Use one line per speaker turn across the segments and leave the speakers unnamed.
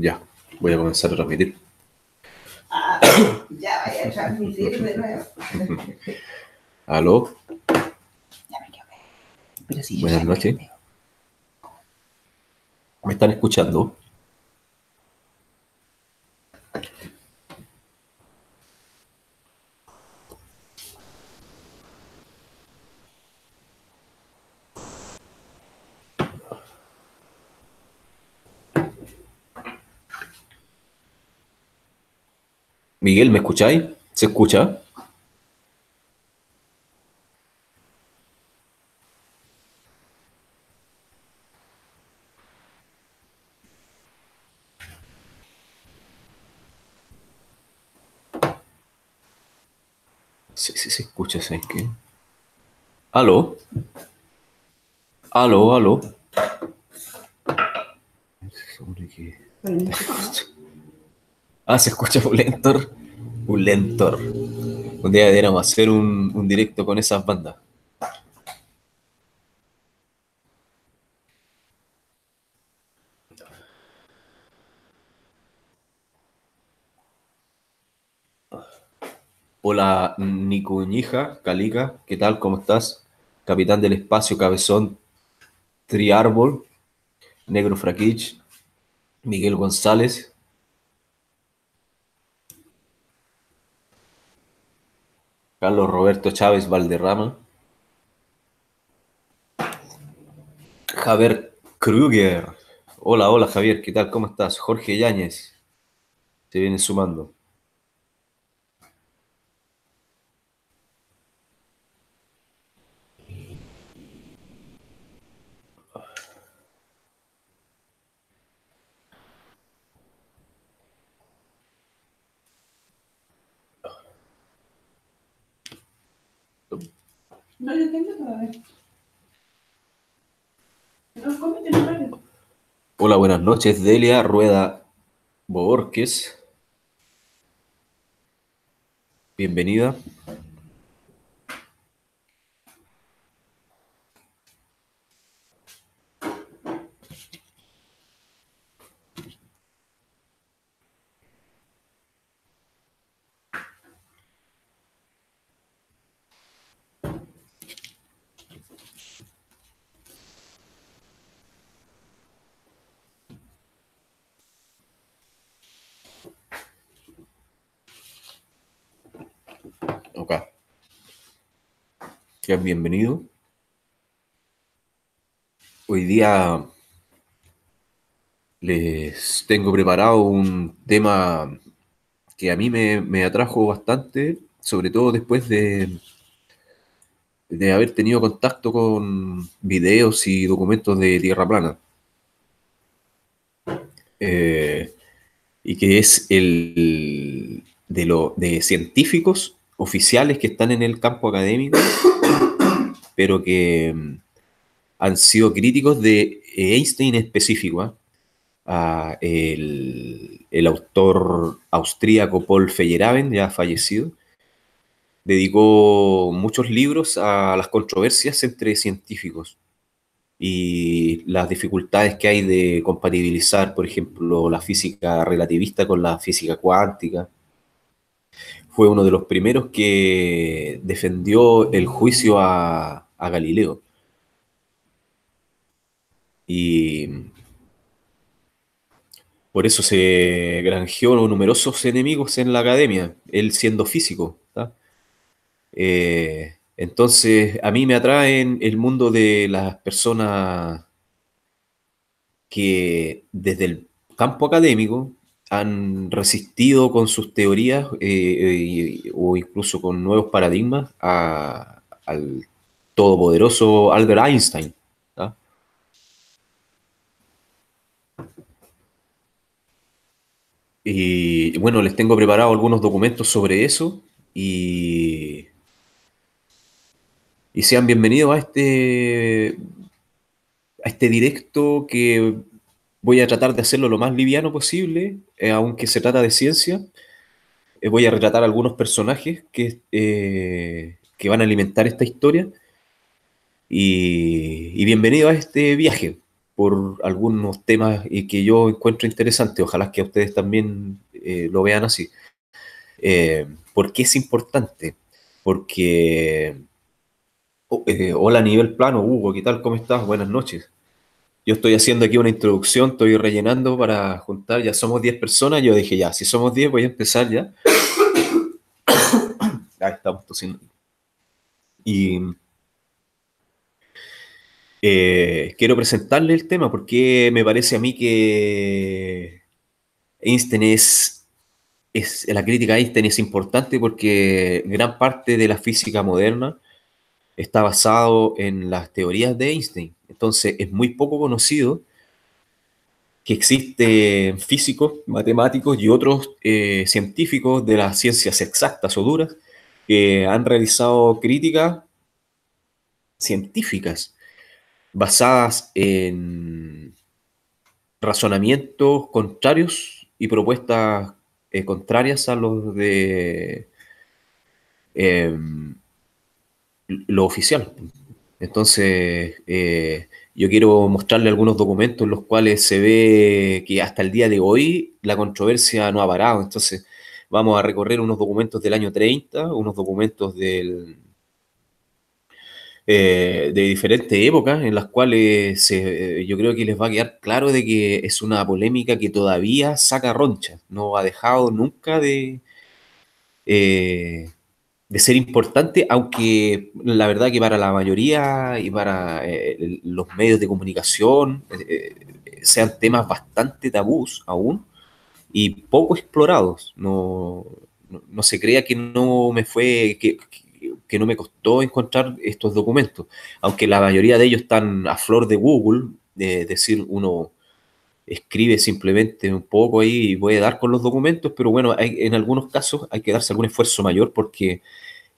Ya, voy a comenzar
a transmitir.
ya vaya a transmitir de nuevo.
¿Aló? Ya me quedé. Pero si Buenas noches. ¿Me están escuchando? Miguel, ¿me escucháis? ¿Se escucha? Sí, sí, se escucha, ¿sabes qué? ¿Aló? ¿Aló, aló? Ah, se escucha por lento un lentor. Un día deberíamos hacer un, directo con esas bandas. Hola Nicuñija, Caliga, ¿qué tal? ¿Cómo estás? Capitán del Espacio, Cabezón, Triárbol, Negro Fraquich, Miguel González, Carlos Roberto Chávez Valderrama, Javier Kruger. Hola, hola Javier, ¿qué tal? ¿Cómo estás? Jorge Yáñez se viene sumando. Hola, buenas noches, Delia Rueda Borges. Bienvenida. seas bienvenido. Hoy día les tengo preparado un tema que a mí me, atrajo bastante, sobre todo después de, de haber tenido contacto con videos y documentos de Tierra Plana. Eh, y que es el de, los de científicos oficiales que están en el campo académico pero que mm, han sido críticos de eh, Einstein en específico, ¿ah? el, el, autor austríaco Paul Feyerabend, ya fallecido, dedicó muchos libros a las controversias entre científicos y las dificultades que hay de compatibilizar, por ejemplo, la física relativista con la física cuántica. Fue uno de los primeros que defendió el juicio a a Galileo. Y por eso se granjeó numerosos enemigos en la academia, él siendo físico. Eh, entonces, a mí me atraen el mundo de las personas que desde el campo académico han resistido con sus teorías eh, eh, o incluso con nuevos paradigmas al todopoderoso Albert Einstein. Y bueno, les tengo preparado algunos documentos sobre eso y, y sean bienvenidos a este, a este directo que voy a tratar de hacerlo lo más liviano posible, eh, aunque se trata de ciencia. Eh, voy a retratar algunos personajes que, eh, que van a alimentar esta historia y, bienvenido a este viaje por algunos temas que yo encuentro interesantes. Ojalá que ustedes también eh, lo vean así. Eh, ¿Por qué es importante? Porque... hola eh, hola, nivel plano, Hugo, ¿qué tal? ¿Cómo estás? Buenas noches. Yo estoy haciendo aquí una introducción, estoy rellenando para juntar, ya somos 10 personas, yo dije ya, si somos 10 voy a empezar ya. Ahí estamos tosiendo. Y eh, quiero presentarle el tema porque me parece a mí que Einstein es, la crítica a Einstein es importante porque gran parte de la física moderna está basado en las teorías de Einstein. Entonces es muy poco conocido que existen físicos, matemáticos y otros eh, científicos de las ciencias exactas o duras que han realizado críticas científicas basadas en razonamientos contrarios y propuestas eh, contrarias a los de em, lo oficial. Entonces, eh, yo quiero mostrarle algunos documentos en los cuales se ve que hasta el día de hoy la controversia no ha parado. Entonces, vamos a recorrer unos documentos del año 30, unos documentos del eh, de diferentes épocas en las cuales eh, yo creo que les va a quedar claro de que es una polémica que todavía saca roncha, no ha dejado nunca de, eh, de ser importante, aunque la verdad que para la mayoría y para los medios de comunicación sean temas bastante tabús aún y poco explorados, no, se crea que no me fue, que que no me costó encontrar estos documentos. Aunque la mayoría de ellos están a flor de Google, es decir, uno escribe simplemente un poco ahí y puede dar con los documentos, pero bueno, en algunos casos hay que darse algún esfuerzo mayor porque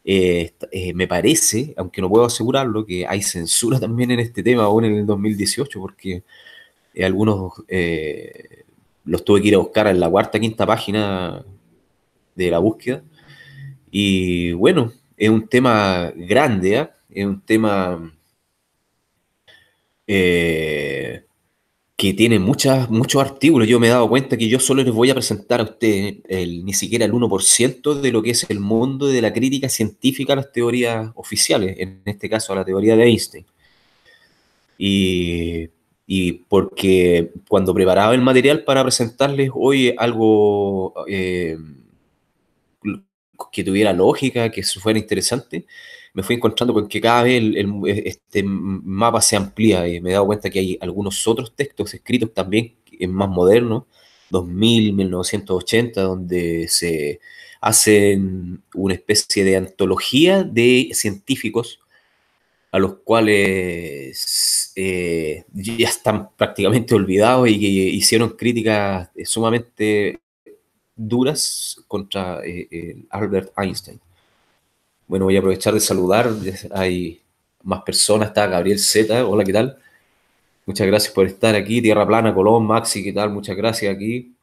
eh, eh, me parece, aunque no puedo asegurarlo, que hay censura también en este tema aún en el 2018 porque eh, algunos los tuve que ir a buscar en la cuarta, quinta página de la búsqueda. Y bueno, es un tema grande, ¿ah? es un tema eh, que tiene muchas, muchos artículos. Yo me he dado cuenta que yo solo les voy a presentar a ustedes ni siquiera el 1% de lo que es el mundo de la crítica científica a las teorías oficiales, en este caso a la teoría de Einstein. Y, porque cuando preparaba el material para presentarles hoy algo... Eh, que tuviera lógica, que fuera interesante, me fui encontrando con que cada vez el, este mapa se amplía y me he dado cuenta que hay algunos otros textos escritos también más modernos, 2000, 1980, donde se hacen una especie de antología de científicos a los cuales eh, ya están prácticamente olvidados y que hicieron críticas sumamente duras contra eh, el Albert Einstein. Bueno, voy a aprovechar de saludar, hay más personas, está Gabriel Z, hola, ¿qué tal? Muchas gracias por estar aquí, Tierra Plana, Colón, Maxi, ¿qué tal? Muchas gracias aquí.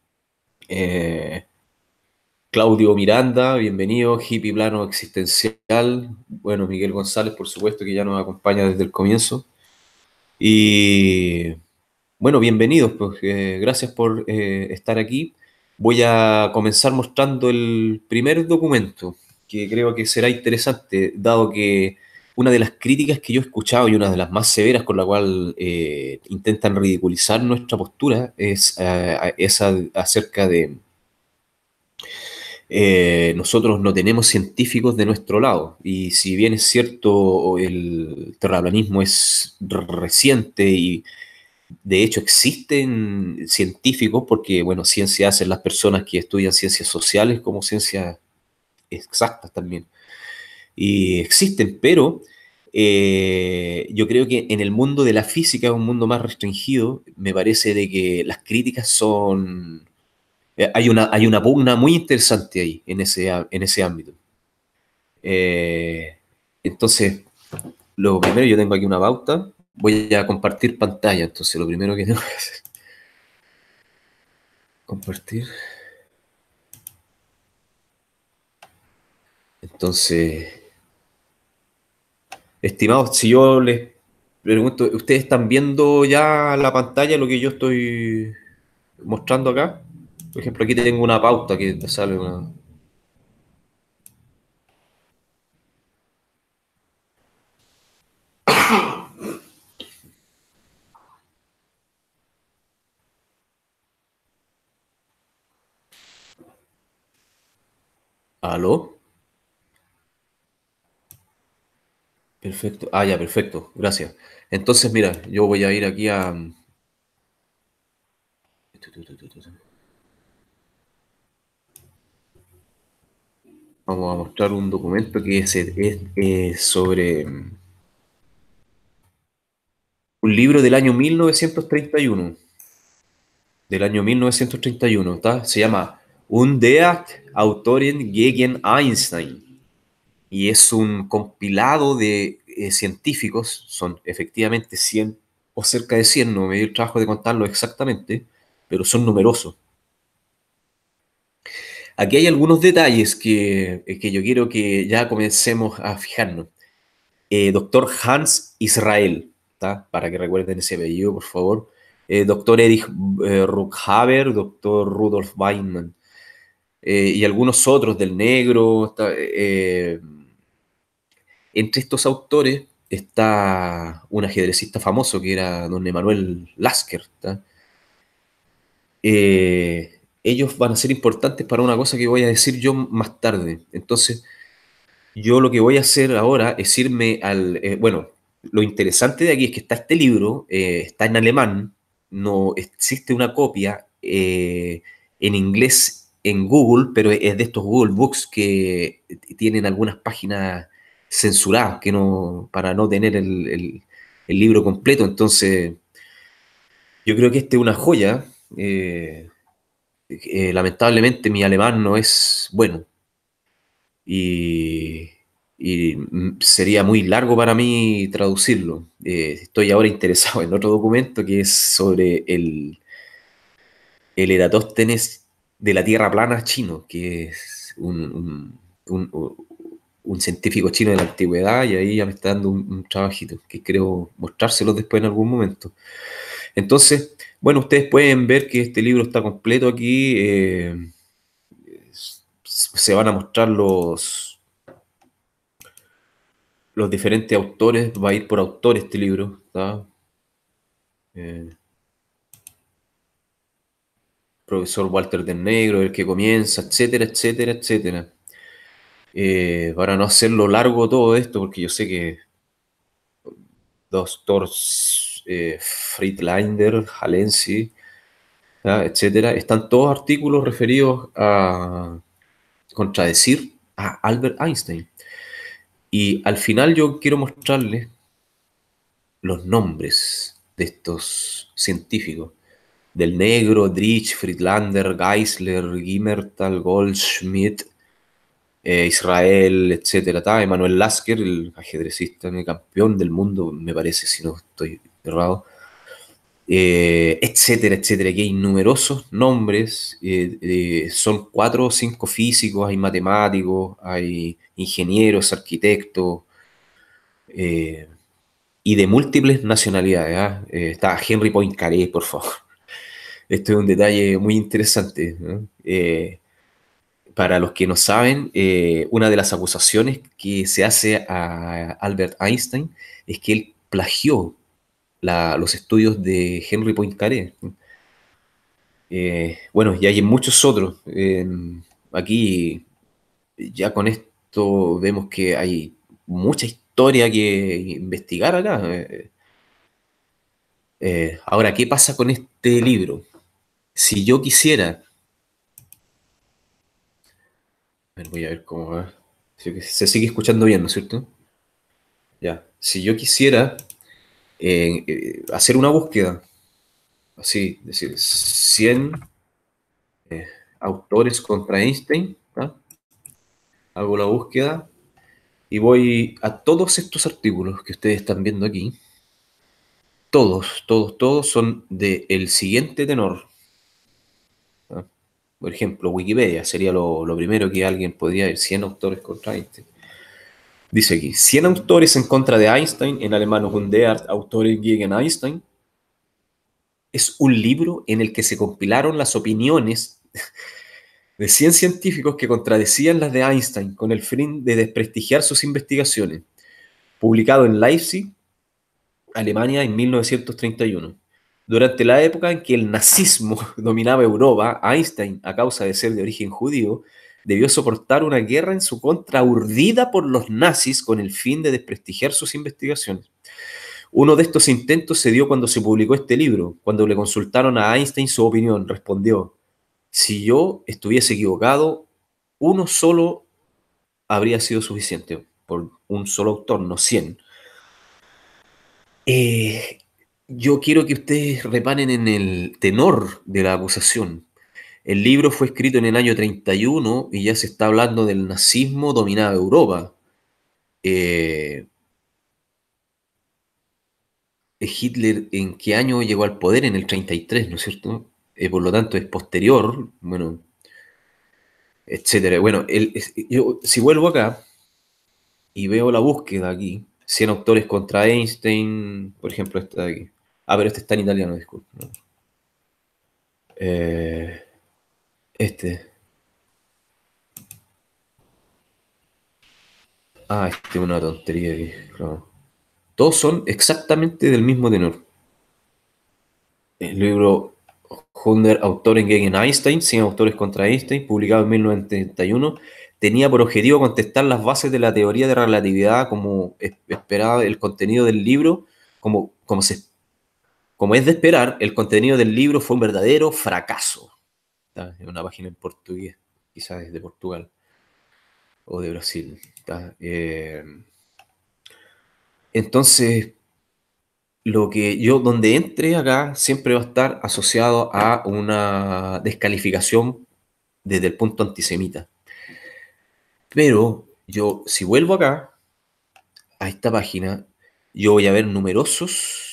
Eh, Claudio Miranda, bienvenido, hippie plano existencial. Bueno, Miguel González, por supuesto, que ya nos acompaña desde el comienzo. Y bueno, bienvenidos, pues eh, gracias por estar aquí. Voy a comenzar mostrando el primer documento, que creo que será interesante, dado que una de las críticas que yo he escuchado y una de las más severas con la cual eh, intentan ridiculizar nuestra postura es eh, esa acerca de eh, nosotros no tenemos científicos de nuestro lado y si bien es cierto el terraplanismo es reciente y de hecho, existen científicos, porque, bueno, ciencia hacen las personas que estudian ciencias sociales como ciencias exactas también. Y existen, pero eh, yo creo que en el mundo de la física, un mundo más restringido, me parece de que las críticas son... Eh, hay, una, hay una pugna muy interesante ahí, en ese, en ese ámbito. Eh, entonces, lo primero, yo tengo aquí una bauta voy a compartir pantalla, entonces lo primero que tengo que hacer.
Compartir.
Entonces, estimados, si yo les pregunto, ¿ustedes están viendo ya la pantalla lo que yo estoy mostrando acá? Por ejemplo, aquí tengo una pauta que sale una, ¿Aló? Perfecto. Ah, ya, perfecto. Gracias. Entonces, mira, yo voy a ir aquí a... Mm, Vamos a mostrar un documento que es, es, sobre mm, un libro del año 1931. Del año 1931, ¿está? Se llama Un Deact... Autoren gegen Einstein. Y es un compilado de eh, científicos, son efectivamente 100 o cerca de 100, no me dio el trabajo de contarlo exactamente, pero son numerosos. Aquí hay algunos detalles que, eh, yo quiero que ya comencemos a fijarnos. Eh, doctor Hans Israel, para que recuerden ese apellido, por favor. doctor Erich eh, Ruckhaber, doctor Rudolf Weinmann. Eh, y algunos otros del negro. Eh, entre estos autores está un ajedrecista famoso que era don Emanuel Lasker. Eh, ellos van a ser importantes para una cosa que voy a decir yo más tarde. Entonces, yo lo que voy a hacer ahora es irme al... bueno, lo interesante de aquí es que está este libro, está en alemán, no existe una copia en inglés en Google, pero es de estos Google Books que tienen algunas páginas censuradas que no, para no tener el, libro completo. Entonces, yo creo que este es una joya. Eh, eh, lamentablemente mi alemán no es bueno. Y, sería muy largo para mí traducirlo. Eh, estoy ahora interesado en otro documento que es sobre el, el Eratóstenes de la Tierra plana chino, que es un, científico chino de la antigüedad, y ahí ya me está dando un, trabajito que creo mostrárselo después en algún momento. Entonces, bueno, ustedes pueden ver que este libro está completo aquí. Eh, se van a mostrar los, los diferentes autores, va a ir por autor este libro. Eh, profesor Walter del Negro, el que comienza, etcétera, etcétera, etcétera. Eh, para no hacerlo largo todo esto, porque yo sé que Doctor eh, Friedlander, Halensi, etcétera, están todos artículos referidos a contradecir a Albert Einstein. Y al final yo quiero mostrarles los nombres de estos científicos del negro, Drich, Friedlander, Geisler, Gimertal, Goldschmidt, eh, Israel, etcétera, Emanuel Lasker, el ajedrecista, el campeón del mundo, me parece, si no estoy errado, eh, etcétera, etcétera. Aquí hay numerosos nombres, eh, son cuatro o cinco físicos, hay matemáticos, hay ingenieros, arquitectos, y de múltiples nacionalidades. ¿ah? Está Henry Poincaré, por favor. Esto es un detalle muy interesante. Eh, para los que no saben, eh, una de las acusaciones que se hace a Albert Einstein es que él plagió los estudios de Henry Poincaré. Eh, bueno, y hay muchos otros. aquí ya con esto vemos que hay mucha historia que investigar acá. ahora, ¿qué pasa con este libro? si yo quisiera, voy a ver cómo va. Se sigue escuchando bien, ¿no es cierto? Ya. Si yo quisiera eh, eh, hacer una búsqueda, así, decir, 100 eh, autores contra Einstein, ¿ah? hago la búsqueda y voy a todos estos artículos que ustedes están viendo aquí. Todos, todos, todos son del siguiente tenor por ejemplo, Wikipedia sería lo, primero que alguien podría ver. 100 autores contra Einstein. Dice aquí, 100 autores en contra de Einstein, en alemán Hundert, autores gegen Einstein, es un libro en el que se compilaron las opiniones de 100 científicos que contradecían las de Einstein con el fin de desprestigiar sus investigaciones, publicado en Leipzig, Alemania, en 1931. Durante la época en que el nazismo dominaba Europa, Einstein, a causa de ser de origen judío, debió soportar una guerra en su contra urdida por los nazis con el fin de desprestigiar sus investigaciones. Uno de estos intentos se dio cuando se publicó este libro. Cuando le consultaron a Einstein su opinión, respondió, si yo estuviese equivocado, uno solo habría sido suficiente, por un solo autor, no 100. Eh, yo quiero que ustedes reparen en el tenor de la acusación. El libro fue escrito en el año 31 y ya se está hablando del nazismo dominado Europa. Eh, Hitler en qué año llegó al poder, en el 33, ¿no es cierto? Eh, por lo tanto, es posterior, bueno, etcétera. Bueno, yo, si vuelvo acá y veo la búsqueda aquí, 100 autores contra Einstein, por ejemplo, esta de aquí. Ah, pero este está en italiano, disculpe. Eh, este. Ah, este es una tontería. Aquí, Todos son exactamente del mismo tenor. El libro Hunder, autor en Gegen Einstein, sin autores contra Einstein, publicado en 1931, tenía por objetivo contestar las bases de la teoría de relatividad como esperaba el contenido del libro, como, como se como es de esperar, el contenido del libro fue un verdadero fracaso. en una página en portugués, quizás de Portugal o de Brasil. Eh, entonces, lo que yo, donde entre acá, siempre va a estar asociado a una descalificación desde el punto antisemita. Pero yo, si vuelvo acá, a esta página, yo voy a ver numerosos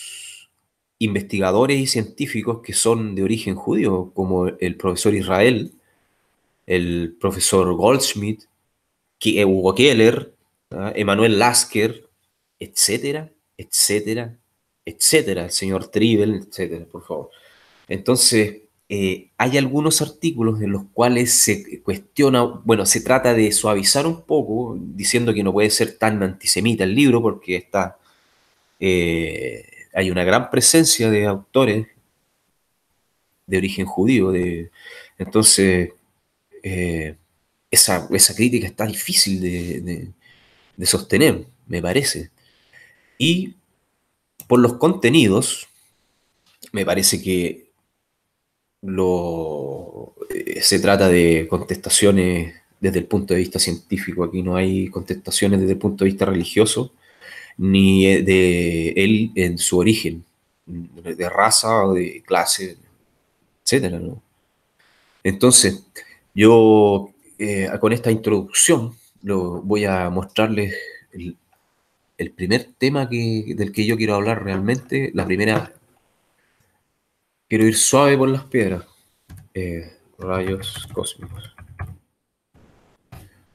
investigadores y científicos que son de origen judío, como el profesor Israel, el profesor Goldschmidt, eh, Hugo Keller, ¿ah? Emanuel Lasker, etcétera, etcétera, etcétera, el señor Trivel, etcétera, por favor. Entonces, eh, hay algunos artículos en los cuales se cuestiona, bueno, se trata de suavizar un poco, diciendo que no puede ser tan antisemita el libro porque está eh, hay una gran presencia de autores de origen judío. De, entonces, eh, esa, esa, crítica está difícil de, sostener, me parece. Y por los contenidos, me parece que lo, eh, se trata de contestaciones desde el punto de vista científico, aquí no hay contestaciones desde el punto de vista religioso, ni eh, de él en su origen, de raza o de clase, etcétera. Entonces, yo eh, con esta introducción lo, voy a mostrarles el, primer tema del que yo quiero hablar realmente, la primera... Quiero ir suave por las piedras. Eh, rayos cósmicos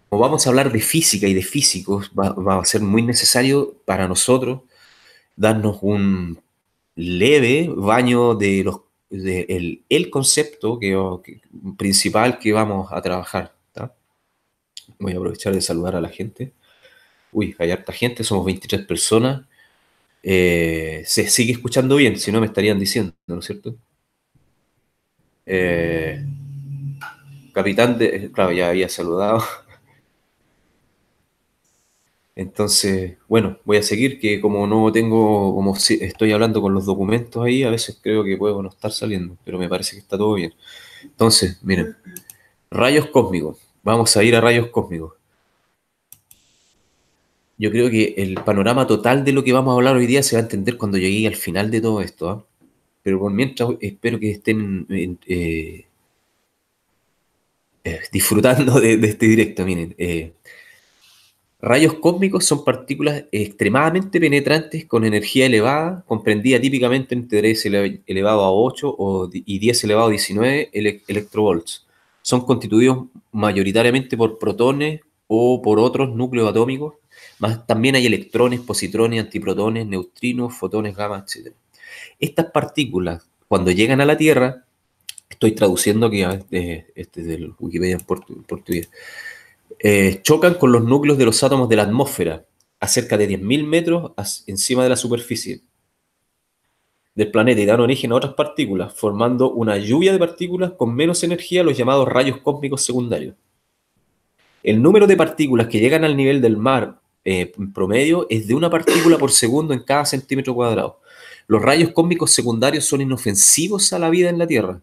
como vamos a hablar de física y de físicos, va, a ser muy necesario para nosotros darnos un leve baño de los el, concepto que, principal que vamos a trabajar. Voy a aprovechar de saludar a la gente. Uy, hay harta gente, somos 23 personas. Eh, se sigue escuchando bien, si no me estarían diciendo, ¿no es cierto? Eh, capitán de. Claro, ya había saludado. Entonces, bueno, voy a seguir, que como no tengo, como estoy hablando con los documentos ahí, a veces creo que puedo no estar saliendo, pero me parece que está todo bien. Entonces, miren, rayos cósmicos. Vamos a ir a rayos cósmicos. Yo creo que el panorama total de lo que vamos a hablar hoy día se va a entender cuando llegué al final de todo esto. ¿ah? Pero por mientras, espero que estén eh, eh, disfrutando de, de, este directo. Miren, eh, Rayos cósmicos son partículas extremadamente penetrantes con energía elevada, comprendida típicamente entre 3 elevado a 8 y 10 elevado a 19 electrovolts. Son constituidos mayoritariamente por protones o por otros núcleos atómicos, más también hay electrones, positrones, antiprotones, neutrinos, fotones, gamma, etc. Estas partículas, cuando llegan a la Tierra, estoy traduciendo aquí desde Wikipedia este del Wikipedia en portugués eh, chocan con los núcleos de los átomos de la atmósfera, a cerca de 10.000 metros encima de la superficie del planeta y dan origen a otras partículas, formando una lluvia de partículas con menos energía, los llamados rayos cósmicos secundarios. El número de partículas que llegan al nivel del mar eh, promedio es de una partícula por segundo en cada centímetro cuadrado. Los rayos cósmicos secundarios son inofensivos a la vida en la Tierra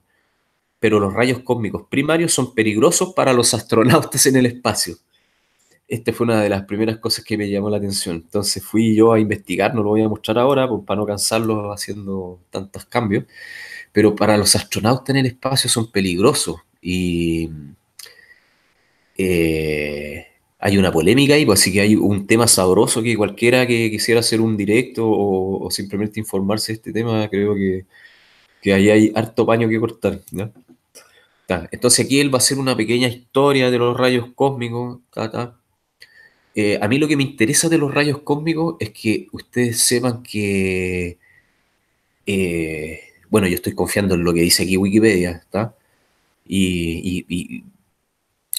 pero los rayos cósmicos primarios son peligrosos para los astronautas en el espacio. Esta fue una de las primeras cosas que me llamó la atención. Entonces fui yo a investigar, no lo voy a mostrar ahora pues, para no cansarlos haciendo tantos cambios, pero para los astronautas en el espacio son peligrosos y eh, hay una polémica ahí, pues, así que hay un tema sabroso que cualquiera que quisiera hacer un directo o, simplemente informarse de este tema, creo que, que ahí hay harto paño que cortar. ¿no? Entonces aquí él va a hacer una pequeña historia de los rayos cósmicos. Eh, a mí lo que me interesa de los rayos cósmicos es que ustedes sepan que, eh, bueno, yo estoy confiando en lo que dice aquí Wikipedia, Y,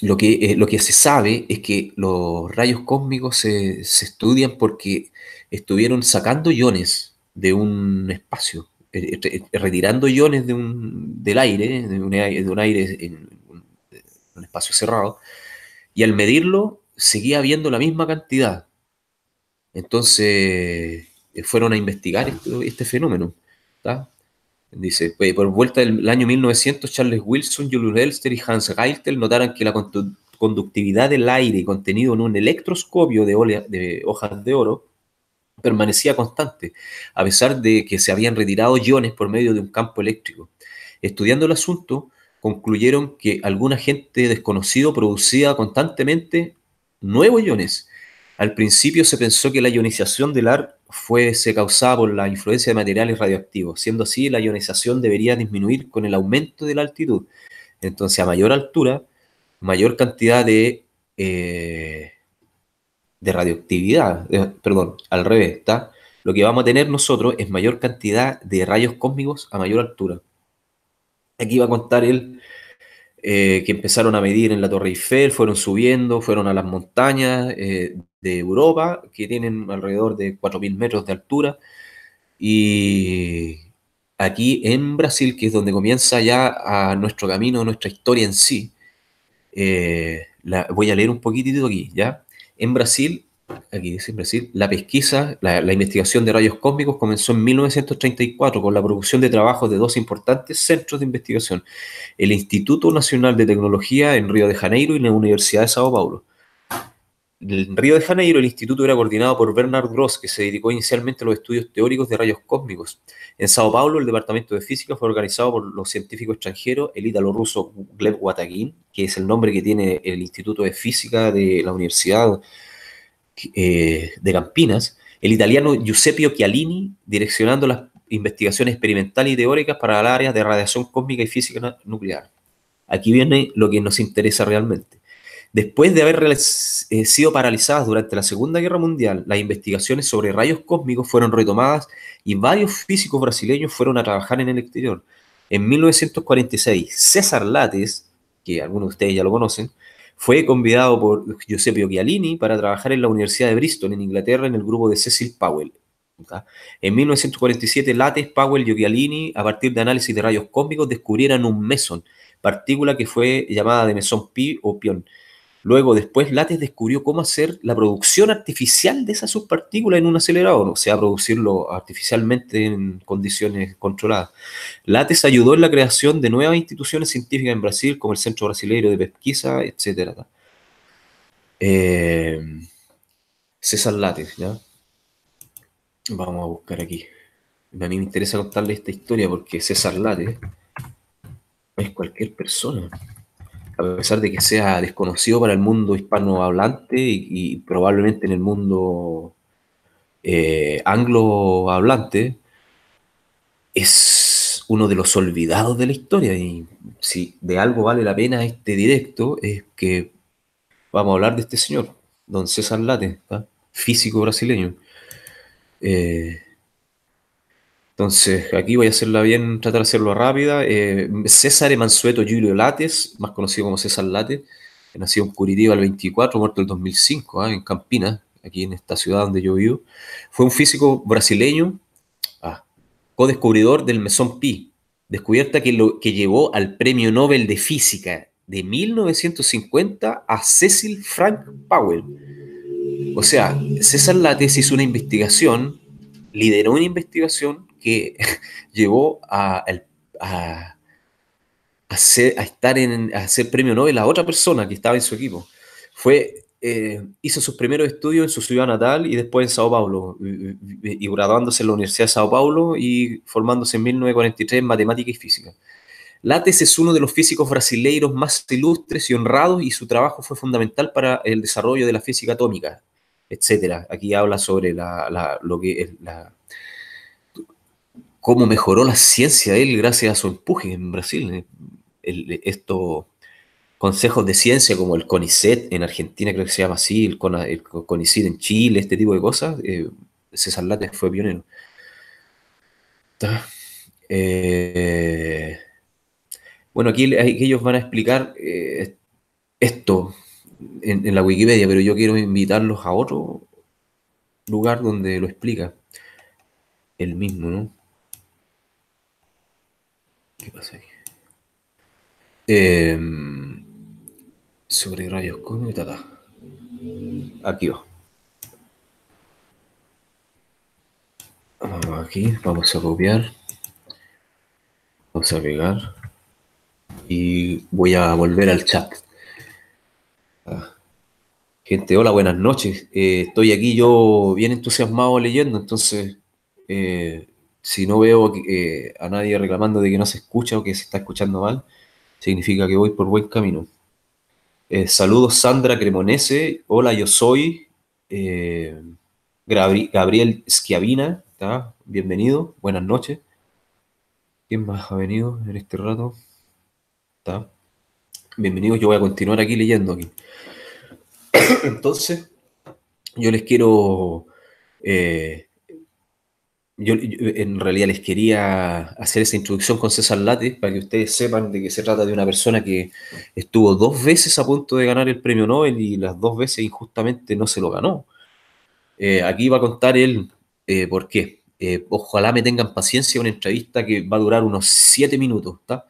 lo, que, eh, lo que se sabe es que los rayos cósmicos se, se estudian porque estuvieron sacando iones de un espacio, eh, eh, eh, retirando iones de del aire, de un, aire en un, espacio cerrado, y al medirlo seguía habiendo la misma cantidad. Entonces fueron a investigar este, este fenómeno. Dice, pues, por vuelta del año 1900, Charles Wilson, Julius Elster y Hans Geitel notaron que la conductividad del aire contenido en un electroscopio de, de hojas de oro permanecía constante, a pesar de que se habían retirado iones por medio de un campo eléctrico. Estudiando el asunto, concluyeron que algún agente desconocido producía constantemente nuevos iones. Al principio se pensó que la ionización del AR fuese causada por la influencia de materiales radioactivos. Siendo así, la ionización debería disminuir con el aumento de la altitud. Entonces, a mayor altura, mayor cantidad de eh, de radioactividad, perdón, al revés, ¿está? Lo que vamos a tener nosotros es mayor cantidad de rayos cósmicos a mayor altura. Aquí va a contar él eh, que empezaron a medir en la Torre Eiffel, fueron subiendo, fueron a las montañas eh, de Europa, que tienen alrededor de 4.000 metros de altura. Y aquí en Brasil, que es donde comienza ya a nuestro camino, nuestra historia en sí, eh, voy a leer un poquitito aquí, ¿ya? En Brasil, aquí dice Brasil, la pesquisa, la, investigación de rayos cósmicos comenzó en 1934 con la producción de trabajos de dos importantes centros de investigación, el Instituto Nacional de Tecnología en Río de Janeiro y la Universidad de Sao Paulo. En Río de Janeiro, el instituto era coordinado por Bernard Gross, que se dedicó inicialmente a los estudios teóricos de rayos cósmicos. En Sao Paulo, el departamento de física fue organizado por los científicos extranjeros, el ítalo-ruso Gleb Watagin, que es el nombre que tiene el Instituto de Física de la Universidad eh, de Campinas, el italiano Giuseppe Chialini, direccionando las investigaciones experimentales y teóricas para el área de radiación cósmica y física nuclear. Aquí viene lo que nos interesa realmente Después de haber eh, sido paralizadas durante la Segunda Guerra Mundial, las investigaciones sobre rayos cósmicos fueron retomadas y varios físicos brasileños fueron a trabajar en el exterior. En 1946, César Lattes, que algunos de ustedes ya lo conocen, fue convidado por Giuseppe Occhialini para trabajar en la Universidad de Bristol, en Inglaterra, en el grupo de Cecil Powell. En 1947, Lattes, Powell y Occhialini, a partir de análisis de rayos cósmicos, descubrieron un mesón, partícula que fue llamada de mesón pi o pion Luego, después, Lattes descubrió cómo hacer la producción artificial de esas subpartículas en un acelerador, o sea, producirlo artificialmente en condiciones controladas. Lattes ayudó en la creación de nuevas instituciones científicas en Brasil, como el Centro Brasileiro de Pesquisa, etc. Eh, César Lattes, ¿ya? Vamos a buscar aquí. A mí me interesa contarle esta historia porque César Lattes es cualquier persona a pesar de que sea desconocido para el mundo hispanohablante y, probablemente en el mundo eh, anglohablante, es uno de los olvidados de la historia. Y si de algo vale la pena este directo, es que vamos a hablar de este señor, don César Late, ¿ah? físico brasileño. Eh, entonces, aquí voy a hacerla bien, tratar de hacerlo rápida. Eh, César Mansueto Julio Lates, más conocido como César Lates, nacido en Curitiba el 24, muerto el 2005, ah, en Campinas, aquí en esta ciudad donde yo vivo. Fue un físico brasileño, ah, co-descubridor del mesón Pi, descubierta que, lo, que llevó al Premio Nobel de Física de 1950 a Cecil Frank Powell. O sea, César Lattes hizo una investigación, lideró una investigación que llevó a, ser, estar en, a ser premio Nobel la otra persona que estaba en su equipo. Fue, eh, hizo sus primeros estudios en su ciudad natal y después en Sao Paulo, y, graduándose en la Universidad de Sao Paulo y formándose en 1943 en matemática y física. Lattes es uno de los físicos brasileiros más ilustres y honrados y su trabajo fue fundamental para el desarrollo de la física atómica, etc. Aquí habla sobre lo que es la, cómo mejoró la ciencia él gracias a su empuje en Brasil. Eh, estos consejos de ciencia como el CONICET en Argentina, creo que se llama así, el, CONICET en Chile, este tipo de cosas, César eh, Lattes fue pionero. Eh, bueno, aquí, ellos van a explicar esto en, en la Wikipedia, pero yo quiero invitarlos a otro lugar donde lo explica el mismo, ¿no? Em, sobre rayos y tata. Aquí va. Vamos aquí, vamos a copiar. Vamos a pegar. Y voy a volver al chat. Ah. Gente, hola, buenas noches. Eh, estoy aquí yo bien entusiasmado leyendo, entonces eh, si no veo eh, a nadie reclamando de que no se escucha o que se está escuchando mal, significa que voy por buen camino. Eh, saludos Sandra Cremonese, hola yo soy eh, Gabriel Schiavina, bienvenido, buenas noches. ¿Quién más ha venido en este rato? Bienvenido. Bienvenidos, yo voy a continuar aquí leyendo aquí. Entonces, yo les quiero yo, en realidad les quería hacer esa introducción con César Lattes para que ustedes sepan de que se trata de una persona que estuvo dos veces a punto de ganar el premio Nobel y las dos veces injustamente no se lo ganó. Eh, aquí va a contar él eh, por qué. Eh, ojalá me tengan paciencia, una entrevista que va a durar unos siete minutos. ¿está?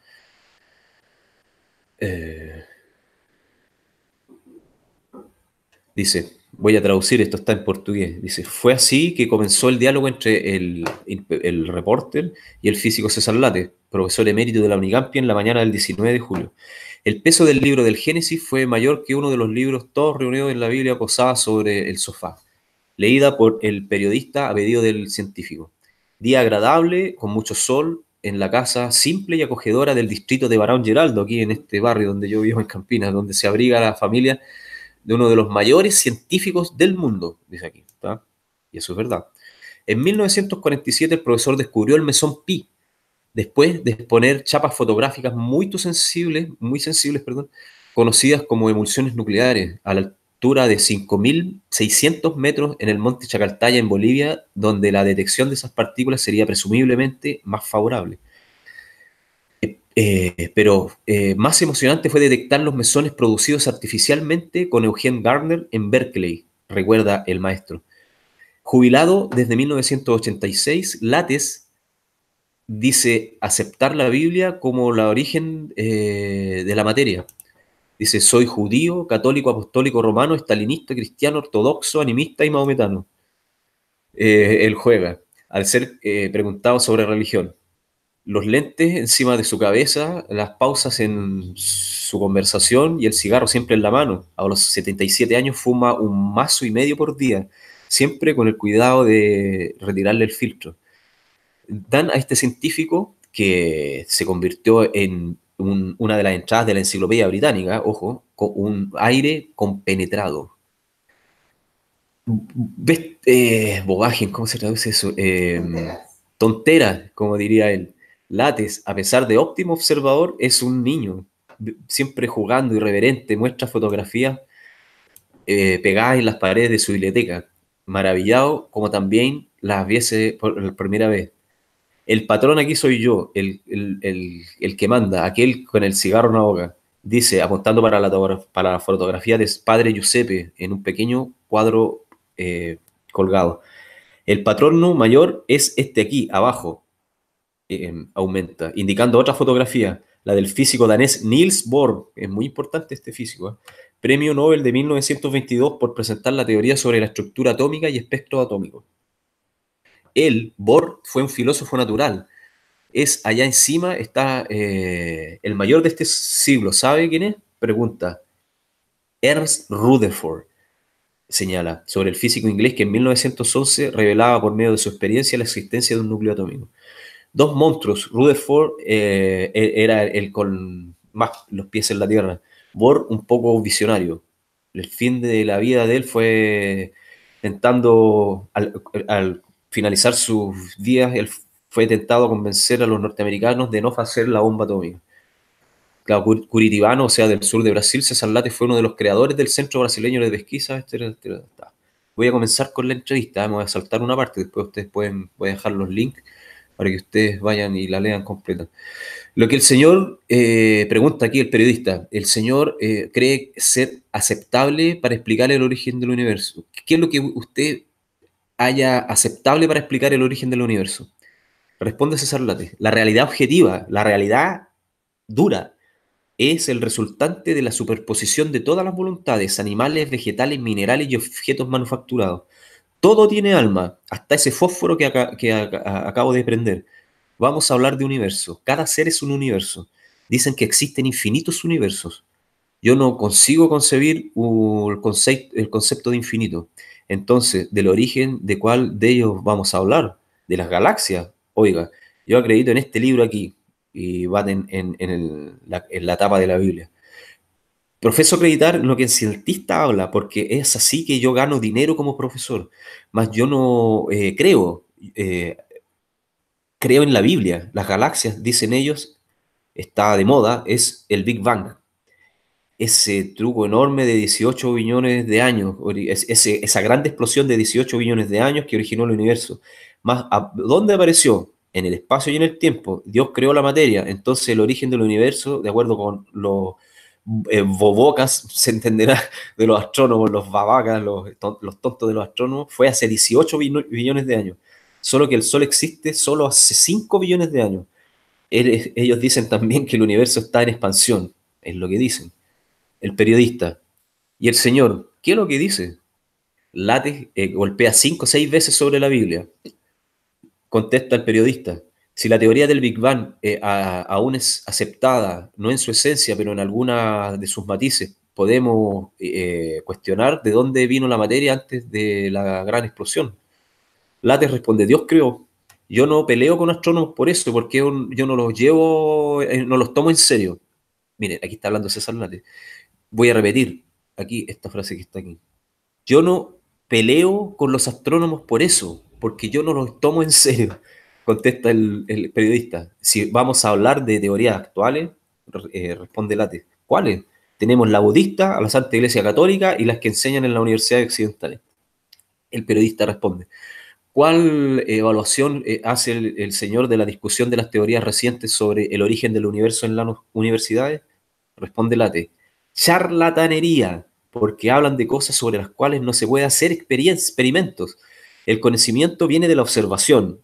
dice, voy a traducir, esto está en portugués. Dice, fue así que comenzó el diálogo entre el, el reporter y el físico César Late, profesor emérito de la Unicampi en la mañana del 19 de julio. El peso del libro del Génesis fue mayor que uno de los libros todos reunidos en la Biblia posada sobre el sofá, leída por el periodista a pedido del científico. Día agradable, con mucho sol, en la casa simple y acogedora del distrito de Barón Geraldo, aquí en este barrio donde yo vivo en Campinas, donde se abriga la familia de uno de los mayores científicos del mundo, dice aquí. Y eso es verdad. En 1947 el profesor descubrió el mesón pi, después de exponer chapas fotográficas muy sensibles, muy sensibles perdón, conocidas como emulsiones nucleares, a la altura de 5.600 metros en el monte Chacaltaya en Bolivia, donde la detección de esas partículas sería presumiblemente más favorable. Eh, pero eh, más emocionante fue detectar los mesones producidos artificialmente con Eugene Gardner en Berkeley, recuerda el maestro. Jubilado desde 1986, Lates dice aceptar la Biblia como la origen eh, de la materia. Dice, soy judío, católico, apostólico, romano, estalinista, cristiano, ortodoxo, animista y maometano. él juega. Al ser preguntado sobre religión, los lentes encima de su cabeza, las pausas en su conversación y el cigarro siempre en la mano. A los 77 años fuma un mazo y medio por día, siempre con el cuidado de retirarle el filtro. Dan a este científico, que se convirtió en una de las entradas de la enciclopedia británica, ojo, con un aire compenetrado.
¿Ves?
Eh, bobaje, ¿cómo se traduce eso? Eh, tontera, como diría él. Lates, a pesar de óptimo observador, es un niño, siempre jugando, irreverente, muestra fotografías eh, pegadas en las paredes de su biblioteca, maravillado como también las viese por primera vez. El patrón aquí soy yo, el, el, que manda, aquel con el cigarro en la boca. Dice, apuntando para la, para la fotografía de padre Giuseppe en un pequeño cuadro eh, colgado. El patrón mayor es este aquí, abajo, aumenta, indicando otra fotografía, la del físico danés Niels Bohr, es muy importante este físico, ¿eh? premio Nobel de 1922 por presentar la teoría sobre la estructura atómica y espectro atómico. Él, Bohr, fue un filósofo natural. Es allá encima, está eh, el mayor de este siglo. ¿Sabe quién es? Pregunta. Ernst Rutherford señala sobre el físico inglés que en 1911 revelaba por medio de su experiencia la existencia de un núcleo atómico dos monstruos. Rudolf eh, e-, era el con más los pies en la tierra. Bohr un poco visionario. El fin de la vida de él fue intentando, al, finalizar sus días, él fue tentado a convencer a los norteamericanos de no hacer la bomba atómica. Claro, Curitibano, o sea, del sur de Brasil, César Late fue uno de los creadores del Centro Brasileño de Pesquisa. Este este voy a comenzar con la entrevista, vamos a saltar una parte, después ustedes pueden, voy a dejar los links para que ustedes vayan y la lean completa. Lo que el señor eh, pregunta aquí, el periodista, el señor eh, cree ser aceptable para explicar el origen del universo. ¿Qué es lo que usted haya aceptable para explicar el origen del universo? Responde César Lattes, La realidad objetiva, la realidad dura, es el resultante de la superposición de todas las voluntades, animales, vegetales, minerales y objetos manufacturados. Todo tiene alma, hasta ese fósforo que, acabo de prender. Vamos a hablar de universo. Cada ser es un universo. Dicen que existen infinitos universos. Yo no consigo concebir el, concepto, de infinito. Entonces, del origen de cuál de ellos vamos a hablar, de las galaxias. Oiga, yo acredito en este libro aquí, y va en, la, en la tapa de la Biblia Profeso acreditar lo que el cientista habla, porque es así que yo gano dinero como profesor, Más yo no eh, creo, eh, creo en la Biblia, las galaxias, dicen ellos, está de moda, es el Big Bang, ese truco enorme de 18 billones de años, esa gran explosión de 18 billones de años que originó el universo. Más, ¿Dónde apareció? En el espacio y en el tiempo. Dios creó la materia. Entonces el origen del universo, de acuerdo con los... Eh, bobocas, se entenderá, de los astrónomos, los babacas, los, tontos de los astrónomos, fue hace 18 billones de años. Solo que el Sol existe solo hace 5 billones de años. ellos dicen también que el universo está en expansión, es lo que dicen. El periodista. Y el Señor, ¿qué es lo que dice? Late, eh, golpea 5 o 6 veces sobre la Biblia. Contesta el periodista. Si la teoría del Big Bang eh, aún es aceptada, no en su esencia, pero en alguna de sus matices, podemos eh, cuestionar de dónde vino la materia antes de la gran explosión. Lattes responde, Dios creó. Yo no peleo con astrónomos por eso, porque yo no los llevo, eh, no los tomo en serio. Mire, aquí está hablando César Lattes. Voy a repetir aquí esta frase que está aquí. Yo no peleo con los astrónomos por eso, porque yo no los tomo en serio. Contesta el, periodista, si vamos a hablar de teorías actuales, eh, responde Late, ¿cuáles? Tenemos la budista, la Santa Iglesia Católica y las que enseñan en la universidad occidentales. El periodista responde, ¿cuál evaluación eh, hace el, el, señor de la discusión de las teorías recientes sobre el origen del universo en las universidades? Responde Late, charlatanería, porque hablan de cosas sobre las cuales no se puede hacer experimentos. El conocimiento viene de la observación,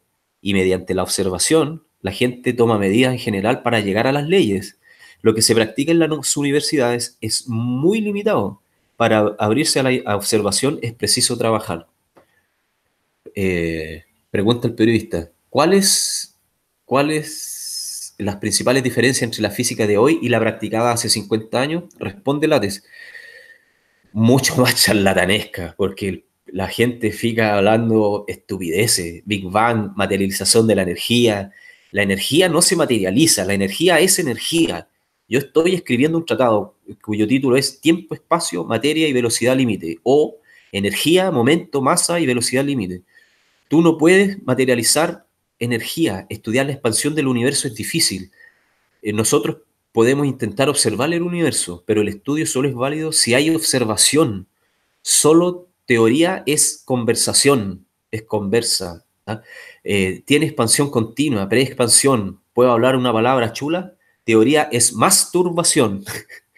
y mediante la observación, la gente toma medidas en general para llegar a las leyes. Lo que se practica en las universidades es muy limitado. Para abrirse a la observación es preciso trabajar. Eh, pregunta el periodista, ¿cuáles cuáles las principales diferencias entre la física de hoy y la practicada hace 50 años? Responde Lates. Mucho más charlatanesca, porque el la gente fica hablando estupideces, Big Bang, materialización de la energía. La energía no se materializa, la energía es energía. Yo estoy escribiendo un tratado cuyo título es Tiempo, Espacio, Materia y Velocidad Límite o Energía, Momento, Masa y Velocidad Límite. Tú no puedes materializar energía, estudiar la expansión del universo es difícil. Eh, nosotros podemos intentar observar el universo, pero el estudio solo es válido si hay observación. Solo Teoría es conversación, es conversa. ¿ah? Eh, tiene expansión continua, pre-expansión, ¿Puedo hablar una palabra chula? Teoría es masturbación.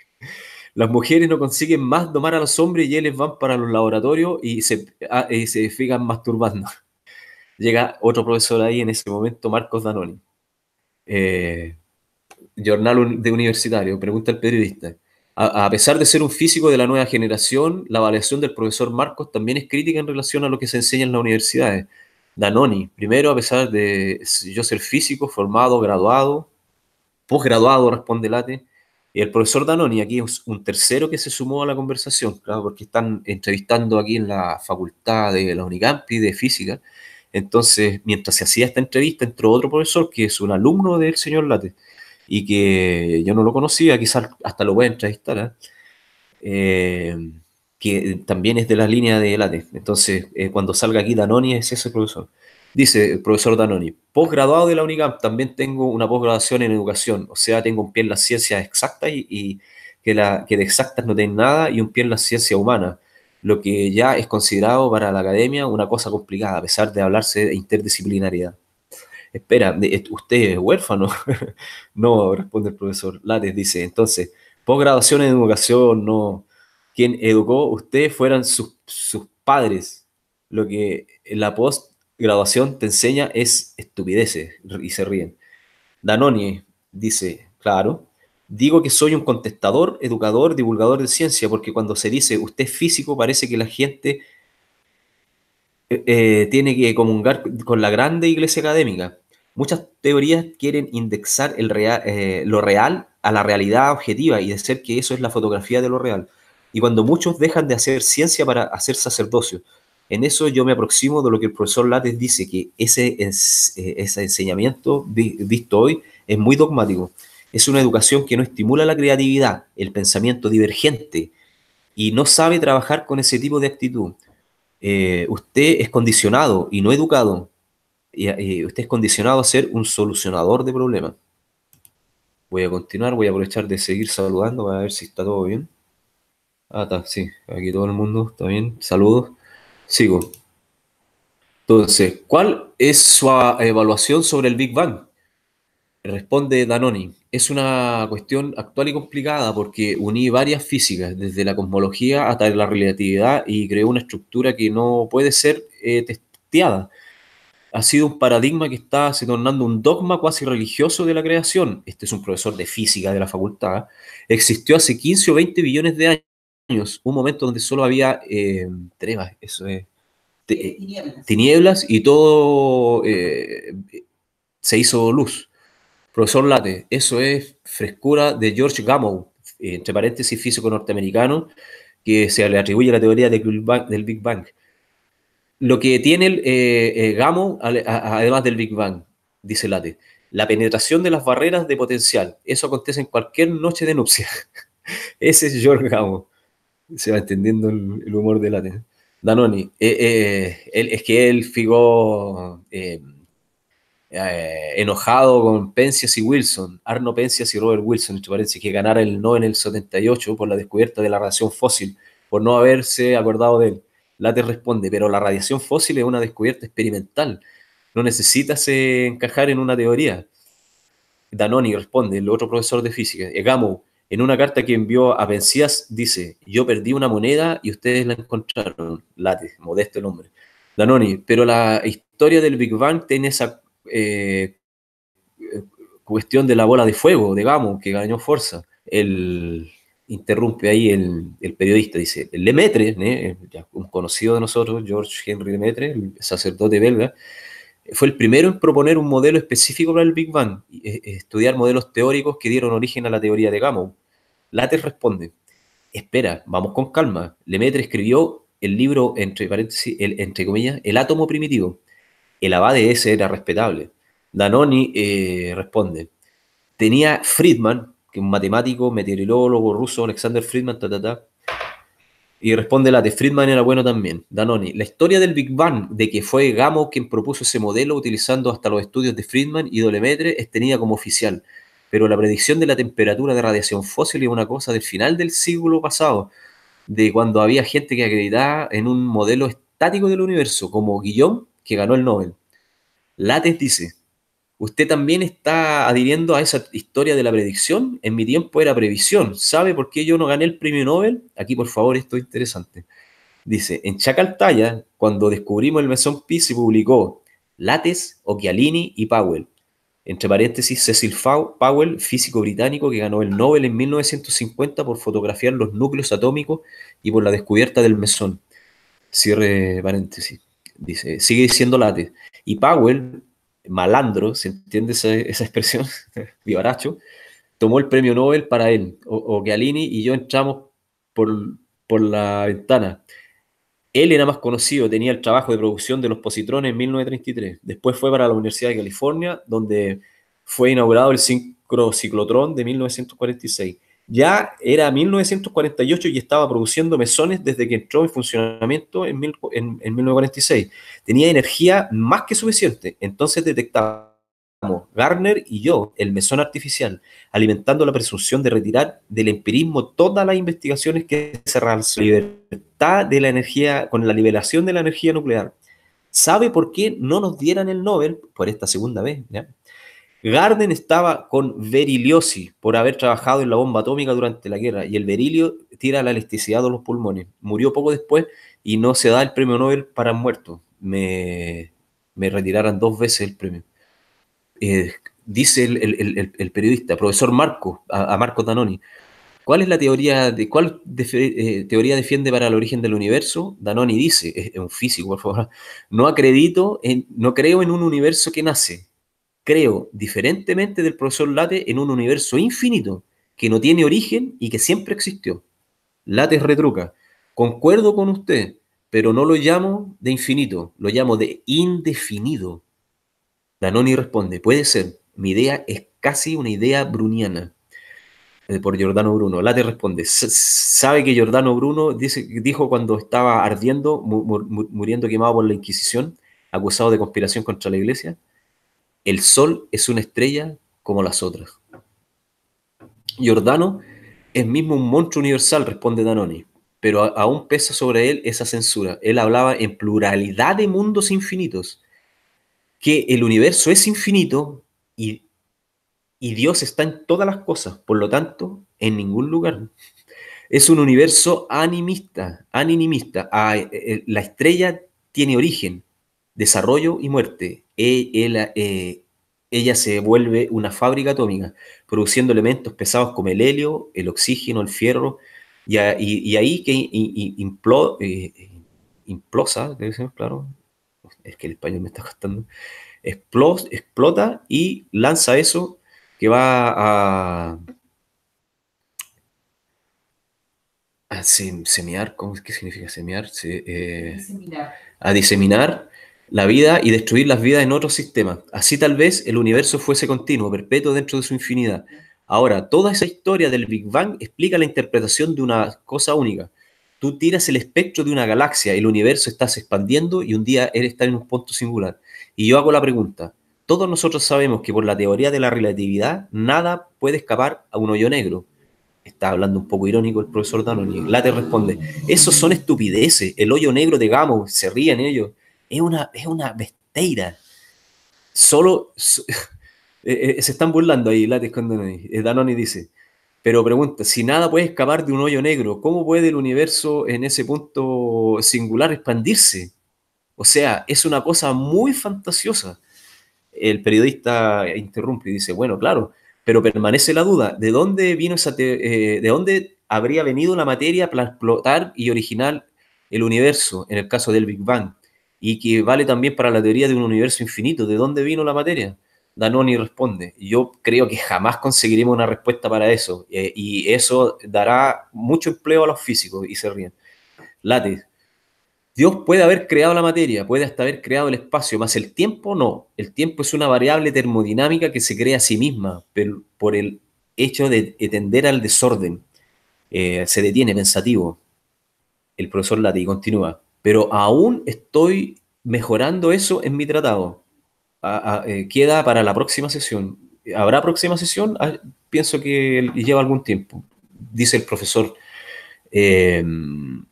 las mujeres no consiguen más domar a los hombres y ellos van para los laboratorios y se, ah, se fijan masturbando. Llega otro profesor ahí en ese momento, Marcos Danoni. Eh, jornal de universitario, pregunta el periodista a, pesar de ser un físico de la nueva generación, la evaluación del profesor Marcos también es crítica en relación a lo que se enseña en la universidades. Danoni, primero, a pesar de yo ser físico, formado, graduado, posgraduado, responde Late, y el profesor Danoni, aquí es un tercero que se sumó a la conversación, claro, porque están entrevistando aquí en la facultad de la Unicampi de física. Entonces, mientras se hacía esta entrevista, entró otro profesor que es un alumno del señor Late y que yo no lo conocía, quizás hasta lo voy a entrevistar, ¿eh? Eh, que también es de la línea de LATE. Entonces, eh, cuando salga aquí Danoni, es ese profesor. Dice el profesor Danoni, posgraduado de la UNICAMP, también tengo una posgraduación en educación, o sea, tengo un pie en las ciencias exactas y, que, la, que de exactas no tengo nada y un pie en las ciencias humanas lo que ya es considerado para la academia una cosa complicada, a pesar de hablarse de interdisciplinariedad. Espera, ¿usted es huérfano? no, responde el profesor Lates, dice. Entonces, posgraduación en educación, no. Quien educó usted fueran sus, sus padres. Lo que la posgraduación te enseña es estupideces y se ríen. Danoni dice, claro, Digo que soy un contestador, educador, divulgador de ciencia, porque cuando se dice usted es físico, parece que la gente eh, tiene que comungar con la grande iglesia académica. Muchas teorías quieren indexar el eh, lo real a la realidad objetiva y decir que eso es la fotografía de lo real. Y cuando muchos dejan de hacer ciencia para hacer sacerdocio, en eso yo me aproximo de lo que el profesor Lattes dice, que ese, eh, ese enseñamiento visto hoy es muy dogmático. Es una educación que no estimula la creatividad, el pensamiento divergente y no sabe trabajar con ese tipo de actitud. Eh, usted es condicionado y no educado. Y, usted es condicionado a ser un solucionador de problemas. Voy a continuar, voy a aprovechar de seguir saludando a ver si está todo bien. Ah, está, sí, aquí todo el mundo está bien. Saludos. Sigo. Entonces, ¿cuál es su evaluación sobre el Big Bang? Responde Danoni es una cuestión actual y complicada porque uní varias físicas, desde la cosmología hasta la relatividad, y creó una estructura que no puede ser eh, testeada. Ha sido un paradigma que está se tornando un dogma cuasi religioso de la creación. Este es un profesor de física de la facultad. Existió hace 15 o 20 billones de años, un momento donde solo había eh, eso es, tinieblas. tinieblas. y todo eh, se hizo luz Profesor Late, eso es frescura de George Gamow, eh, entre paréntesis físico norteamericano, que se le atribuye la teoría del Big Bang. Lo que tiene el, eh, eh, Gamow, además del Big Bang, dice Late, la penetración de las barreras de potencial. Eso acontece en cualquier noche de nupcia. Ese es George Gamow. Se
va entendiendo el, humor de Late.
Danoni, es que él figó eh, enojado con Penzias y Wilson, Arno Penzias y Robert Wilson, esto parece que ganara el no en el 78 por la descubierta de la radiación fósil, por no haberse acordado de él. Late responde, pero la radiación fósil es una descubierta experimental, no necesitas eh, encajar en una teoría. Danoni responde, el otro profesor de física, Egamo, eh, en una carta que envió a Penzias, dice, yo perdí una moneda y ustedes la encontraron. Late, modesto el hombre. Danoni, pero la historia del Big Bang tiene esa eh, cuestión de la bola de fuego, de digamos, que ganó fuerza. El, interrumpe ahí el, periodista, dice, Lemaitre, ¿eh? un conocido de nosotros, George Henry Lemaitre, el sacerdote belga, fue el primero en proponer un modelo específico para el Big Bang, eh, estudiar modelos teóricos que dieron origen a la teoría de Gamow. Lattes responde, espera, vamos con calma. Lemaitre escribió el libro, entre paréntesis, entre comillas, El átomo primitivo, el abade ese era respetable. Danoni eh, responde. Tenía Friedman, que es un matemático, meteorólogo ruso, Alexander Friedman, ta, ta, Y responde la de Friedman era bueno también. Danoni, la historia del Big Bang, de que fue Gamo quien propuso ese modelo utilizando hasta los estudios de Friedman y Dolemetre, es tenida como oficial. Pero la predicción de la temperatura de radiación fósil es una cosa del final del siglo pasado, de cuando había gente que acreditaba en un modelo estático del universo, como Guillaume que ganó el Nobel. Lattes dice, usted también está adhiriendo a esa historia de la predicción. En mi tiempo era previsión. ¿Sabe por qué yo no gané el premio Nobel? Aquí, por favor, esto es interesante. Dice, en Chacaltaya, cuando descubrimos el mesón Pi, se publicó Lattes, Occhialini y Powell. Entre paréntesis, Cecil Powell, físico británico que ganó el Nobel en 1950 por fotografiar los núcleos atómicos y por la descubierta del mesón. Cierre paréntesis. Dice, sigue diciendo látex. Y Powell, malandro, ¿se entiende esa, expresión? Vivaracho, tomó el premio Nobel para él. O, Galini, y yo entramos por, la ventana. Él era más conocido, tenía el trabajo de producción de los positrones en 1933. Después fue para la Universidad de California, donde fue inaugurado el ciclotrón de 1946 ya era 1948 y estaba produciendo mesones desde que entró en funcionamiento en, en, 1946. Tenía energía más que suficiente, entonces detectamos, Garner y yo, el mesón artificial, alimentando la presunción de retirar del empirismo todas las investigaciones que se su Libertad de la energía, con la liberación de la energía nuclear. ¿Sabe por qué no nos dieran el Nobel por esta segunda vez? Garden estaba con veriliosis por haber trabajado en la bomba atómica durante la guerra y el berilio tira la elasticidad de los pulmones. Murió poco después y no se da el premio Nobel para muertos. Me, me retiraran dos veces el premio. Eh, dice el, el, periodista, profesor Marco, a, Marco Danoni, ¿cuál es la teoría, de cuál eh, teoría defiende para el origen del universo? Danoni dice, es, un físico, por favor, no acredito, en, no creo en un universo que nace, creo, diferentemente del profesor Late, en un universo infinito que no tiene origen y que siempre existió. Late retruca. Concuerdo con usted, pero no lo llamo de infinito, lo llamo de indefinido. Danoni responde, puede ser, mi idea es casi una idea bruniana. Eh, por Giordano Bruno. Late responde, sabe que Giordano Bruno dice, dijo cuando estaba ardiendo, muriendo quemado por la Inquisición, acusado de conspiración contra la Iglesia, el Sol es una estrella como las otras. Giordano es mismo un monstruo universal, responde Danoni, pero aún pesa sobre él esa censura. Él hablaba en pluralidad de mundos infinitos, que el universo es infinito y, y Dios está en todas las cosas, por lo tanto, en ningún lugar. Es un universo animista, animista. Ah, eh, eh, la estrella tiene origen, desarrollo y muerte. E, eh, ella se vuelve una fábrica atómica, produciendo elementos pesados como el helio, el oxígeno, el fierro, y, ahí que eh, implosa, claro, es que el español me está costando, explota y lanza eso que va a... a semear, ¿cómo significa semear? Eh, a diseminar la vida y destruir las vidas en otros sistemas. Así tal vez el universo fuese continuo, perpetuo dentro de su infinidad. Ahora, toda esa historia del Big Bang explica la interpretación de una cosa única. Tú tiras el espectro de una galaxia, el universo está se expandiendo y un día eres estar en un punto singular. Y yo hago la pregunta, todos nosotros sabemos que por la teoría de la relatividad nada puede escapar a un hoyo negro. Está hablando un poco irónico el profesor Danoni. La te responde, esos son estupideces, el hoyo negro de Gamow se ríen ellos es una, es una besteira. Solo eh, eh, se están burlando ahí, Latis Condononi. Eh, Danoni dice, pero pregunta, si nada puede escapar de un hoyo negro, ¿cómo puede el universo en ese punto singular expandirse? O sea, es una cosa muy fantasiosa. El periodista interrumpe y dice, bueno, claro, pero permanece la duda, ¿de dónde vino esa de dónde habría venido la materia para explotar y originar el universo en el caso del Big Bang? y que vale también para la teoría de un universo infinito. ¿De dónde vino la materia? Danoni responde. Yo creo que jamás conseguiremos una respuesta para eso eh, y eso dará mucho empleo a los físicos y se ríen. Látiz, Dios puede haber creado la materia, puede hasta haber creado el espacio, más el tiempo no. El tiempo es una variable termodinámica que se crea a sí misma pero por el hecho de tender al desorden. Eh, se detiene pensativo. El profesor Lati continúa. Pero aún estoy mejorando eso en mi tratado. Eh, queda para la próxima sesión. ¿Habrá próxima sesión? Ah, pienso que lleva algún tiempo, dice el profesor, em,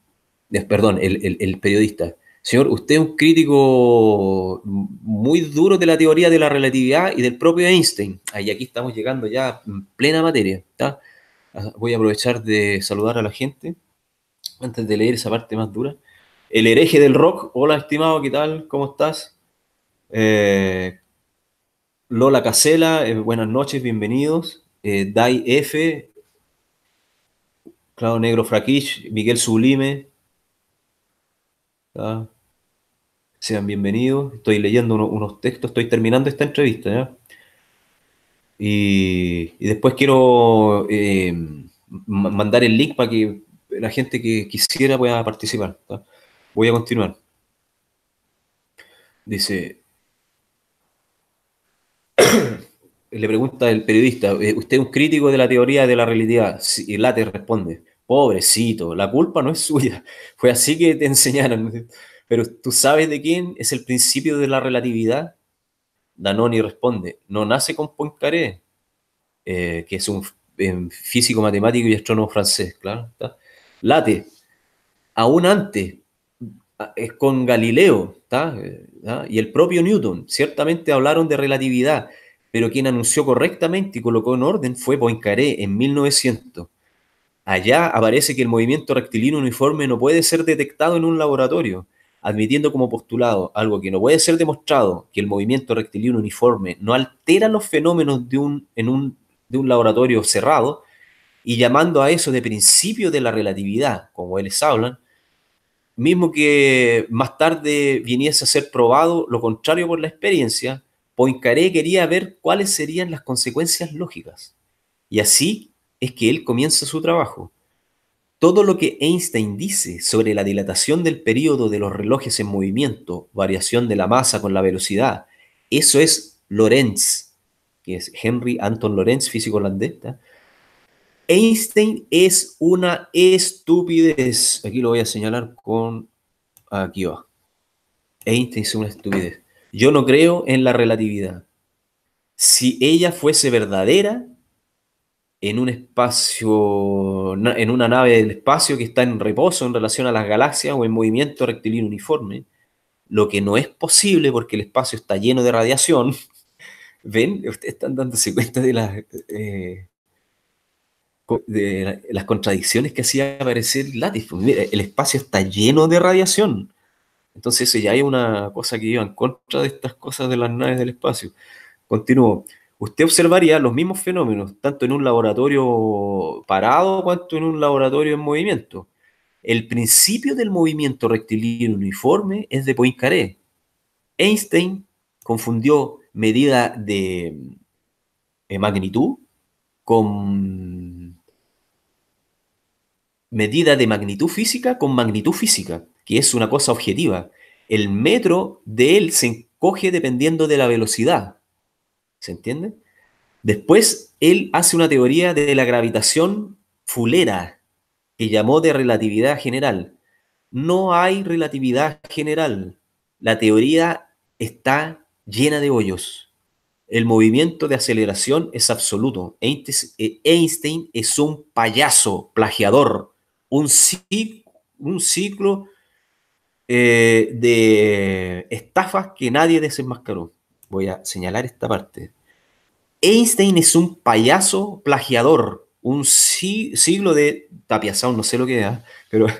eh, perdón, el, periodista. Señor, usted es un crítico muy duro de la teoría de la relatividad y del propio Einstein. Ahí aquí estamos llegando ya en plena materia. Ah, voy a aprovechar de saludar a la gente antes de leer esa parte más dura el hereje del rock. Hola, estimado, ¿qué tal? ¿Cómo estás? Eh, Lola Casela, eh, buenas noches, bienvenidos. Eh, Dai F, Claudio Negro Fraquich, Miguel Sublime. Sean bienvenidos. Estoy leyendo unos textos, estoy terminando esta entrevista. Y, después quiero mandar el link para que la gente que quisiera pueda participar. Voy a continuar. Dice, le pregunta el periodista, eh, ¿usted es un crítico de la teoría de la relatividad? Y Late responde, pobrecito, la culpa no es suya, fue así que te enseñaron. Pero ¿tú sabes de quién es el principio de la relatividad? Danoni responde, no nace con Poincaré, eh, que es un físico, matemático y astrónomo francés, claro. Late, aún antes, Ah, es con Galileo y el propio Newton. Ciertamente hablaron de relatividad, pero quien anunció correctamente y colocó en orden fue Poincaré en 1900. Allá aparece que el movimiento rectilíneo uniforme no puede ser detectado en un laboratorio, admitiendo como postulado algo que no puede ser demostrado, que el movimiento rectilíneo uniforme no altera los fenómenos de un, en un, de un laboratorio cerrado, y llamando a eso de principio de la relatividad, como les hablan, mismo que más tarde viniese a ser probado lo contrario por la experiencia, Poincaré quería ver cuáles serían las consecuencias lógicas. Y así es que él comienza su trabajo. Todo lo que Einstein dice sobre la dilatación del periodo de los relojes en movimiento, variación de la masa con la velocidad, eso es Lorentz, que es Henry Anton Lorentz, físico holandés, Einstein es una estupidez. Aquí lo voy a señalar con... Aquí va. Einstein es una estupidez. Yo no creo en la relatividad. Si ella fuese verdadera, en un espacio, en una nave del espacio que está en reposo en relación a las galaxias o en movimiento rectilíneo uniforme, lo que no es posible porque el espacio está lleno de radiación, ¿ven? Ustedes están dándose cuenta de la... Eh, de las contradicciones que hacía aparecer la pues, Mira, el espacio está lleno de radiación. Entonces ya hay una cosa que iba en contra de estas cosas de las naves del espacio. Continúo. Usted observaría los mismos fenómenos, tanto en un laboratorio parado cuanto en un laboratorio en movimiento. El principio del movimiento rectilíneo uniforme es de Poincaré. Einstein confundió medida de eh, magnitud con medida de magnitud física con magnitud física, que es una cosa objetiva. El metro de él se encoge dependiendo de la velocidad. ¿Se entiende? Después, él hace una teoría de la gravitación fulera, que llamó de relatividad general. No hay relatividad general. La teoría está llena de hoyos. El movimiento de aceleración es absoluto. Einstein eh, es un payaso plagiador un ciclo, eh, de estafas que nadie desenmascaró. Voy a señalar esta parte. Einstein es un payaso plagiador, un siglo de tapiazón, no sé lo que es, ¿ah? pero eh,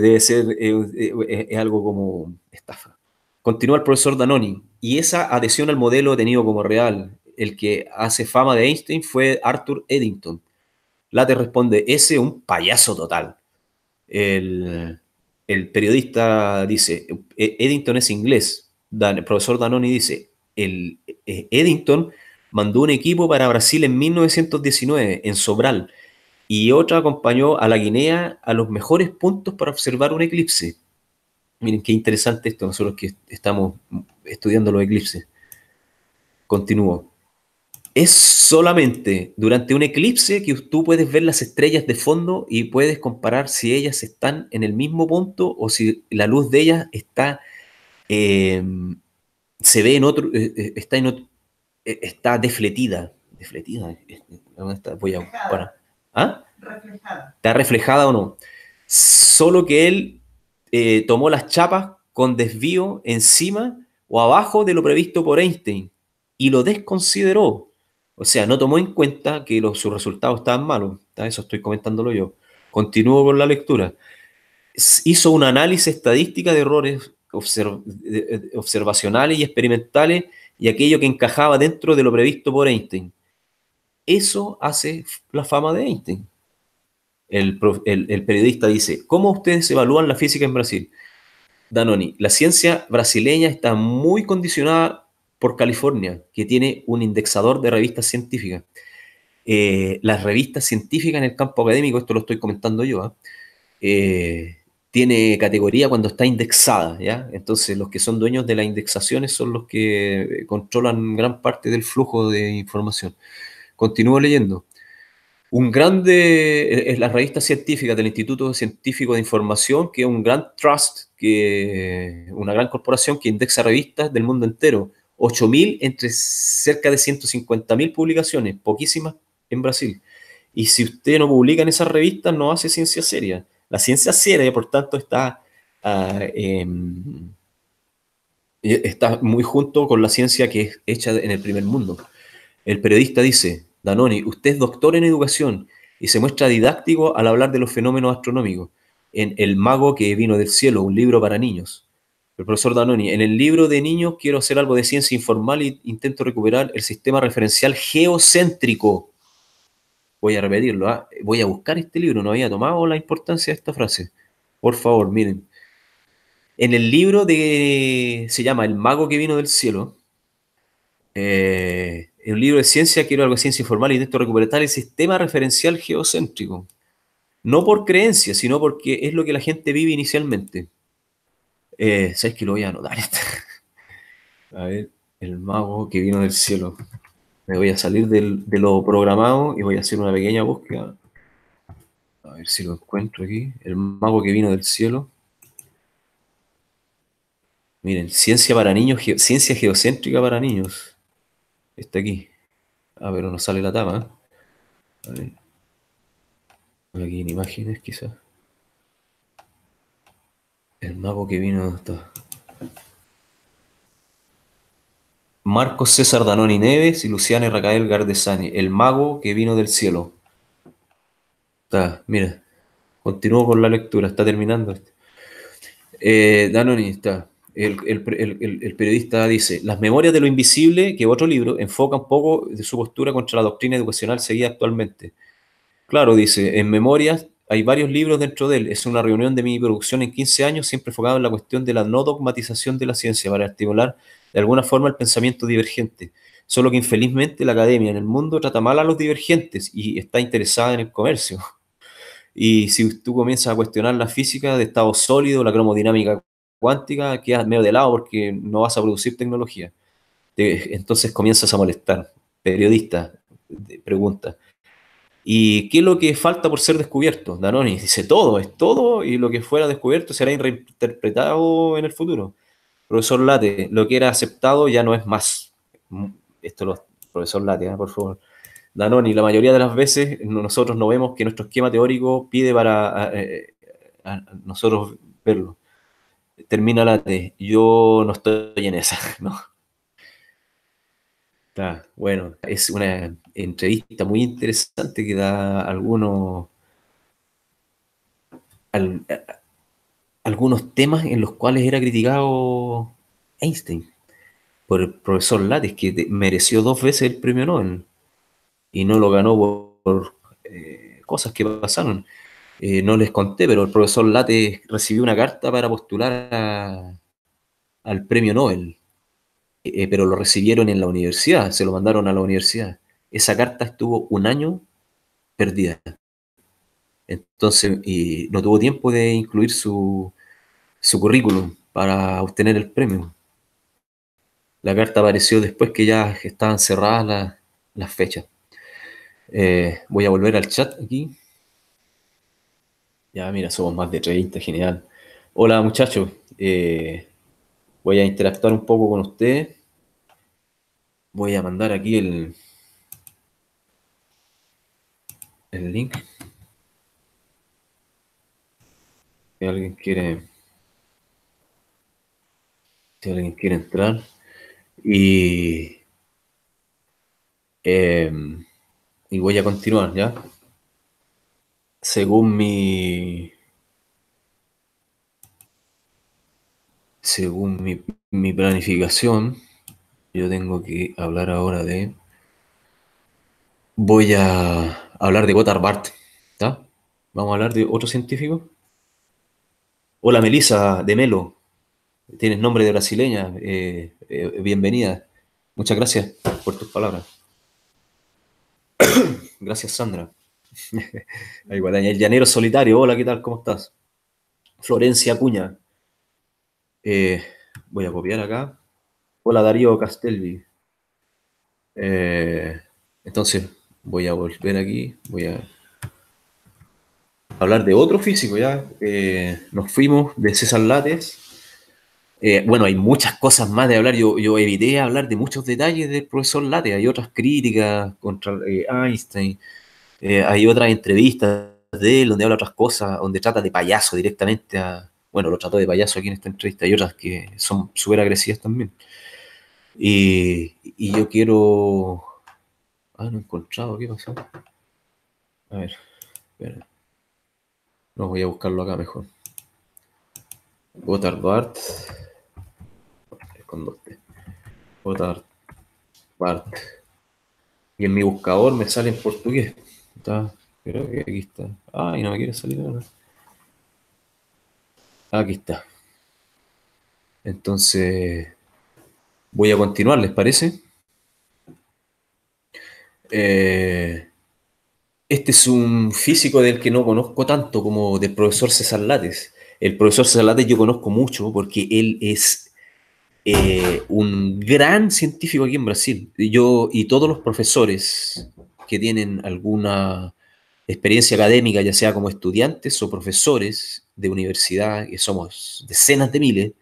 debe ser eh, algo como estafa. Continúa el profesor Danoni, y esa adhesión al modelo tenido como real. El que hace fama de Einstein fue Arthur Eddington, Late responde, ese un payaso total. El, periodista dice, e-, Eddington es inglés. Dan, el profesor Danoni dice, el, eh, Eddington mandó un equipo para Brasil en 1919, en Sobral, y otro acompañó a la Guinea a los mejores puntos para observar un eclipse. Miren qué interesante esto, nosotros que estamos estudiando los eclipses. Continúo es solamente durante un eclipse que tú puedes ver las estrellas de fondo y puedes comparar si ellas están en el mismo punto o si la luz de ellas está, em, se ve en otro, eh, eh, está, en otro, eh, está defletida. Defletida, ¿dónde está? Voy a para ¿Ah?
Reflejada.
¿Está reflejada o no? Solo que él tomó las chapas con desvío encima o abajo de lo previsto por Einstein y lo desconsideró o sea, no tomó en cuenta que los, sus resultados estaban malos. Eso estoy comentándolo yo. Continúo con la lectura. Hizo un análisis estadística de errores observacionales y experimentales y aquello que encajaba dentro de lo previsto por Einstein. Eso hace la fama de Einstein. el periodista dice, ¿cómo ustedes evalúan la física en Brasil? Danoni, la ciencia brasileña está muy condicionada por California, que tiene un indexador de revistas científicas. Eh, las revistas científicas en el campo académico, esto lo estoy comentando yo, ¿ah? eh, tiene categoría cuando está indexada, ¿ya? Entonces los que son dueños de las indexaciones son los que controlan gran parte del flujo de información. Continúo leyendo. Un grande, eh, es la revista científica del Instituto Científico de Información, que es un gran trust, que, una gran corporación que indexa revistas del mundo entero. 8.000 entre cerca de 150.000 publicaciones, poquísimas en Brasil. Y si usted no publica en esas revistas, no hace ciencia seria. La ciencia seria, por tanto, está, ah, em, está muy junto con la ciencia que es hecha en el primer mundo. El periodista dice, Danoni, usted es doctor en educación y se muestra didáctico al hablar de los fenómenos astronómicos en El mago que vino del cielo, un libro para niños. El profesor Danoni, en el libro de niños quiero hacer algo de ciencia informal e intento recuperar el sistema referencial geocéntrico. Voy a repetirlo, ¿ah? voy a buscar este libro, no había tomado la importancia de esta frase. Por favor, miren. En el libro de, se llama El mago que vino del cielo, eh, en el libro de ciencia quiero algo de ciencia informal e intento recuperar el sistema referencial geocéntrico. No por creencia, sino porque es lo que la gente vive inicialmente. Eh, ¿Sabes que lo voy a anotar? a ver, el mago que vino del cielo. Me voy a salir de lo programado y voy a hacer una pequeña búsqueda. A ver si lo encuentro aquí. El mago que vino del cielo. Miren, ciencia para niños, ciencia geocéntrica para niños. Está aquí. a ah, pero no sale la tapa. ¿eh? A ver. Aquí en imágenes, quizás mago que vino Marcos César Danoni Neves y Luciana Racael Gardesani, el mago que vino del cielo. Está, mira, continúo con la lectura, está terminando. Este. Eh, Danoni, está. El, el, periodista dice, las memorias de lo invisible, que otro libro, enfoca un poco de su postura contra la doctrina educacional seguida actualmente. Claro, dice, en memorias hay varios libros dentro de él. Es una reunión de mi producción en 15 años, siempre enfocado en la cuestión de la no dogmatización de la ciencia para estimular de alguna forma el pensamiento divergente. Solo que infelizmente la academia en el mundo trata mal a los divergentes y está interesada en el comercio. Y si tú comienzas a cuestionar la física de estado sólido, la cromodinámica cuántica, quedas medio de lado porque no vas a producir tecnología. Entonces comienzas a molestar. Periodista, pregunta. ¿Y qué es lo que falta por ser descubierto? Danoni, dice todo, es todo, y lo que fuera descubierto será reinterpretado en el futuro. Profesor Late, lo que era aceptado ya no es más. Mm, esto lo, profesor Late, ¿eh? por favor. Danoni, la mayoría de las veces nosotros no vemos que nuestro esquema teórico pide para nosotros verlo. Termina Late, yo no estoy en esa, ¿no? bueno, es una entrevista muy interesante que da algunos, algunos temas en los cuales era criticado Einstein por el profesor Lattes, que mereció dos veces el premio Nobel y no lo ganó por, eh, cosas que pasaron. Eh, no les conté, pero el profesor Lattes recibió una carta para postular al premio Nobel, eh, pero lo recibieron en la universidad, se lo mandaron a la universidad esa carta estuvo un año perdida. Entonces, y no tuvo tiempo de incluir su, currículum para obtener el premio. La carta apareció después que ya estaban cerradas las, fechas. Eh, voy a volver al chat aquí. Ya, mira, somos más de 30, genial. Hola muchachos, eh, voy a interactuar un poco con ustedes. Voy a mandar aquí el, el link. Si alguien quiere, si alguien quiere entrar y em, y voy a continuar ya. Según mi según mi, mi planificación, yo tengo que hablar ahora de voy a hablar de Gotthard Bart. Vamos a hablar de otro científico. Hola Melisa de Melo, tienes nombre de brasileña, eh, eh, bienvenida. Muchas gracias por tus palabras. gracias Sandra. El llanero solitario, hola, ¿qué tal? ¿Cómo estás? Florencia Cuña. Eh, voy a copiar acá. Hola Darío Castelvi. entonces, voy a volver aquí, voy a hablar de otro físico, ya. Eh, nos fuimos de César Lattes. Eh, bueno, hay muchas cosas más de hablar. Yo, evité hablar de muchos detalles del profesor Lattes. Hay otras críticas contra eh, Einstein. hay otras entrevistas de él donde habla otras cosas, donde trata de payaso directamente Bueno, lo trató de payaso aquí en esta entrevista. Hay otras que son súper agresivas también. y yo quiero Ah, no he encontrado, ¿qué pasó? A ver, espera. No, voy a buscarlo acá mejor. Gotard Bart. Con Gotard Bart. Y en mi buscador me sale en portugués. Está, creo que aquí está. Ah, no me quiere salir ahora. Aquí está. Entonces, voy a continuar, ¿les parece? Eh, este es un físico del que no conozco tanto como del profesor César Lattes. El profesor César Lattes yo conozco mucho porque él es eh, un gran científico aquí en Brasil. Yo y todos los profesores que tienen alguna experiencia académica, ya sea como estudiantes o profesores de universidad, que somos decenas de miles,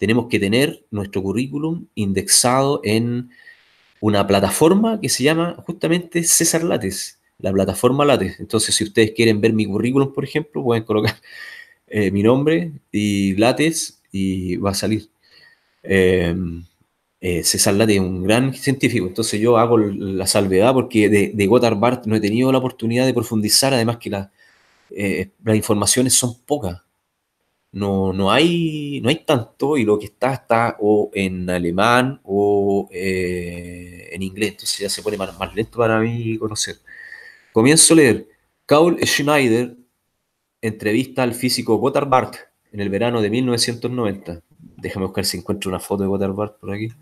tenemos que tener nuestro currículum indexado en una plataforma que se llama justamente César Lattes, la plataforma Lattes. Entonces, si ustedes quieren ver mi currículum, por ejemplo, pueden colocar eh, mi nombre y Lattes y va a salir. Em, eh, César Lattes es un gran científico, entonces yo hago la salvedad porque de, de Gotthard no he tenido la oportunidad de profundizar, además que eh, las informaciones son pocas no, no, hay, no hay tanto y lo que está está o en alemán o eh, en inglés, entonces ya se pone más, más, lento para mí conocer. Comienzo a leer. Kaul Schneider entrevista al físico Gotthard Bart en el verano de 1990. Déjame buscar si encuentro una foto de Gotthard Bart por aquí.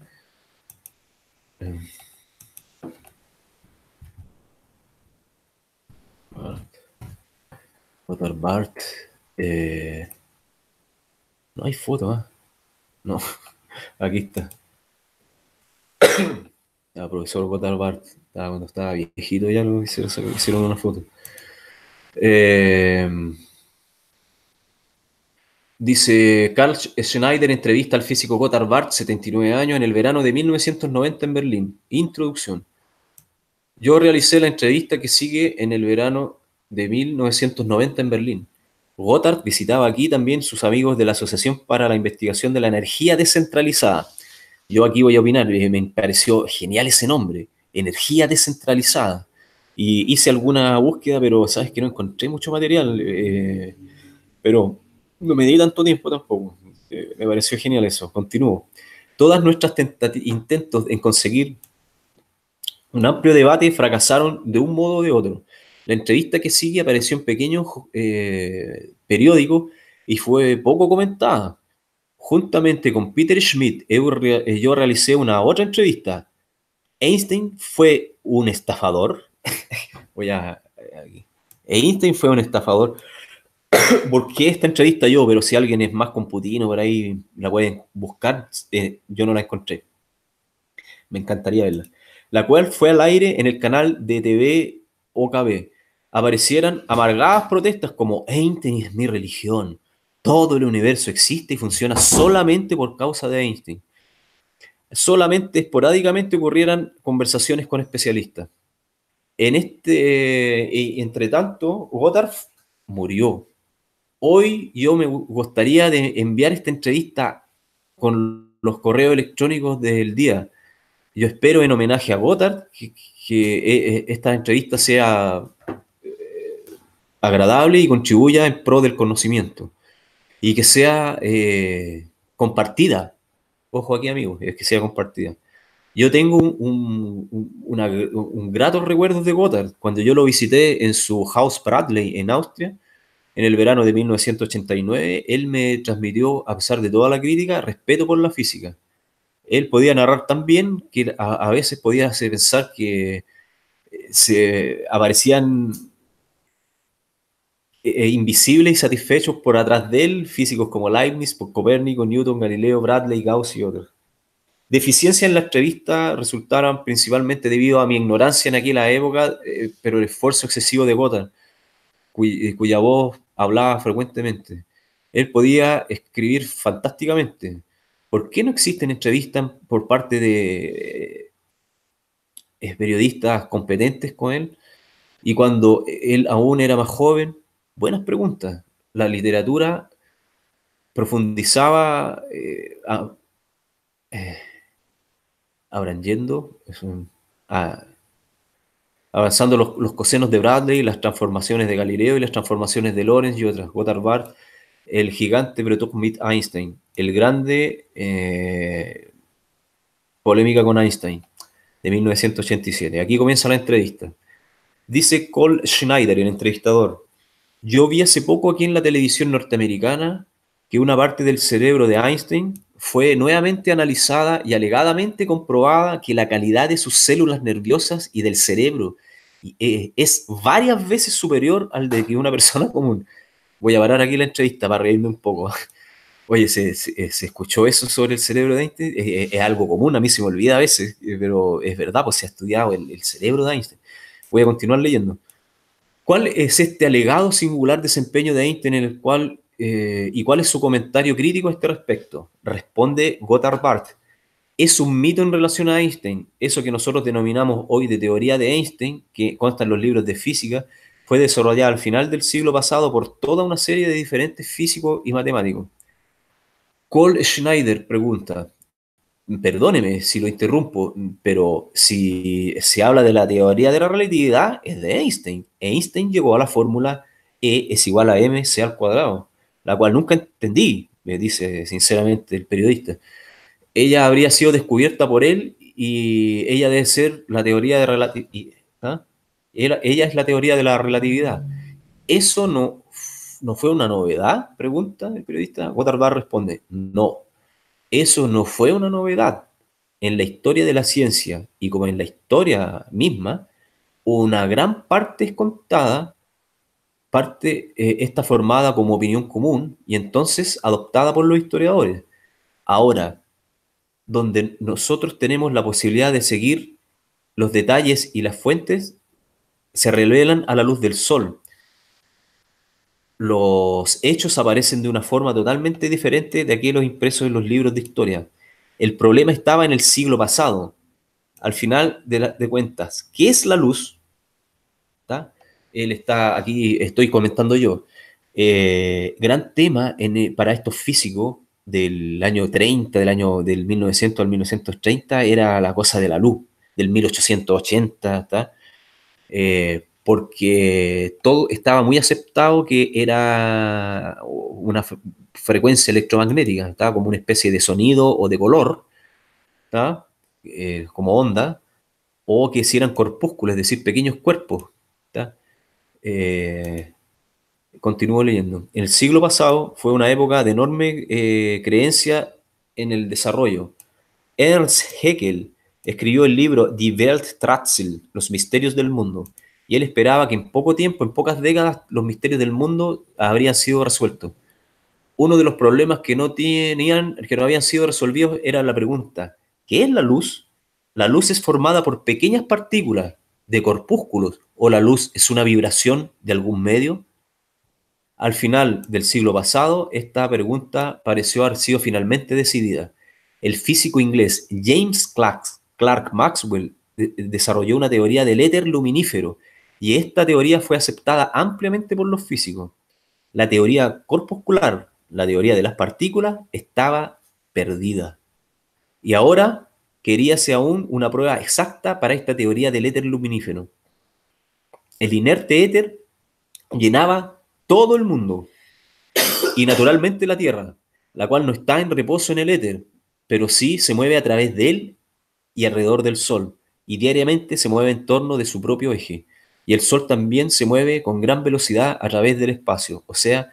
Eh, Gotthard eh, no hay foto, ¿eh? No, aquí está. El profesor Gotthard Bart, cuando estaba viejito ya lo hicieron, una foto. Em, dice Carl Schneider entrevista al físico Gotthard bart 79 años, en el verano de 1990 en Berlín. Introducción. Yo realicé la entrevista que sigue en el verano de 1990 en Berlín. Gotthard visitaba aquí también sus amigos de la Asociación para la Investigación de la Energía Descentralizada. Yo aquí voy a opinar, eh, me pareció genial ese nombre, energía descentralizada. Y hice alguna búsqueda, pero sabes que no encontré mucho material, eh, pero no me di tanto tiempo tampoco. Eh, me pareció genial eso, continúo. Todas nuestras intentos en conseguir un amplio debate fracasaron de un modo o de otro. La entrevista que sigue apareció en pequeños eh, periódicos y fue poco comentada. Juntamente con Peter Schmidt, eh, yo realicé una otra entrevista. Einstein fue un estafador. Voy a. Eh, Einstein fue un estafador. Porque esta entrevista yo? Pero si alguien es más computino por ahí, la pueden buscar. yo no la encontré. Me encantaría verla. La cual fue al aire en el canal de TV OKB aparecieran amargadas protestas como Einstein es mi religión, todo el universo existe y funciona solamente por causa de Einstein. Solamente esporádicamente ocurrieran conversaciones con especialistas. En este, y entre tanto, Gotthard murió. Hoy yo me gustaría de enviar esta entrevista con los correos electrónicos del día. Yo espero en homenaje a Gotthard que eh, eh, esta entrevista sea agradable y contribuya en pro del conocimiento y que sea eh, compartida. Ojo aquí, amigos, es que sea compartida. Yo tengo un, grato recuerdo de Gotthard cuando yo lo visité en su House Bradley en Austria en el verano de 1989. Él me transmitió, a pesar de toda la crítica, respeto por la física. Él podía narrar tan bien que a, veces podía hacer pensar que eh, se aparecían eh, eh, invisibles y satisfechos por atrás de él, físicos como Leibniz, Copérnico, Newton, Galileo, Bradley, Gauss y otros. Deficiencias en la entrevista resultaron principalmente debido a mi ignorancia en aquella época, eh, pero el esfuerzo excesivo de Gotham, cuya voz hablaba frecuentemente. Él podía escribir fantásticamente. ¿Por qué no existen entrevistas por parte de periodistas competentes con él? Y cuando él aún era más joven, buenas preguntas. La literatura profundizaba eh, eh avanzando los, cosenos de Bradley, las transformaciones de Galileo y las transformaciones de Lorenz y otras, Gotthard Barth, el gigante pero mit Einstein, el grande eh, polémica con Einstein de 1987. Aquí comienza la entrevista. Dice Cole Schneider, el entrevistador, yo vi hace poco aquí en la televisión norteamericana que una parte del cerebro de Einstein fue nuevamente analizada y alegadamente comprobada que la calidad de sus células nerviosas y del cerebro eh, es varias veces superior al de una persona común. Voy a parar aquí la entrevista para reírme un poco. Oye, ¿se, eh, escuchó eso sobre el cerebro de Einstein? Eh, es, algo común, a mí se me olvida a veces, pero es verdad, pues se ha estudiado el cerebro de Einstein. Voy a continuar leyendo. ¿Cuál es este alegado singular desempeño de Einstein en el cual eh, y cuál es su comentario crítico a este respecto? Responde Gotthard Barth. Es un mito en relación a Einstein. Eso que nosotros denominamos hoy de teoría de Einstein, que consta en los libros de física, fue desarrollada al final del siglo pasado por toda una serie de diferentes físicos y matemáticos. Cole Schneider pregunta, perdóneme si lo interrumpo, pero si se habla de la teoría de la relatividad, es de Einstein. Einstein llegó a la fórmula E es igual a mc al cuadrado, la cual nunca entendí, me dice sinceramente el periodista. Ella habría sido descubierta por él y ella debe ser la teoría de relatividad. ¿ah? Ella es la teoría de la relatividad. ¿Eso no, no fue una novedad? Pregunta el periodista. Barr responde, no, eso no fue una novedad. En la historia de la ciencia y como en la historia misma, una gran parte es contada, parte eh, está formada como opinión común y entonces adoptada por los historiadores. Ahora, donde nosotros tenemos la posibilidad de seguir los detalles y las fuentes, se revelan a la luz del sol los hechos aparecen de una forma totalmente diferente de aquellos impresos en los libros de historia. El problema estaba en el siglo pasado. Al final de, cuentas, ¿qué es la luz? Él está aquí, estoy comentando yo. Eh, gran tema eh, para estos físicos del año 30, del año del 1900 al 1930, era la cosa de la luz, del 1880, ¿está? Eh, porque todo estaba muy aceptado que era una frecuencia electromagnética, como una especie de sonido o de color, eh, como onda, o que si eran corpúsculos, es decir, pequeños cuerpos. Eh, continúo leyendo. El siglo pasado fue una época de enorme eh, creencia en el desarrollo. Ernst Haeckel escribió el libro Die Welt Tratzel, Los misterios del mundo, y él esperaba que en poco tiempo, en pocas décadas, los misterios del mundo habrían sido resueltos. Uno de los problemas que no tenían, que no habían sido resolvidos, era la pregunta: ¿qué es la luz? La luz es formada por pequeñas partículas de corpúsculos, o la luz es una vibración de algún medio. Al final del siglo pasado, esta pregunta pareció haber sido finalmente decidida. El físico inglés James Clark Maxwell desarrolló una teoría del éter luminífero y esta teoría fue aceptada ampliamente por los físicos. La teoría corpuscular, la teoría de las partículas, estaba perdida. Y ahora queríase aún una prueba exacta para esta teoría del éter luminífero. El inerte éter llenaba todo el mundo y naturalmente la Tierra, la cual no está en reposo en el éter, pero sí se mueve a través de él y alrededor del Sol, y diariamente se mueve en torno de su propio eje y el Sol también se mueve con gran velocidad a través del espacio, o sea,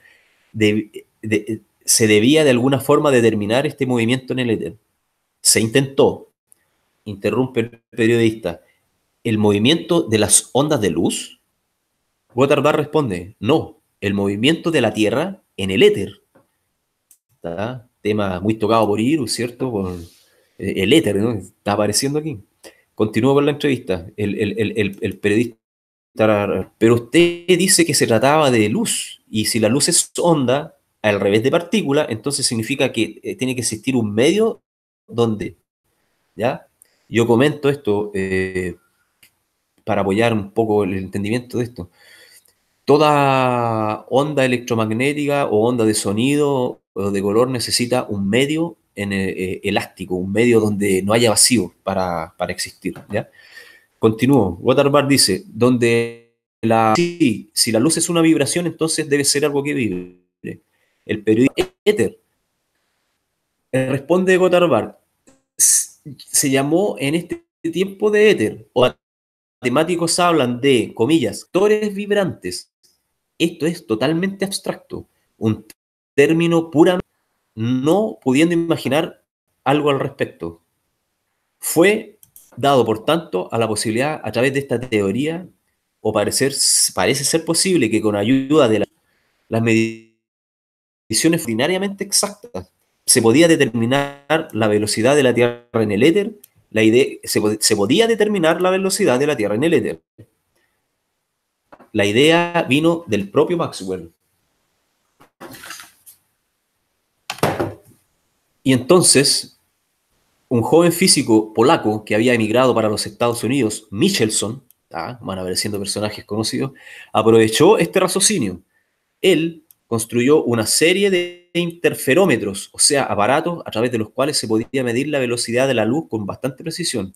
se debía de alguna forma determinar este movimiento en el éter. Se intentó, interrumpe el periodista, el movimiento de las ondas de luz. Gotthard responde, no, el movimiento de la Tierra en el éter. Tema muy tocado por ir, ¿cierto? Eh, el éter, ¿no? Está apareciendo aquí. Continúo con la entrevista. el, periodista pero usted dice que se trataba de luz, y si la luz es onda, al revés de partícula, entonces significa que eh, tiene que existir un medio donde, ¿ya? Yo comento esto eh, para apoyar un poco el entendimiento de esto. Toda onda electromagnética o onda de sonido o de color necesita un medio eh, elástico, un medio donde no haya vacío para, para existir, ¿ya? Continúo. Waterbar dice, donde la, si, si la luz es una vibración, entonces debe ser algo que vibre. El periódico éter. Responde Gotthard se llamó en este tiempo de éter, o matemáticos hablan de, comillas, actores vibrantes. Esto es totalmente abstracto, un término puramente no pudiendo imaginar algo al respecto. Fue dado por tanto a la posibilidad a través de esta teoría o parecer, parece ser posible que con ayuda de las mediciones ordinariamente exactas se podía determinar la velocidad de la Tierra en el éter, la idea, se podía determinar la velocidad de la Tierra en el éter. La idea vino del propio Maxwell. Y entonces, un joven físico polaco que había emigrado para los Estados Unidos, Michelson, a van siendo personajes conocidos, aprovechó este raciocinio. Él construyó una serie de interferómetros, o sea, aparatos a través de los cuales se podía medir la velocidad de la luz con bastante precisión.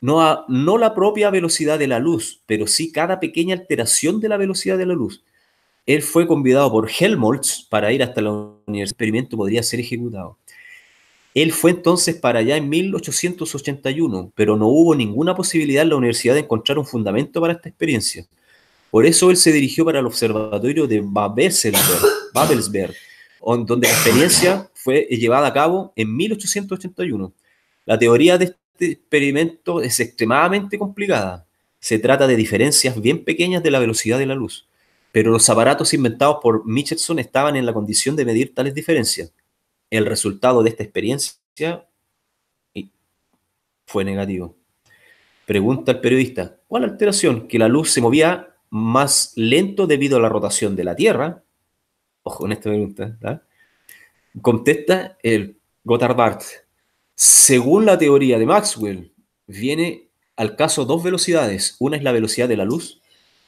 No, no la propia velocidad de la luz, pero sí cada pequeña alteración de la velocidad de la luz. Él fue convidado por Helmholtz para ir hasta la universidad. El experimento podría ser ejecutado. Él fue entonces para allá en 1881, pero no hubo ninguna posibilidad en la universidad de encontrar un fundamento para esta experiencia. Por eso él se dirigió para el observatorio de Babelsberg, donde la experiencia fue llevada a cabo en 1881. La teoría de este experimento es extremadamente complicada. Se trata de diferencias bien pequeñas de la velocidad de la luz, pero los aparatos inventados por Michelson estaban en la condición de medir tales diferencias el resultado de esta experiencia fue negativo. Pregunta el periodista, ¿cuál alteración? Que la luz se movía más lento debido a la rotación de la Tierra. Ojo con esta pregunta. ¿verdad? Contesta el Gotthard Bart. Según la teoría de Maxwell, viene al caso dos velocidades. Una es la velocidad de la luz,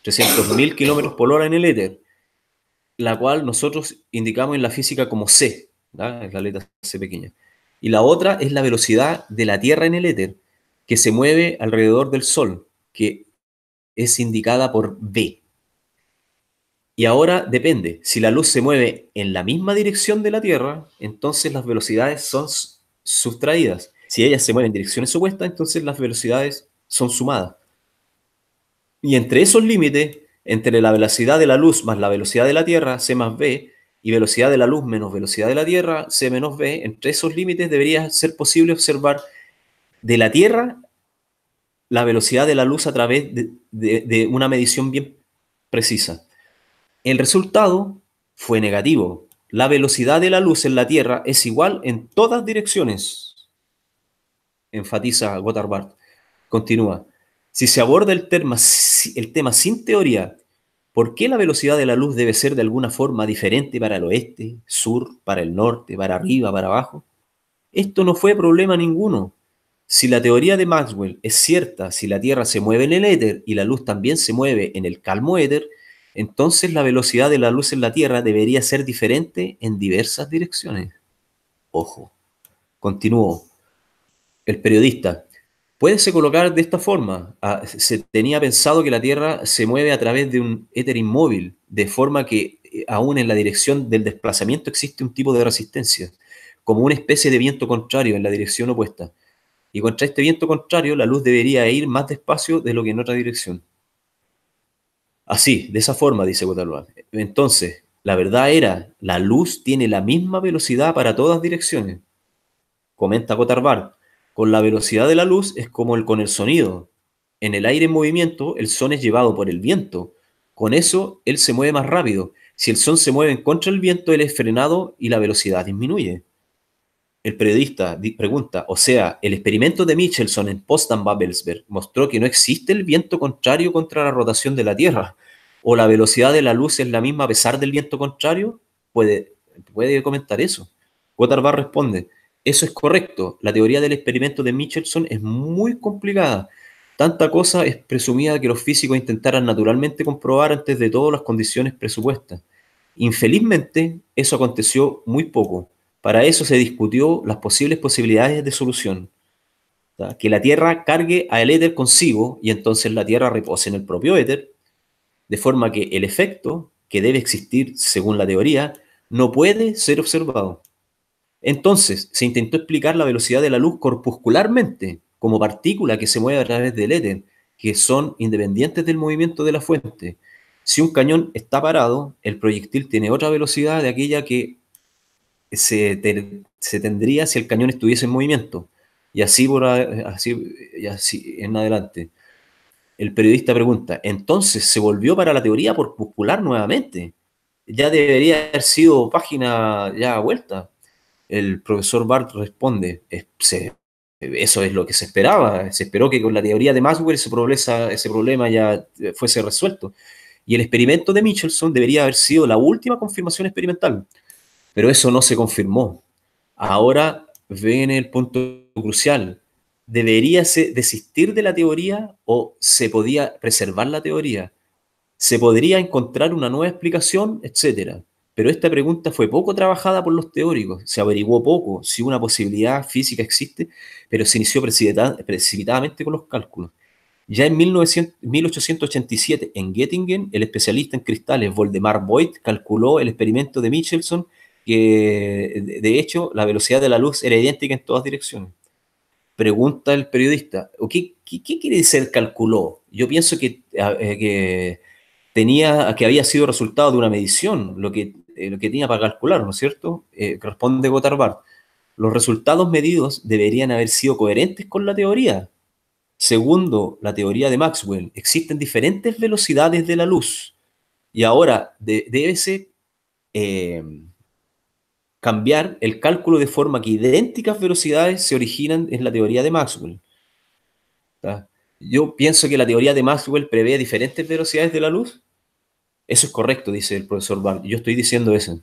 300.000 kilómetros por hora en el éter, la cual nosotros indicamos en la física como C, la letra C pequeña. Y la otra es la velocidad de la Tierra en el éter, que se mueve alrededor del Sol, que es indicada por V. Y ahora depende, si la luz se mueve en la misma dirección de la Tierra, entonces las velocidades son sustraídas. Si ella se mueve en direcciones opuestas, entonces las velocidades son sumadas. Y entre esos límites, entre la velocidad de la luz más la velocidad de la Tierra, C más V, y velocidad de la luz menos velocidad de la Tierra, C menos B, entre esos límites debería ser posible observar de la Tierra la velocidad de la luz a través de, una medición bien precisa. El resultado fue negativo. La velocidad de la luz en la Tierra es igual en todas direcciones, enfatiza Gotthard. Continúa. Si se aborda el el tema sin teoría ¿Por qué la velocidad de la luz debe ser de alguna forma diferente para el oeste, sur, para el norte, para arriba, para abajo? Esto no fue problema ninguno. Si la teoría de Maxwell es cierta, si la Tierra se mueve en el éter y la luz también se mueve en el calmo éter, entonces la velocidad de la luz en la Tierra debería ser diferente en diversas direcciones. Ojo. Continuó. El periodista, Puede se colocar de esta forma. Ah, se tenía pensado que la Tierra se mueve a través de un éter inmóvil, de forma que eh, aún en la dirección del desplazamiento existe un tipo de resistencia, como una especie de viento contrario en la dirección opuesta. Y contra este viento contrario, la luz debería ir más despacio de lo que en otra dirección. Así, de esa forma, dice Waterloo. Entonces, la verdad era, la luz tiene la misma velocidad para todas direcciones. Comenta Cotarbar. Con la velocidad de la luz es como el, con el sonido. En el aire en movimiento, el son es llevado por el viento. Con eso, él se mueve más rápido. Si el son se mueve en contra del viento, él es frenado y la velocidad disminuye. El periodista pregunta, o sea, el experimento de Michelson en Potsdam-Babelsberg mostró que no existe el viento contrario contra la rotación de la Tierra, o la velocidad de la luz es la misma a pesar del viento contrario, puede, puede comentar eso. Gotthard responde, eso es correcto. La teoría del experimento de Michelson es muy complicada. Tanta cosa es presumida que los físicos intentaran naturalmente comprobar antes de todas las condiciones presupuestas. Infelizmente, eso aconteció muy poco. Para eso se discutió las posibles posibilidades de solución. que la Tierra cargue al éter consigo y entonces la Tierra repose en el propio éter, de forma que el efecto que debe existir según la teoría no puede ser observado. Entonces, se intentó explicar la velocidad de la luz corpuscularmente, como partícula que se mueve a través del éter, que son independientes del movimiento de la fuente. Si un cañón está parado, el proyectil tiene otra velocidad de aquella que se, tendría si el cañón estuviese en movimiento. Y así, por, así, y así en adelante. El periodista pregunta, entonces se volvió para la teoría corpuscular nuevamente. Ya debería haber sido página ya vuelta el profesor Bart responde, eso es lo que se esperaba, se esperó que con la teoría de Maxwell ese problema, ya eh, fuese resuelto. Y el experimento de Michelson debería haber sido la última confirmación experimental, pero eso no se confirmó. Ahora ven el punto crucial. ¿Debería desistir de la teoría o se podía preservar la teoría? ¿Se podría encontrar una nueva explicación, etcétera? Pero esta pregunta fue poco trabajada por los teóricos, se averiguó poco si una posibilidad física existe, pero se inició precipitadamente con los cálculos. Ya en 1887, en Göttingen, el especialista en cristales Voldemar Voigt calculó el experimento de Michelson, que de hecho la velocidad de la luz era idéntica en todas direcciones. Pregunta el periodista, ¿qué, quiere decir calculó? Yo pienso eh, que, tenía, que había sido resultado de una medición, lo que eh, lo que tenía para calcular, ¿no es cierto? Eh, responde Gotthard. Los resultados medidos deberían haber sido coherentes con la teoría. Segundo, la teoría de Maxwell, existen diferentes velocidades de la luz. Y ahora debe eh, cambiar el cálculo de forma que idénticas velocidades se originan en la teoría de Maxwell. Yo pienso que la teoría de Maxwell prevé diferentes velocidades de la luz eso es correcto, dice el profesor Barr. Yo estoy diciendo eso.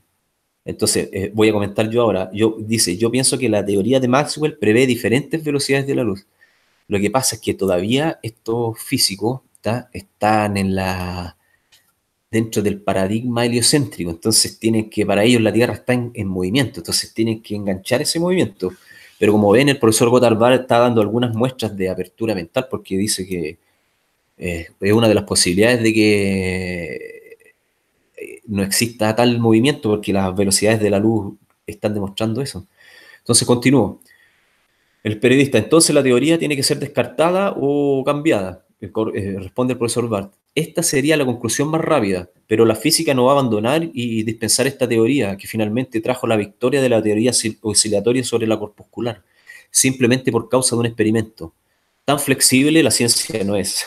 Entonces, eh, voy a comentar yo ahora. Yo, dice, yo pienso que la teoría de Maxwell prevé diferentes velocidades de la luz. Lo que pasa es que todavía estos físicos está están en la dentro del paradigma heliocéntrico. Entonces, tienen que, para ellos la Tierra está en, movimiento. Entonces, tienen que enganchar ese movimiento. Pero como ven, el profesor Gotthard está dando algunas muestras de apertura mental porque dice que eh, es una de las posibilidades de que no exista tal movimiento porque las velocidades de la luz están demostrando eso. Entonces continúo. El periodista, entonces la teoría tiene que ser descartada o cambiada, eh, responde el profesor Bart. Esta sería la conclusión más rápida, pero la física no va a abandonar y dispensar esta teoría que finalmente trajo la victoria de la teoría oscilatoria sobre la corpuscular, simplemente por causa de un experimento. Tan flexible la ciencia no es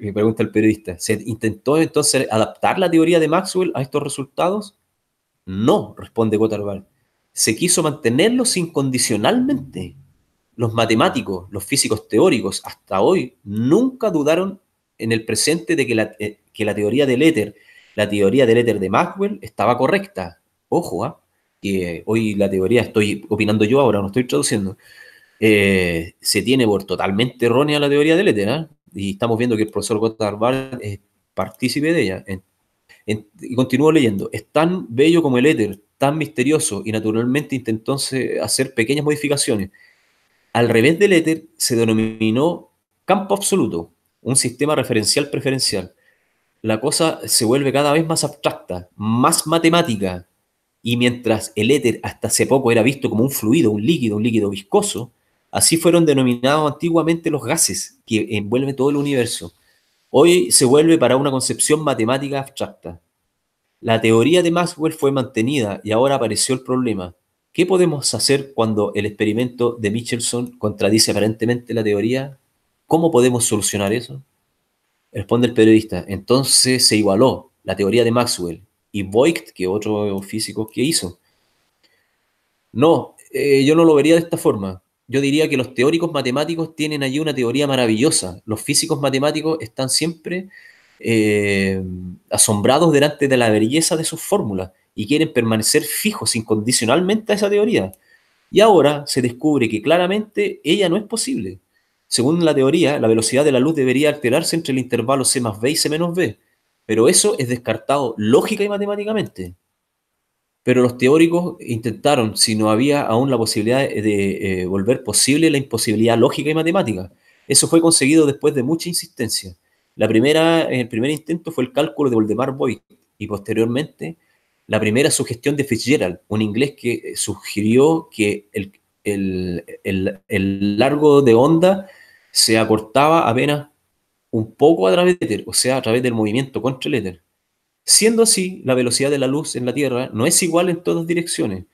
me pregunta el periodista, ¿se intentó entonces adaptar la teoría de Maxwell a estos resultados? No, responde Gotthard. Se quiso mantenerlos incondicionalmente. Los matemáticos, los físicos teóricos, hasta hoy, nunca dudaron en el presente de que la, eh, teoría del éter, la teoría del éter de Maxwell, estaba correcta. Ojo, ¿ah? que hoy la teoría estoy opinando yo ahora, no estoy traduciendo. Eh, se tiene por totalmente errónea la teoría del éter. ¿ah? y estamos viendo que el profesor Gotthard es partícipe de ella. y continúo leyendo, es tan bello como el éter, tan misterioso y naturalmente intentó hacer pequeñas modificaciones. Al revés del éter se denominó campo absoluto, un sistema referencial preferencial. La cosa se vuelve cada vez más abstracta, más matemática, y mientras el éter hasta hace poco era visto como un fluido, un líquido, un líquido viscoso, Así fueron denominados antiguamente los gases que envuelven todo el universo. Hoy se vuelve para una concepción matemática abstracta. La teoría de Maxwell fue mantenida y ahora apareció el problema. ¿Qué podemos hacer cuando el experimento de Michelson contradice aparentemente la teoría? ¿Cómo podemos solucionar eso? Responde el periodista. Entonces se igualó la teoría de Maxwell y Voigt, que otro físico que hizo. No, eh, yo no lo vería de esta forma yo diría que los teóricos matemáticos tienen allí una teoría maravillosa. Los físicos matemáticos están siempre eh, asombrados delante de la belleza de sus fórmulas y quieren permanecer fijos incondicionalmente a esa teoría. Y ahora se descubre que claramente ella no es posible. Según la teoría, la velocidad de la luz debería alterarse entre el intervalo C más B y C menos B, pero eso es descartado lógica y matemáticamente pero los teóricos intentaron, si no había aún la posibilidad de, eh, volver posible la imposibilidad lógica y matemática. Eso fue conseguido después de mucha insistencia. La primera, el primer intento fue el cálculo de Voldemar Boyd y posteriormente la primera sugestión de Fitzgerald, un inglés que eh, sugirió que el, el, largo de onda se acortaba apenas un poco a través de, o sea, a través del movimiento contra el Siendo así, la velocidad de la luz en la Tierra no es igual en todas direcciones.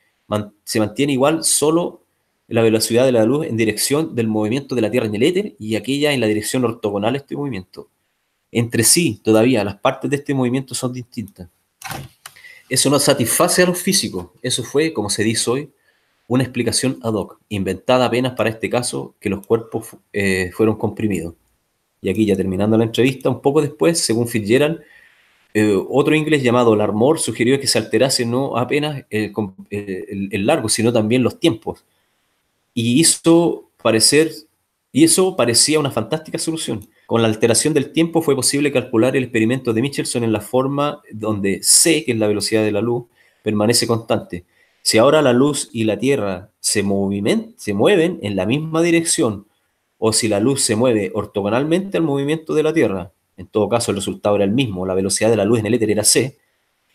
se mantiene igual solo la velocidad de la luz en dirección del movimiento de la Tierra en el éter y aquella en la dirección ortogonal a este movimiento. Entre sí, todavía, las partes de este movimiento son distintas. Eso no satisface a los físicos. Eso fue, como se dice hoy, una explicación ad hoc, inventada apenas para este caso que los cuerpos eh, fueron comprimidos. Y aquí ya terminando la entrevista, un poco después, según Fitzgerald, eh, otro inglés llamado Larmor sugirió que se alterase no apenas eh, el, largo, sino también los tiempos. Y hizo parecer, y eso parecía una fantástica solución. Con la alteración del tiempo fue posible calcular el experimento de Michelson en la forma donde C, que es la velocidad de la luz, permanece constante. Si ahora la luz y la Tierra se, se mueven en la misma dirección, o si la luz se mueve ortogonalmente al movimiento de la Tierra, en todo caso el resultado era el mismo, la velocidad de la luz en el éter era c,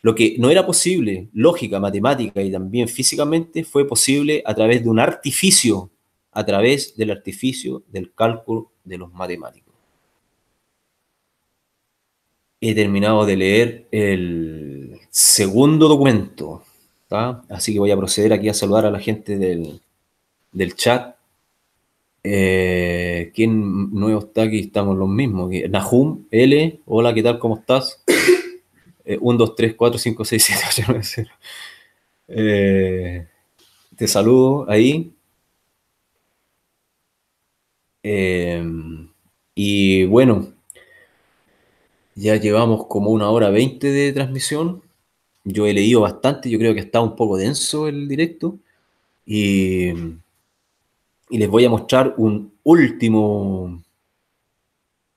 lo que no era posible, lógica, matemática y también físicamente, fue posible a través de un artificio, a través del artificio del cálculo de los matemáticos. He terminado de leer el segundo documento, así que voy a proceder aquí a saludar a la gente del, del chat eh, ¿Quién nuevo está aquí? Estamos los mismos. Nahum, L, hola, ¿qué tal? ¿Cómo estás? 1, 2, 3, 4, 5, 6, 7, 8, 9, 0. te saludo ahí. Eh, y bueno, ya llevamos como una hora veinte de transmisión. Yo he leído bastante, yo creo que está un poco denso el directo. Y y les voy a mostrar un último,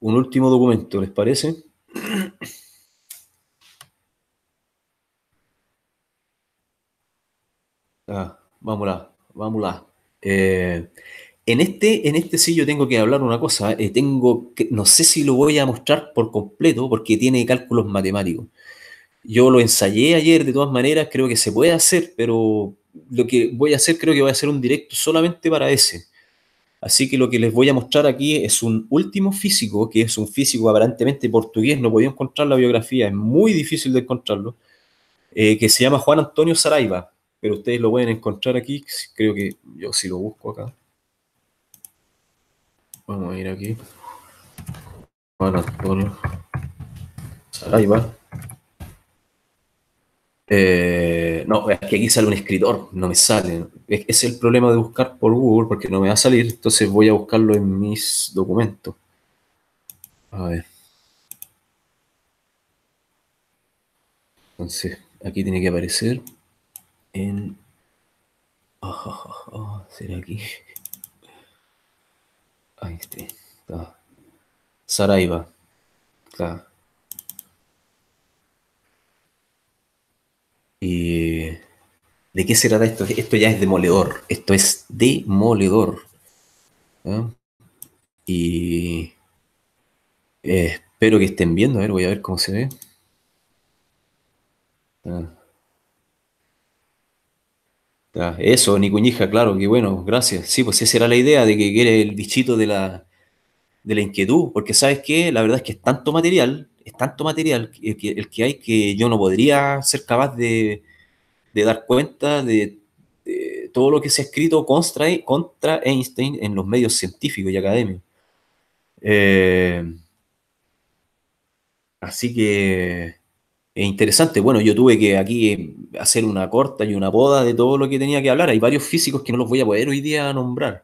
un último documento, ¿les parece? Ah, vamos eh, en, este, en este sí yo tengo que hablar una cosa, eh, tengo que, no sé si lo voy a mostrar por completo porque tiene cálculos matemáticos. Yo lo ensayé ayer de todas maneras, creo que se puede hacer, pero lo que voy a hacer, creo que voy a hacer un directo solamente para ese. Así que lo que les voy a mostrar aquí es un último físico, que es un físico aparentemente portugués, no podía encontrar la biografía, es muy difícil de encontrarlo, eh, que se llama Juan Antonio Saraiva, pero ustedes lo pueden encontrar aquí, creo que yo sí lo busco acá. Vamos a ir aquí. Juan Antonio Saraiva. Eh, no, aquí sale un escritor, no me sale. Es, el problema de buscar por Google porque no me va a salir, entonces voy a buscarlo en mis documentos. A ver. Entonces, aquí tiene que aparecer en... Oh, oh, oh, será aquí. Ahí está. Saraiva. Está. ¿Y eh, ¿De qué se trata esto? Esto ya es demoledor. Esto es demoledor. Y eh, espero que estén viendo. A ver, voy a ver cómo se ve. Eso, ni eso, claro, que bueno, gracias. Sí, pues esa era la idea de que, quiere el bichito de la, de la inquietud, porque sabes que la verdad es que es tanto material es tanto material eh, el que, hay que yo no podría ser capaz de, dar cuenta de, todo lo que se ha escrito contra, Einstein en los medios científicos y académicos. Eh, así que es interesante. Bueno, yo tuve que aquí hacer una corta y una boda de todo lo que tenía que hablar. Hay varios físicos que no los voy a poder hoy día nombrar.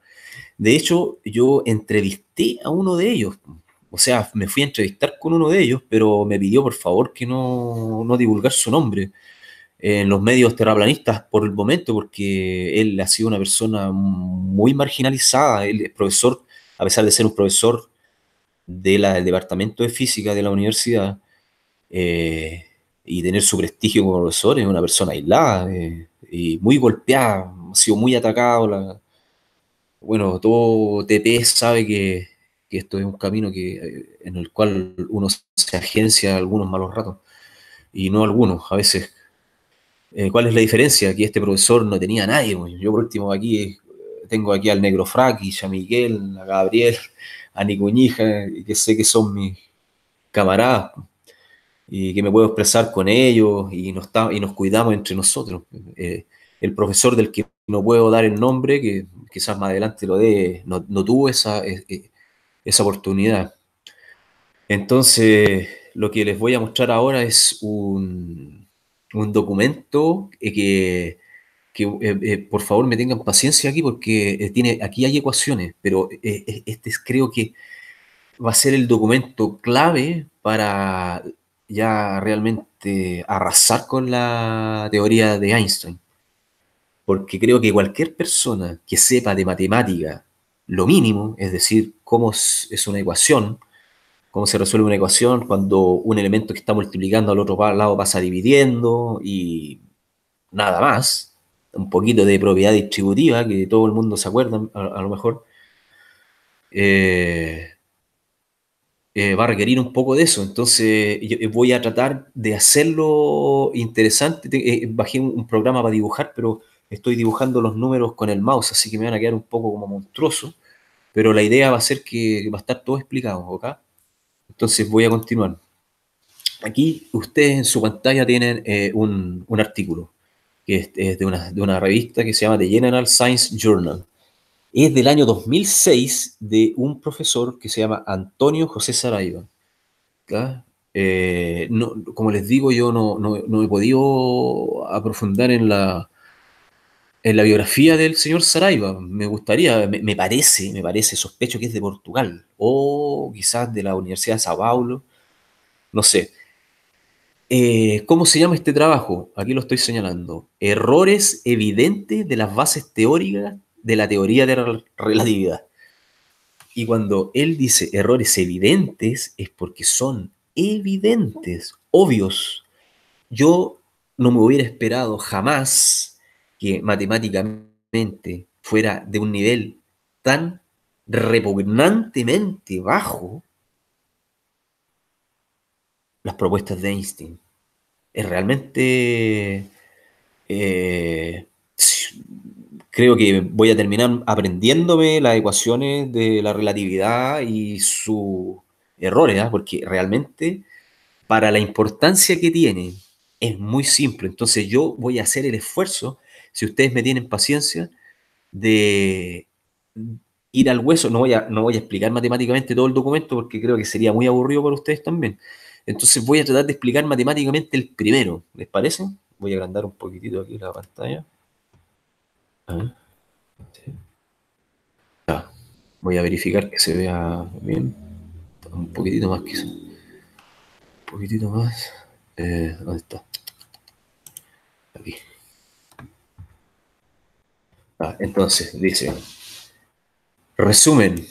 De hecho, yo entrevisté a uno de ellos. O sea, me fui a entrevistar con uno de ellos, pero me pidió por favor que no, no divulgar su nombre en los medios terraplanistas por el momento, porque él ha sido una persona muy marginalizada. el profesor, a pesar de ser un profesor de del Departamento de Física de la universidad eh, y tener su prestigio como profesor, es una persona aislada eh, y muy golpeada, ha sido muy atacado. bueno, todo TP sabe que que esto es un camino que, eh, en el cual uno se agencia algunos malos ratos, y no algunos, a veces. Eh, ¿Cuál es la diferencia? Que este profesor no tenía a nadie. Pues. Yo por último aquí eh, tengo aquí al Negro Fraki, a Miguel, a Gabriel, a Nicuñija, que sé que son mis camaradas pues. y que me puedo expresar con ellos y nos, y nos cuidamos entre nosotros. el profesor del que no puedo dar el nombre, que quizás más adelante lo dé, no, tuvo esa, esa oportunidad. Entonces, lo que les voy a mostrar ahora es un, documento eh, que, eh, eh, por favor me tengan paciencia aquí porque tiene, aquí hay ecuaciones, pero este es, creo que va a ser el documento clave para ya realmente arrasar con la teoría de Einstein. Porque creo que cualquier persona que sepa de matemática lo mínimo, es decir, cómo es una ecuación, cómo se resuelve una ecuación cuando un elemento que está multiplicando al otro lado pasa dividiendo y nada más, un poquito de propiedad distributiva que todo el mundo se acuerda a, lo mejor, eh, eh, va a requerir un poco de eso. Entonces eh, voy a tratar de hacerlo interesante. bajé un programa para dibujar, pero estoy dibujando los números con el mouse, así que me van a quedar un poco como monstruoso, pero la idea va a ser que va a estar todo explicado, acá. Entonces voy a continuar. Aquí ustedes en su pantalla tienen eh, un, un, artículo, que es, de, una, revista que se llama The General Science Journal. Es del año 2006 de un profesor que se llama Antonio José Saraiva. Eh, como les digo, yo no he podido aprofundar en la, en la biografía del señor Saraiva, me gustaría, me, parece, me parece, sospecho que es de Portugal, o quizás de la Universidad de Sao Paulo, no sé. Eh, ¿Cómo se llama este trabajo? Aquí lo estoy señalando. Errores evidentes de las bases teóricas de la teoría de la relatividad. Y cuando él dice errores evidentes es porque son evidentes, obvios. Yo no me hubiera esperado jamás que matemáticamente fuera de un nivel tan repugnantemente bajo, las propuestas de Einstein. Es realmente... Eh, creo que voy a terminar aprendiéndome las ecuaciones de la relatividad y sus errores, ¿ah? porque realmente para la importancia que tiene es muy simple. Entonces yo voy a hacer el esfuerzo si ustedes me tienen paciencia, de ir al hueso. No voy a, no voy a explicar matemáticamente todo el documento porque creo que sería muy aburrido para ustedes también. Entonces voy a tratar de explicar matemáticamente el primero. ¿Les parece? Voy a agrandar un poquitito aquí la pantalla. voy a verificar que se vea bien. Un poquitito más quizás. Un poquitito más. Eh, ¿Dónde está? Ah, entonces, dice, resumen,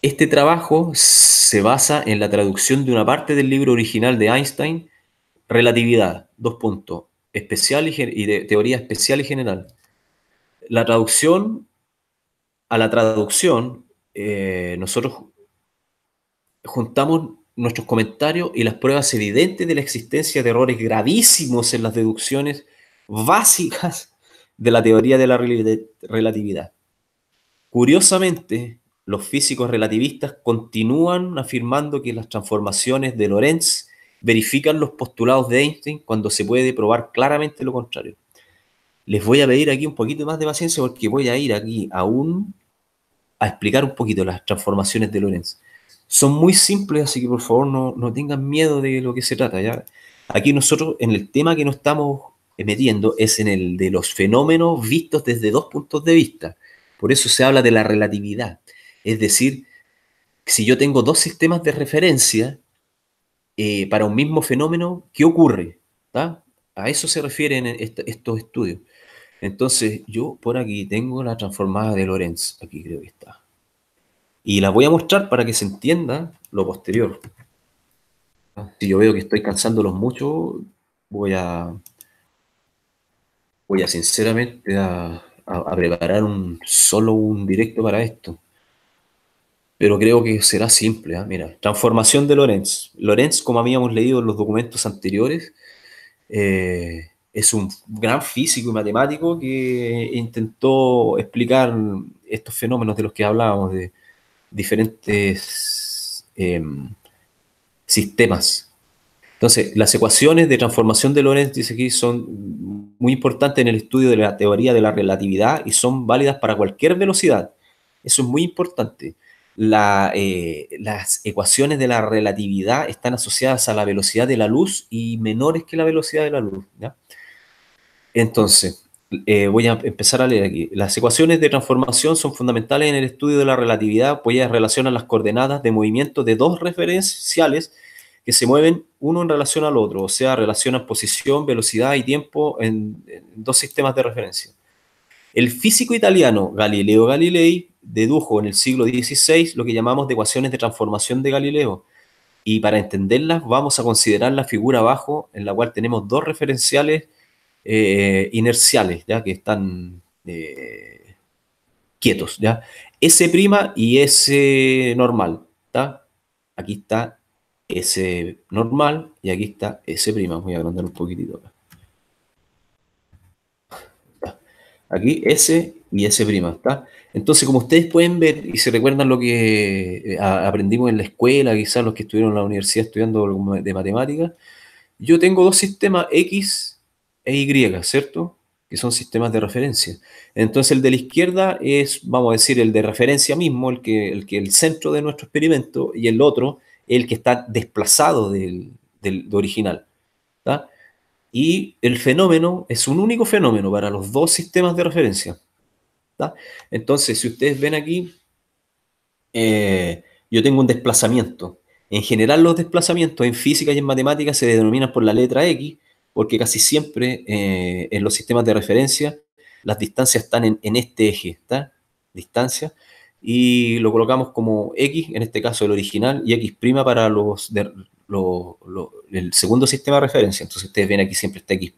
este trabajo se basa en la traducción de una parte del libro original de Einstein, Relatividad, dos puntos, especial y, de, teoría especial y general. La traducción, a la traducción, eh, nosotros juntamos nuestros comentarios y las pruebas evidentes de la existencia de errores gravísimos en las deducciones básicas de la teoría de la relatividad. Curiosamente, los físicos relativistas continúan afirmando que las transformaciones de Lorentz verifican los postulados de Einstein cuando se puede probar claramente lo contrario. Les voy a pedir aquí un poquito más de paciencia porque voy a ir aquí aún a explicar un poquito las transformaciones de Lorentz. Son muy simples, así que por favor no, no tengan miedo de lo que se trata. ¿ya? Aquí nosotros, en el tema que no estamos eh, metiendo es en el de los fenómenos vistos desde dos puntos de vista. Por eso se habla de la relatividad. Es decir, si yo tengo dos sistemas de referencia eh, para un mismo fenómeno, ¿qué ocurre? A eso se refieren estos estudios. Entonces, yo por aquí tengo la transformada de Lorenz Aquí creo que está. Y la voy a mostrar para que se entienda lo posterior. Si yo veo que estoy cansándolos mucho, voy a voy a sinceramente a, preparar un, solo un directo para esto. Pero creo que será simple. ¿ah? Mira, transformación de Lorenz. Lorenz, como habíamos leído en los documentos anteriores, eh, es un gran físico y matemático que intentó explicar estos fenómenos de los que hablábamos, de diferentes em, sistemas. Entonces, las ecuaciones de transformación de Lorentz, dice aquí, son muy importante en el estudio de la teoría de la relatividad y son válidas para cualquier velocidad. Eso es muy importante. Eh, las ecuaciones de la relatividad están asociadas a la velocidad de la luz y menores que la velocidad de la luz. Entonces, eh, voy a empezar a leer aquí. Las ecuaciones de transformación son fundamentales en el estudio de la relatividad, pues ellas relacionan las coordenadas de movimiento de dos referenciales que se mueven uno en relación al otro, o sea, relacionan posición, velocidad y tiempo en, dos sistemas de referencia. El físico italiano Galileo Galilei dedujo en el siglo XVI lo que llamamos de ecuaciones de transformación de Galileo, y para entenderlas vamos a considerar la figura abajo, en la cual tenemos dos referenciales eh, inerciales, ya que están eh, quietos, ya S' y S normal, Aquí está S normal y aquí está S'. Voy a agrandar un poquitito. Aquí S y S', ¿está? Entonces, como ustedes pueden ver y se recuerdan lo que eh, aprendimos en la escuela, quizás los que estuvieron en la universidad estudiando de matemáticas, yo tengo dos sistemas X e Y, ¿cierto? Que son sistemas de referencia. Entonces, el de la izquierda es, vamos a decir, el de referencia mismo, el que, el, que, el centro de nuestro experimento, y el otro el que está desplazado del, original. Y el fenómeno es un único fenómeno para los dos sistemas de referencia. Entonces, si ustedes ven aquí, eh, yo tengo un desplazamiento. En general, los desplazamientos en física y en matemáticas se denominan por la letra X, porque casi siempre eh, en los sistemas de referencia las distancias están en, este eje, Distancia y lo colocamos como X, en este caso el original, y X' para los el segundo sistema de referencia. Entonces ustedes ven aquí siempre está X',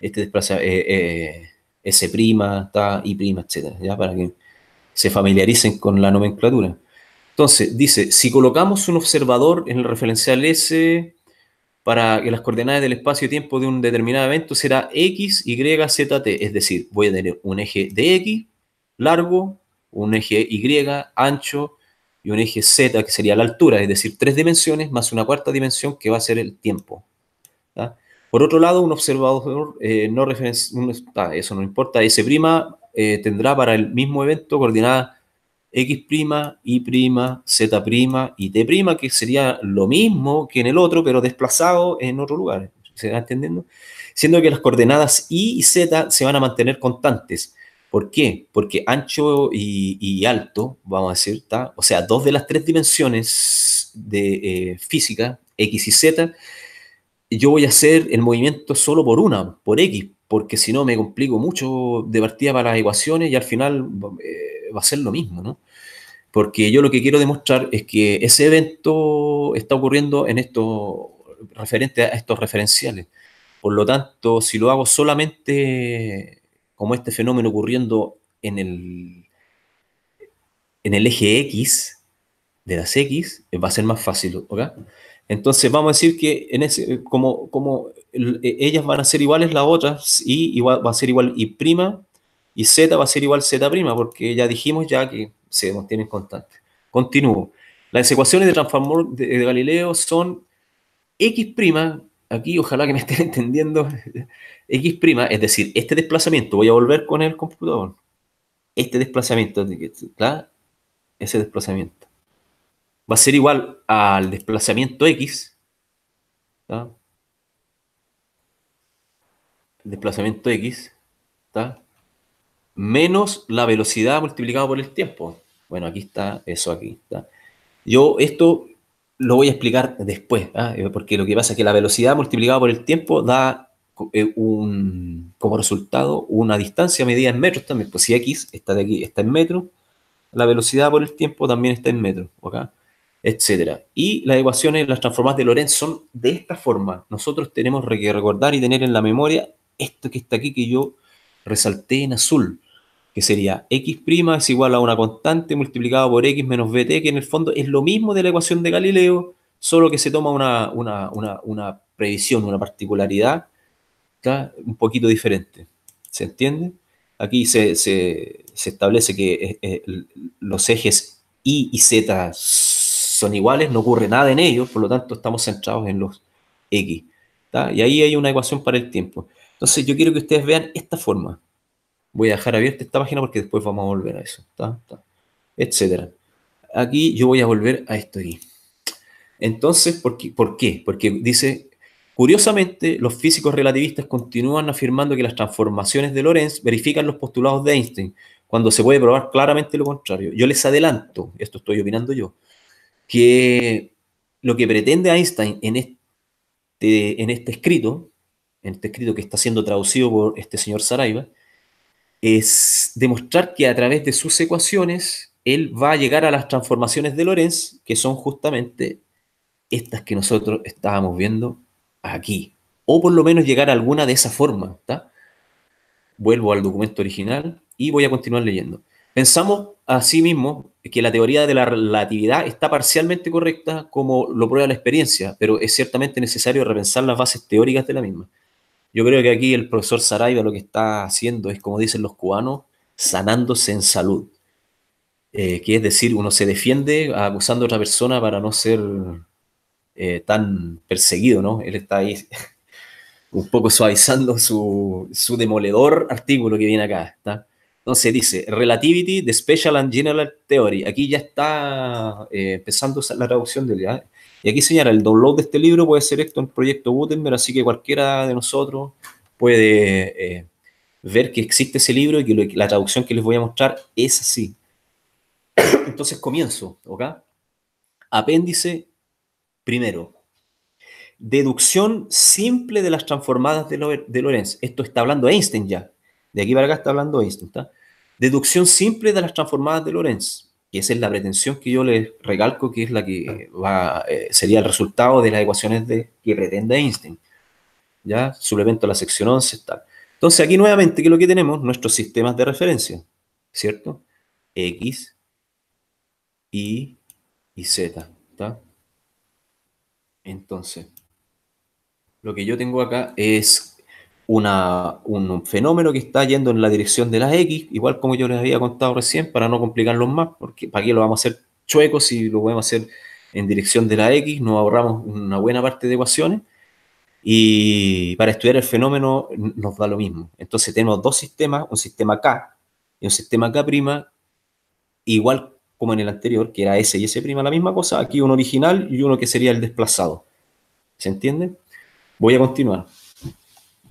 este desplaza eh, eh, S', está Y', etc. ¿ya? Para que se familiaricen con la nomenclatura. Entonces, dice, si colocamos un observador en el referencial S para que las coordenadas del espacio tiempo de un determinado evento será X, Y, Z, T. Es decir, voy a tener un eje de X largo, un eje Y ancho y un eje Z que sería la altura, es decir, tres dimensiones más una cuarta dimensión que va a ser el tiempo. Por otro lado, un observador eh, no referencia, ah, eso no importa, S' eh, tendrá para el mismo evento coordenadas X', Y', Z' y T', que sería lo mismo que en el otro, pero desplazado en otro lugar. ¿Se está entendiendo? Siendo que las coordenadas Y y Z se van a mantener constantes ¿Por qué? Porque ancho y, alto, vamos a decir, o sea, dos de las tres dimensiones de eh, física, X y Z, yo voy a hacer el movimiento solo por una, por X, porque si no me complico mucho de partida para las ecuaciones y al final eh, va a ser lo mismo, ¿no? Porque yo lo que quiero demostrar es que ese evento está ocurriendo en esto, referente a estos referenciales. Por lo tanto, si lo hago solamente como este fenómeno ocurriendo en el, en el eje X de las X, eh, va a ser más fácil, ¿ok? Entonces vamos a decir que en ese, eh, como, como eh, ellas van a ser iguales las otras, y va a ser igual y prima, y z va a ser igual z prima, porque ya dijimos ya que se mantienen constantes. Continúo. Las ecuaciones de, transformador de Galileo son x prima aquí, ojalá que me estén entendiendo, x' es decir, este desplazamiento, voy a volver con el computador. Este desplazamiento, ¿claro? ese desplazamiento, va a ser igual al desplazamiento x. El Desplazamiento x, menos la velocidad multiplicada por el tiempo. Bueno, aquí está eso, aquí está. Yo esto lo voy a explicar después, ¿ah? eh, porque lo que pasa es que la velocidad multiplicada por el tiempo da eh, como resultado una distancia medida en metros también. Pues si x está de aquí, está en metros, la velocidad por el tiempo también está en metros, etcétera. Y las ecuaciones, las transformadas de Lorentz son de esta forma. Nosotros tenemos que recordar y tener en la memoria esto que está aquí que yo resalté en azul que sería x' es igual a una constante multiplicado por x menos bt, que en el fondo es lo mismo de la ecuación de Galileo, solo que se toma una, una, una, previsión, una particularidad un poquito diferente. ¿Se entiende? Aquí se, establece que eh, eh, los ejes y y z son iguales, no ocurre nada en ellos, por lo tanto estamos centrados en los x. Y ahí hay una ecuación para el tiempo. Entonces yo quiero que ustedes vean esta forma. Voy a dejar abierta esta página porque después vamos a volver a eso, etcétera. Aquí yo voy a volver a esto aquí. Entonces, ¿por qué? ¿por qué? Porque dice, curiosamente, los físicos relativistas continúan afirmando que las transformaciones de Lorentz verifican los postulados de Einstein, cuando se puede probar claramente lo contrario. Yo les adelanto, esto estoy opinando yo, que lo que pretende Einstein en este, en este escrito, en este escrito que está siendo traducido por este señor Saraiva, es demostrar que a través de sus ecuaciones él va a llegar a las transformaciones de Lorentz, que son justamente estas que nosotros estábamos viendo aquí, o por lo menos llegar a alguna de esa forma. Vuelvo al documento original y voy a continuar leyendo. Pensamos asimismo que la teoría de la relatividad está parcialmente correcta como lo prueba la experiencia, pero es ciertamente necesario repensar las bases teóricas de la misma. Yo creo que aquí el profesor Saraiva lo que está haciendo es, como dicen los cubanos, sanándose en salud. Eh, que es decir, uno se defiende acusando a otra persona para no ser eh, tan perseguido, ¿no? Él está ahí un poco suavizando su, su demoledor artículo que viene acá. ¿está? Entonces dice, Relativity, the Special and General Theory. Aquí ya está eh, empezando la traducción del ya. Y aquí señala, el download de este libro puede ser esto en Proyecto Gutenberg, así que cualquiera de nosotros puede eh, ver que existe ese libro y que la traducción que les voy a mostrar es así. Entonces comienzo, ¿ok? Apéndice primero. Deducción simple de las transformadas de, Lorenz. Esto está hablando Einstein ya. De aquí para acá está hablando Einstein, ¿está? Deducción simple de las transformadas de Lorenz que esa es la pretensión que yo les recalco, que es la que eh, sería el resultado de las ecuaciones de, que pretende Einstein. ¿Ya? Suplemento a la sección 11, tal. Entonces, aquí nuevamente, ¿qué es lo que tenemos? Nuestros sistemas de referencia, ¿cierto? X, Y y Z, ¿está? Entonces, lo que yo tengo acá es un fenómeno que está yendo en la dirección de la X, igual como yo les había contado recién, para no complicarlos más, porque ¿para qué lo vamos a hacer chueco si lo podemos hacer en dirección de la X? Nos ahorramos una buena parte de ecuaciones. Y para estudiar el fenómeno nos da lo mismo. Entonces tenemos dos sistemas, un sistema K y un sistema K', igual como en el anterior, que era S y S', la misma cosa, aquí un original y uno que sería el desplazado. ¿Se entiende? Voy a continuar.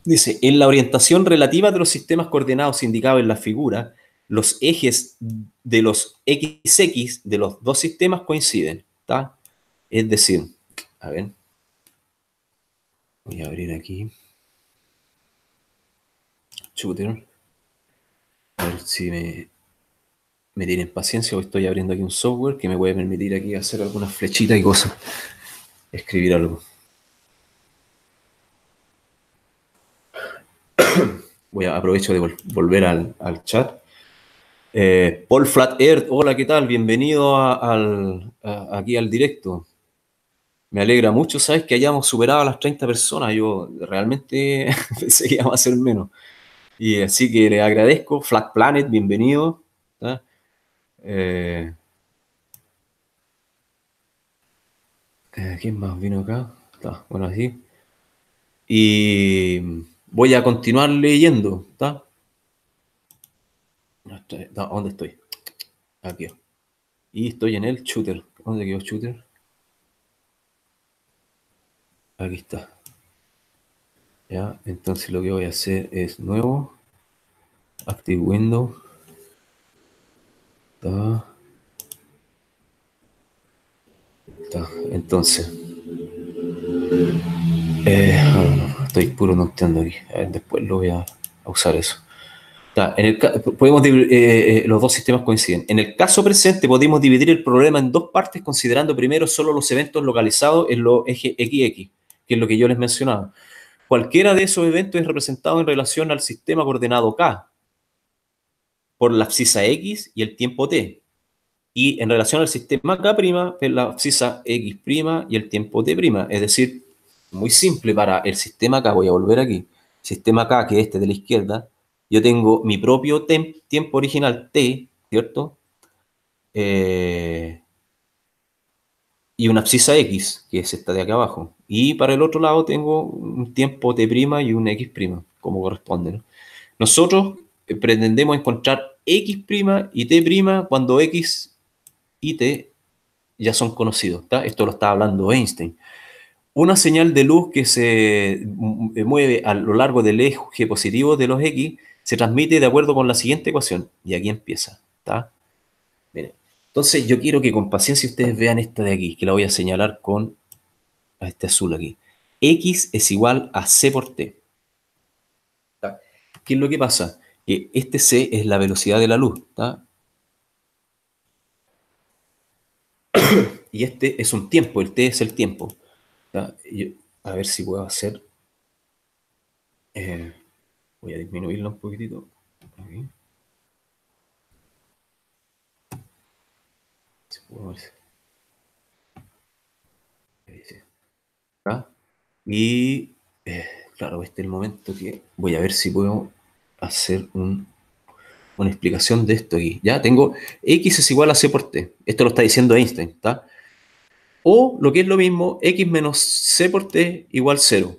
Dice, en la orientación relativa de los sistemas coordenados indicados en la figura, los ejes de los XX de los dos sistemas coinciden. ¿está? Es decir, a ver, voy a abrir aquí. A ver si me, tienen paciencia o estoy abriendo aquí un software que me puede permitir aquí hacer algunas flechitas y cosas. Escribir algo. voy a aprovecho de volver al, chat. Eh, Paul Flat Earth, hola, ¿qué tal? Bienvenido al, aquí al directo. Me alegra mucho, ¿sabes? Que hayamos superado las 30 personas. Yo realmente pensé que iba a ser menos. Y así eh, que le agradezco. Flat Planet, bienvenido. Eh, ¿Quién más vino acá? bueno, así. Y voy a continuar leyendo. ¿está? ¿Dónde estoy? Aquí. Y estoy en el shooter. ¿Dónde quedó shooter? Aquí está. Ya, entonces lo que voy a hacer es nuevo. Active Window. ¿Está? Está. Entonces. Eh, eh, estoy puro entiendo aquí. después lo voy a, usar eso. podemos eh, eh, los dos sistemas coinciden. En el caso presente podemos dividir el problema en dos partes considerando primero solo los eventos localizados en los ejes XX, que es lo que yo les mencionaba. Cualquiera de esos eventos es representado en relación al sistema coordenado K por la abscisa X y el tiempo T. Y en relación al sistema K', la abscisa X' y el tiempo T'. Es decir, muy simple para el sistema K, voy a volver aquí, sistema K, que es este de la izquierda, yo tengo mi propio tiempo original T, ¿cierto? Eh, y una abscisa X, que es esta de acá abajo. Y para el otro lado tengo un tiempo T' y un X', como corresponde. Nosotros eh, pretendemos encontrar X' y T' cuando X y T ya son conocidos. Esto lo está hablando Einstein. Una señal de luz que se mm, eh, mueve a lo largo del eje positivo de los X se transmite de acuerdo con la siguiente ecuación. Y aquí empieza. Entonces yo quiero que con paciencia ustedes vean esta de aquí, que la voy a señalar con este azul aquí. X es igual a C por T. ¿Qué es lo que pasa? Que este C es la velocidad de la luz. y este es un tiempo, el T es el tiempo a ver si puedo hacer. Eh, voy a disminuirlo un poquitito. ¿Ah? Y eh, claro, este es el momento que voy a ver si puedo hacer una explicación de esto aquí. Ya tengo x es igual a c por t. Esto lo está diciendo Einstein, ¿está? O lo que es lo mismo, x menos c por t igual 0.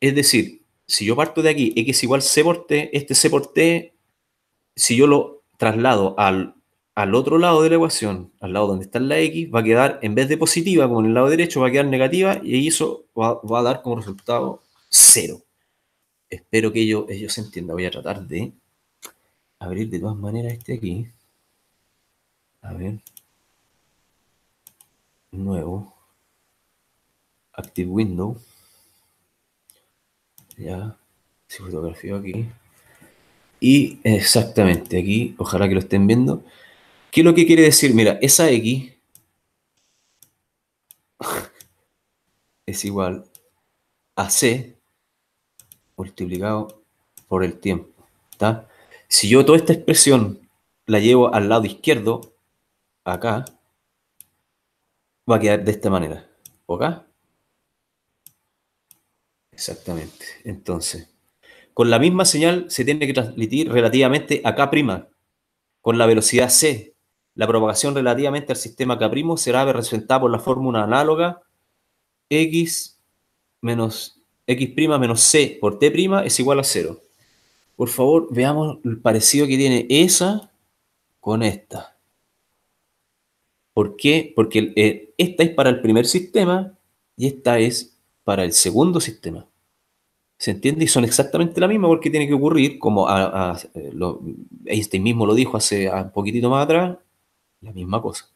Es decir, si yo parto de aquí, x igual c por t, este c por t, si yo lo traslado al, al otro lado de la ecuación, al lado donde está la x, va a quedar, en vez de positiva, como en el lado derecho, va a quedar negativa y eso va, a dar como resultado 0. Espero que ellos ello se entienda. Voy a tratar de abrir de todas maneras este aquí. A ver nuevo, Active Window, ya, se fotografió aquí, y exactamente aquí, ojalá que lo estén viendo, ¿qué es lo que quiere decir? Mira, esa X es igual a C multiplicado por el tiempo, ¿está? Si yo toda esta expresión la llevo al lado izquierdo, acá, va a quedar de esta manera. acá? Exactamente. Entonces, con la misma señal se tiene que transmitir relativamente a K', con la velocidad C. La propagación relativamente al sistema K' será representada por la fórmula análoga X menos X' menos C por T' es igual a cero. Por favor, veamos el parecido que tiene esa con esta. ¿Por qué? Porque eh, esta es para el primer sistema y esta es para el segundo sistema. ¿Se entiende? Y son exactamente la misma porque tiene que ocurrir, como eh, Einstein mismo lo dijo hace un poquitito más atrás, la misma cosa.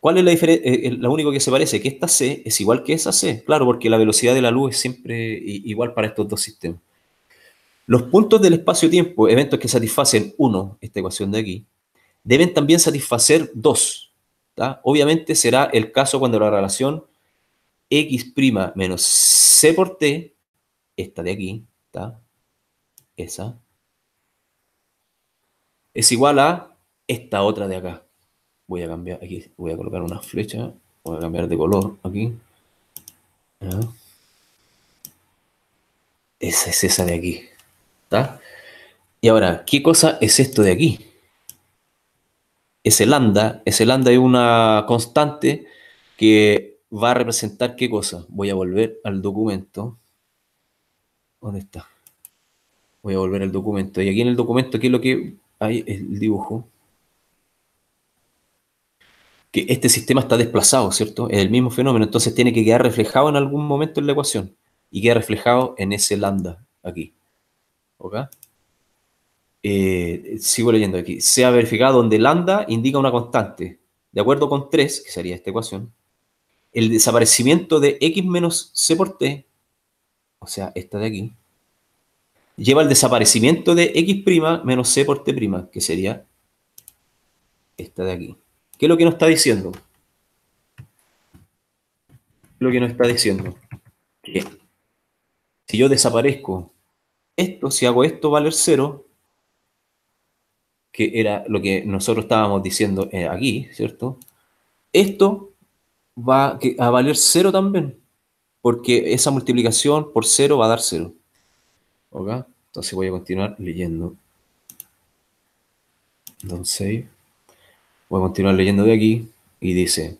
¿Cuál es la diferencia? Eh, lo único que se parece que esta C es igual que esa C, claro, porque la velocidad de la luz es siempre igual para estos dos sistemas. Los puntos del espacio-tiempo, eventos que satisfacen, uno, esta ecuación de aquí, deben también satisfacer dos. Obviamente será el caso cuando la relación x' menos c por t, esta de aquí, esa, es igual a esta otra de acá. Voy a cambiar, aquí voy a colocar una flecha, voy a cambiar de color aquí. Esa es esa de aquí. Y ahora, ¿qué cosa es esto de aquí? Ese lambda, ese es es una constante que va a representar qué cosa. Voy a volver al documento. ¿Dónde está? Voy a volver al documento. Y aquí en el documento, aquí es lo que hay? El dibujo. Que este sistema está desplazado, ¿cierto? Es el mismo fenómeno, entonces tiene que quedar reflejado en algún momento en la ecuación. Y queda reflejado en ese lambda aquí. ¿Ok? Eh, sigo leyendo aquí, Se ha verificado donde lambda indica una constante. De acuerdo con 3, que sería esta ecuación, el desaparecimiento de x menos c por t, o sea, esta de aquí, lleva al desaparecimiento de x' menos c por t', que sería esta de aquí. ¿Qué es lo que nos está diciendo? ¿Qué es Lo que nos está diciendo que si yo desaparezco esto, si hago esto valer 0, que era lo que nosotros estábamos diciendo eh, aquí, ¿cierto? Esto va a valer cero también, porque esa multiplicación por cero va a dar cero. ¿Ok? Entonces voy a continuar leyendo. Don't Voy a continuar leyendo de aquí y dice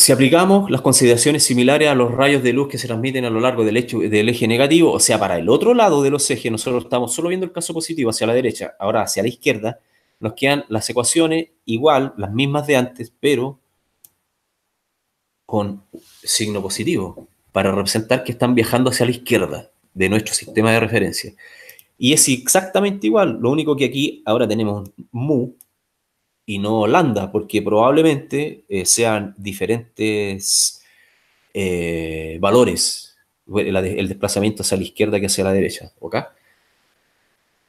si aplicamos las consideraciones similares a los rayos de luz que se transmiten a lo largo del, eje, del eje negativo, o sea, para el otro lado de los ejes, nosotros estamos solo viendo el caso positivo hacia la derecha, ahora hacia la izquierda, nos quedan las ecuaciones igual, las mismas de antes, pero con signo positivo, para representar que están viajando hacia la izquierda de nuestro sistema de referencia. Y es exactamente igual, lo único que aquí ahora tenemos mu, y no Holanda, porque probablemente eh, sean diferentes eh, valores el, desplazamiento hacia la izquierda que hacia la derecha. ¿ok?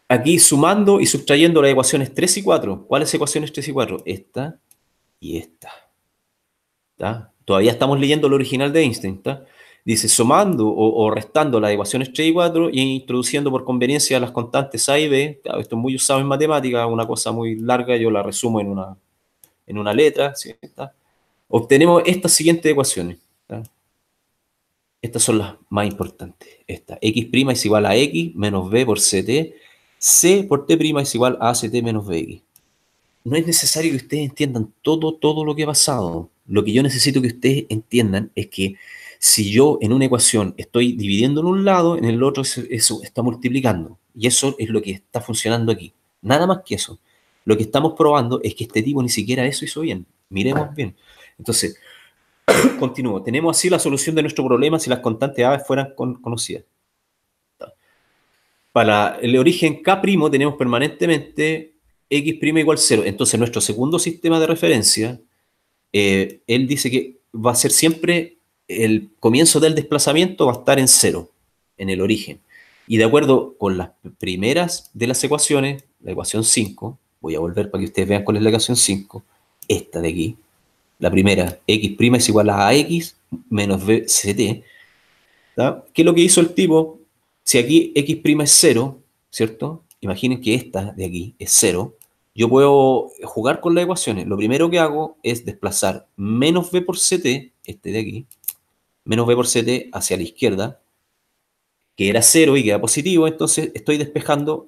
Aquí sumando y sustrayendo las ecuaciones 3 y 4. ¿Cuáles ecuaciones 3 y 4? Esta y esta. Todavía estamos leyendo el original de Einstein. Dice, sumando o, restando las ecuaciones 3 y 4 e introduciendo por conveniencia las constantes A y B. esto es muy usado en matemática, una cosa muy larga, yo la resumo en una, en una letra. Obtenemos estas siguientes ecuaciones. Estas son las más importantes. Esta, x' es igual a x menos b por ct. c por t' es igual a ct menos bx. No es necesario que ustedes entiendan todo, todo lo que ha pasado. Lo que yo necesito que ustedes entiendan es que si yo en una ecuación estoy dividiendo en un lado, en el otro eso está multiplicando. Y eso es lo que está funcionando aquí. Nada más que eso. Lo que estamos probando es que este tipo ni siquiera eso hizo bien. Miremos bien. Entonces, continúo. Tenemos así la solución de nuestro problema si las constantes A fueran conocidas. Para el origen K' tenemos permanentemente X' igual 0. Entonces, nuestro segundo sistema de referencia, eh, él dice que va a ser siempre el comienzo del desplazamiento va a estar en cero, en el origen. Y de acuerdo con las primeras de las ecuaciones, la ecuación 5, voy a volver para que ustedes vean cuál es la ecuación 5, esta de aquí, la primera, x' es igual a x menos bct, ¿qué es lo que hizo el tipo? Si aquí x' es 0, ¿cierto? Imaginen que esta de aquí es 0, yo puedo jugar con las ecuaciones. Lo primero que hago es desplazar menos b por ct, este de aquí, menos b por ct hacia la izquierda, que era cero y queda positivo, entonces estoy despejando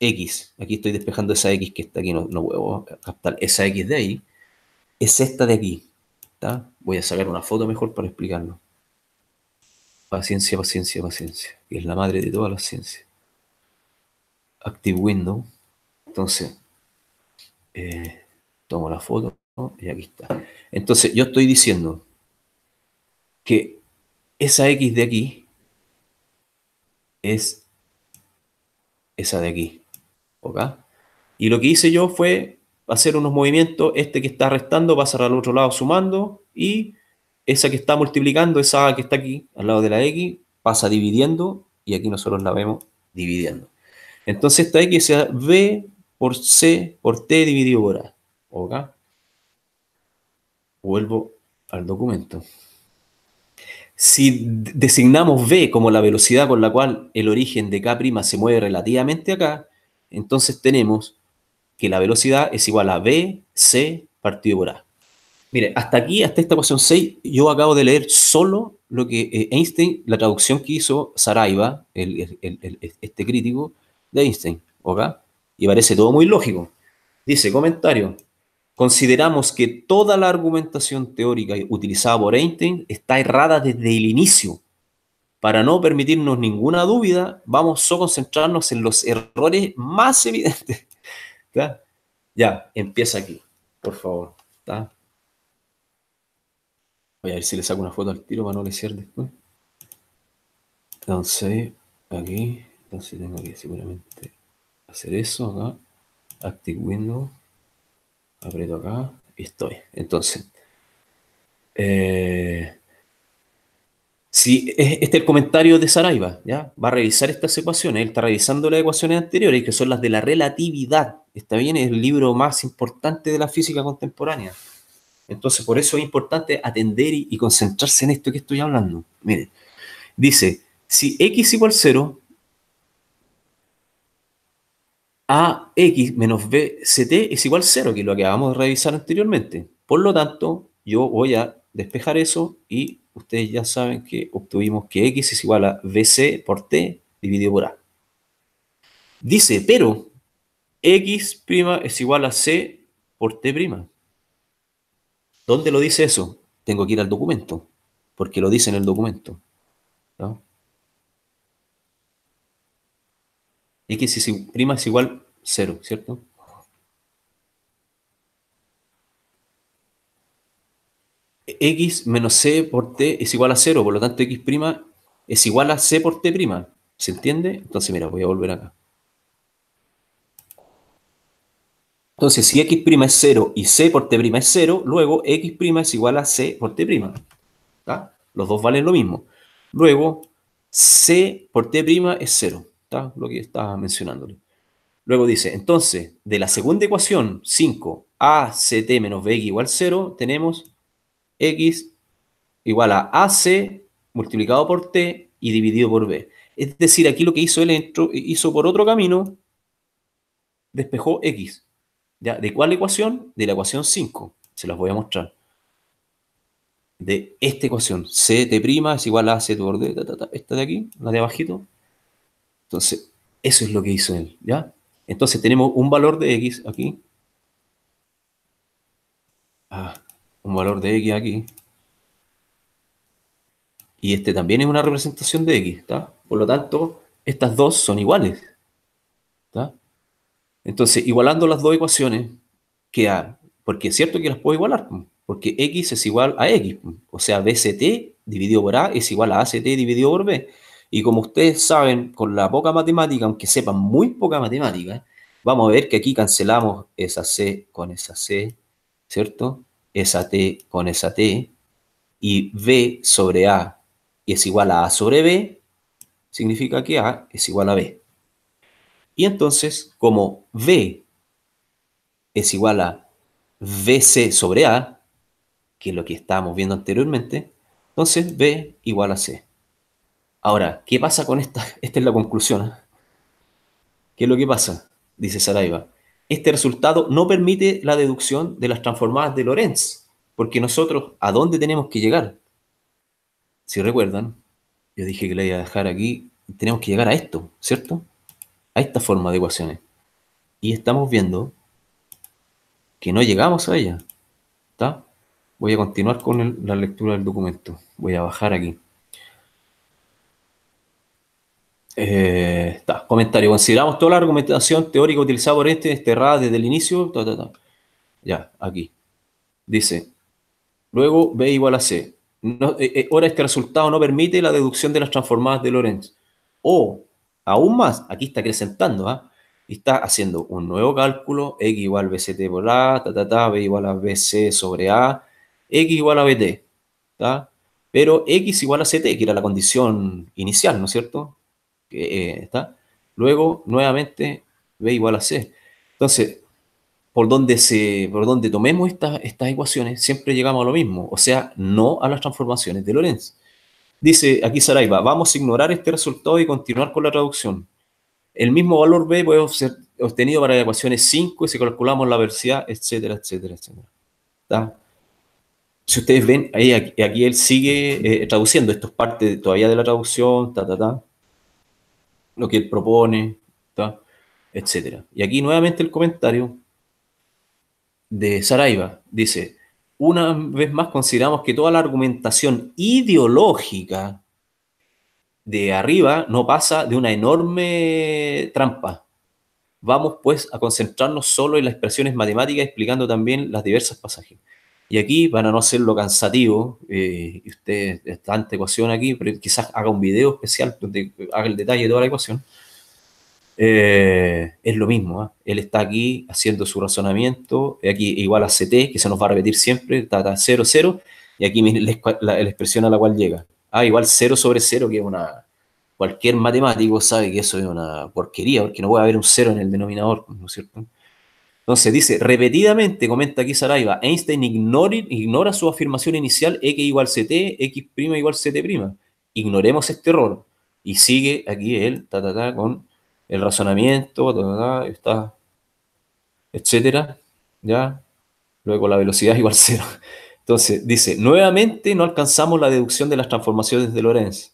x. Aquí estoy despejando esa x que está aquí, no, no a captar esa x de ahí. Es esta de aquí. Voy a sacar una foto mejor para explicarlo. Paciencia, paciencia, paciencia. Que es la madre de toda la ciencia. Active Window. Entonces, eh, tomo la foto y aquí está. Entonces, yo estoy diciendo que esa X de aquí es esa de aquí. ¿Ok? Y lo que hice yo fue hacer unos movimientos, este que está restando pasa al otro lado sumando y esa que está multiplicando, esa que está aquí al lado de la X, pasa dividiendo y aquí nosotros la vemos dividiendo. Entonces esta X es B por C por T dividido por A. ¿Ok? Vuelvo al documento. Si designamos v como la velocidad con la cual el origen de K' se mueve relativamente acá, entonces tenemos que la velocidad es igual a v, c partido por a. Mire, hasta aquí, hasta esta ecuación 6, yo acabo de leer solo lo que eh, Einstein, la traducción que hizo Saraiva, este crítico de Einstein, ¿ok? Y parece todo muy lógico. Dice, comentario, Consideramos que toda la argumentación teórica utilizada por Einstein está errada desde el inicio. Para no permitirnos ninguna duda, vamos a concentrarnos en los errores más evidentes. ¿Ya? empieza aquí, por favor. Voy a ver si le saco una foto al tiro para no le leer después. Entonces, aquí, tengo que seguramente hacer eso acá. Active Windows aprieto acá y estoy. Entonces, eh, si este es el comentario de Saraiva, ¿ya? va a revisar estas ecuaciones, él está revisando las ecuaciones anteriores, que son las de la relatividad, está bien, es el libro más importante de la física contemporánea. Entonces, por eso es importante atender y, concentrarse en esto que estoy hablando. Miren, dice, si x igual 0, AX menos BCT es igual a 0, que es lo que acabamos de revisar anteriormente. Por lo tanto, yo voy a despejar eso y ustedes ya saben que obtuvimos que X es igual a BC por T dividido por A. Dice, pero X' es igual a C por T'. ¿Dónde lo dice eso? Tengo que ir al documento, porque lo dice en el documento. ¿no? X y prima es igual 0, ¿cierto? X menos C por T es igual a 0, por lo tanto X prima es igual a C por T prima. ¿Se entiende? Entonces, mira, voy a volver acá. Entonces, si X prima es 0 y C por T prima es 0, luego X prima es igual a C por T prima. ¿Los dos valen lo mismo. Luego, C por T prima es 0 lo que estaba mencionándole. Luego dice, entonces, de la segunda ecuación, 5, t, menos BX igual 0, tenemos X igual a AC multiplicado por T y dividido por B. Es decir, aquí lo que hizo él entro hizo por otro camino, despejó X. ¿Ya? ¿De cuál ecuación? De la ecuación 5. Se las voy a mostrar. De esta ecuación, CT' es igual a C, esta de aquí, la de abajito, entonces, eso es lo que hizo él, ¿ya? Entonces tenemos un valor de X aquí. Ah, un valor de X aquí. Y este también es una representación de X, ¿está? Por lo tanto, estas dos son iguales, ¿está? Entonces, igualando las dos ecuaciones, queda, porque es cierto que las puedo igualar, porque X es igual a X, o sea, BCT dividido por A es igual a ACT dividido por B. Y como ustedes saben, con la poca matemática, aunque sepan muy poca matemática, vamos a ver que aquí cancelamos esa C con esa C, ¿cierto? Esa T con esa T. Y B sobre A es igual a A sobre B, significa que A es igual a B. Y entonces, como B es igual a BC sobre A, que es lo que estábamos viendo anteriormente, entonces B igual a C. Ahora, ¿qué pasa con esta? Esta es la conclusión. ¿eh? ¿Qué es lo que pasa? Dice Saraiva. Este resultado no permite la deducción de las transformadas de Lorentz, porque nosotros, ¿a dónde tenemos que llegar? Si recuerdan, yo dije que le iba a dejar aquí, tenemos que llegar a esto, ¿cierto? A esta forma de ecuaciones. Y estamos viendo que no llegamos a ella. ¿Está? Voy a continuar con la lectura del documento. Voy a bajar aquí. Eh, comentario. Consideramos toda la argumentación teórica utilizada por este, desterrada desde el inicio. ya, aquí. Dice, luego B igual a C. Eh, eh, ahora este resultado no permite la deducción de las transformadas de Lorentz. O, aún más, aquí está acrecentando, ¿ah? está haciendo un nuevo cálculo, x igual bct por a, ta, ta, b igual a bc sobre a, x igual a bt, pero x igual a ct, que era la condición inicial, ¿no es cierto? Eh, está. Luego, nuevamente, B igual a C. Entonces, por donde, se, por donde tomemos estas, estas ecuaciones, siempre llegamos a lo mismo, o sea, no a las transformaciones de Lorenz, Dice aquí Saraiva, vamos a ignorar este resultado y continuar con la traducción. El mismo valor B puede ser obtenido para ecuaciones 5 y si calculamos la velocidad, etcétera, etcétera, etcétera. Si ustedes ven, ahí, aquí, él sigue eh, traduciendo, esto es parte todavía de la traducción, ta, ta, ta lo que él propone, etcétera. Y aquí nuevamente el comentario de Saraiva dice, una vez más consideramos que toda la argumentación ideológica de arriba no pasa de una enorme trampa. Vamos pues a concentrarnos solo en las expresiones matemáticas explicando también las diversas pasajes. Y aquí, para no hacerlo cansativo, eh, usted está ante ecuación aquí, pero quizás haga un video especial donde haga el detalle de toda la ecuación. Eh, es lo mismo, ¿ah? él está aquí haciendo su razonamiento, eh, aquí igual a CT, que se nos va a repetir siempre, está 0, 0, y aquí la, expresión a la cual llega. Ah, igual 0 sobre 0, que es una... Cualquier matemático sabe que eso es una porquería, porque no puede haber un 0 en el denominador, ¿no es cierto? Entonces dice, repetidamente, comenta aquí Saraiva, Einstein ignora, su afirmación inicial X igual CT, X' igual CT'. Ignoremos este error. Y sigue aquí él, ta, ta, ta, con el razonamiento, ta, ta, está, etcétera, ya. Luego la velocidad es igual cero. Entonces dice, nuevamente no alcanzamos la deducción de las transformaciones de Lorentz.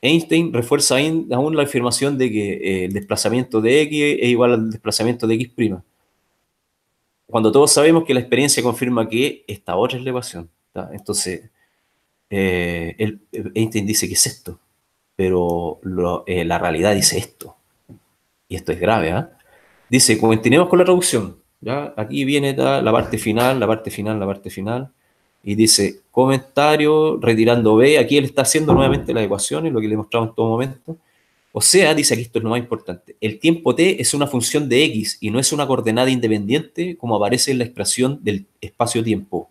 Einstein refuerza aún la afirmación de que eh, el desplazamiento de X es igual al desplazamiento de X' cuando todos sabemos que la experiencia confirma que esta otra es la ecuación. Entonces, eh, Einstein dice que es esto, pero eh, la realidad dice esto. Y esto es grave. ¿ah? Dice, continuemos con la traducción. ¿ya? Aquí viene la parte final, la parte final, la parte final. Y dice, comentario, retirando B. Aquí él está haciendo nuevamente las ecuaciones, lo que le mostrado en todo momento. O sea, dice aquí esto es lo más importante, el tiempo t es una función de x y no es una coordenada independiente como aparece en la expresión del espacio-tiempo.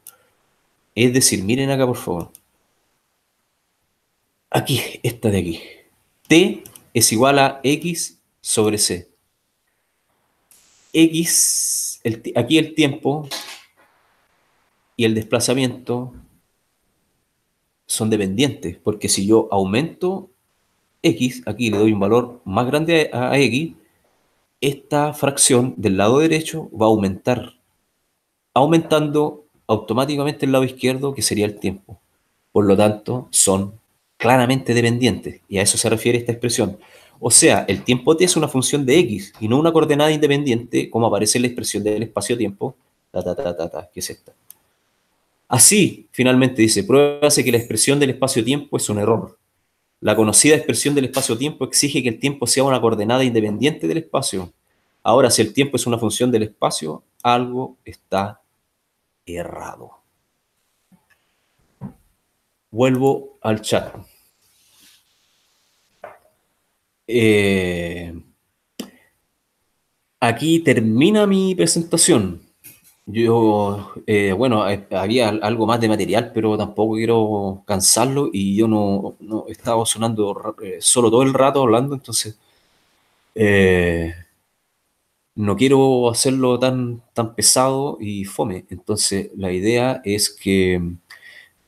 Es decir, miren acá por favor. Aquí, esta de aquí. t es igual a x sobre c. x, aquí el tiempo y el desplazamiento son dependientes, porque si yo aumento x, aquí le doy un valor más grande a, x, esta fracción del lado derecho va a aumentar, aumentando automáticamente el lado izquierdo, que sería el tiempo. Por lo tanto, son claramente dependientes, y a eso se refiere esta expresión. O sea, el tiempo t es una función de x y no una coordenada independiente, como aparece en la expresión del espacio-tiempo, que es esta. Así, finalmente dice, pruébase que la expresión del espacio-tiempo es un error. La conocida expresión del espacio-tiempo exige que el tiempo sea una coordenada independiente del espacio. Ahora, si el tiempo es una función del espacio, algo está errado. Vuelvo al chat. Eh, aquí termina mi presentación. Yo, eh, bueno, eh, había algo más de material, pero tampoco quiero cansarlo y yo no, no estaba sonando eh, solo todo el rato hablando, entonces no quiero hacerlo tan, tan pesado y fome. Entonces la idea es que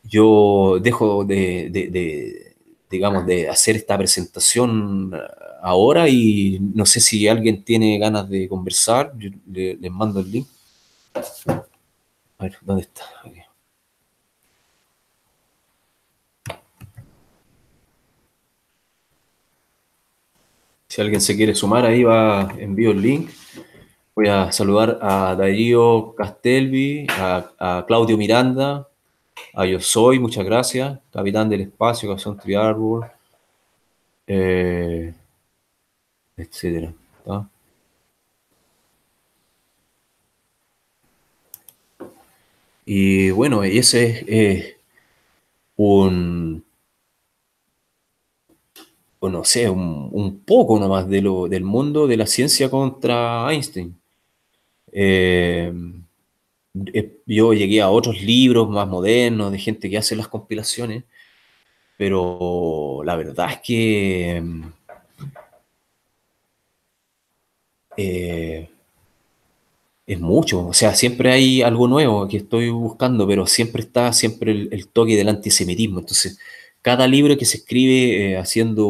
yo dejo de, digamos, de hacer esta presentación ahora y no sé si alguien tiene ganas de conversar, yo les mando el link. A ver, ¿dónde está? Si alguien se quiere sumar, ahí va, envío el link. Voy a saludar a Darío Castelvi, a, Claudio Miranda, a Yo Soy, muchas gracias, Capitán del Espacio, Cazón Triárbol, eh, etcétera. Y bueno, ese es un, no sé, un, poco nomás de lo, del mundo de la ciencia contra Einstein. Eh, eh, yo llegué a otros libros más modernos de gente que hace las compilaciones, pero la verdad es que... Eh, es mucho. O sea, siempre hay algo nuevo que estoy buscando, pero siempre está siempre el, toque del antisemitismo. Entonces, cada libro que se escribe eh, haciendo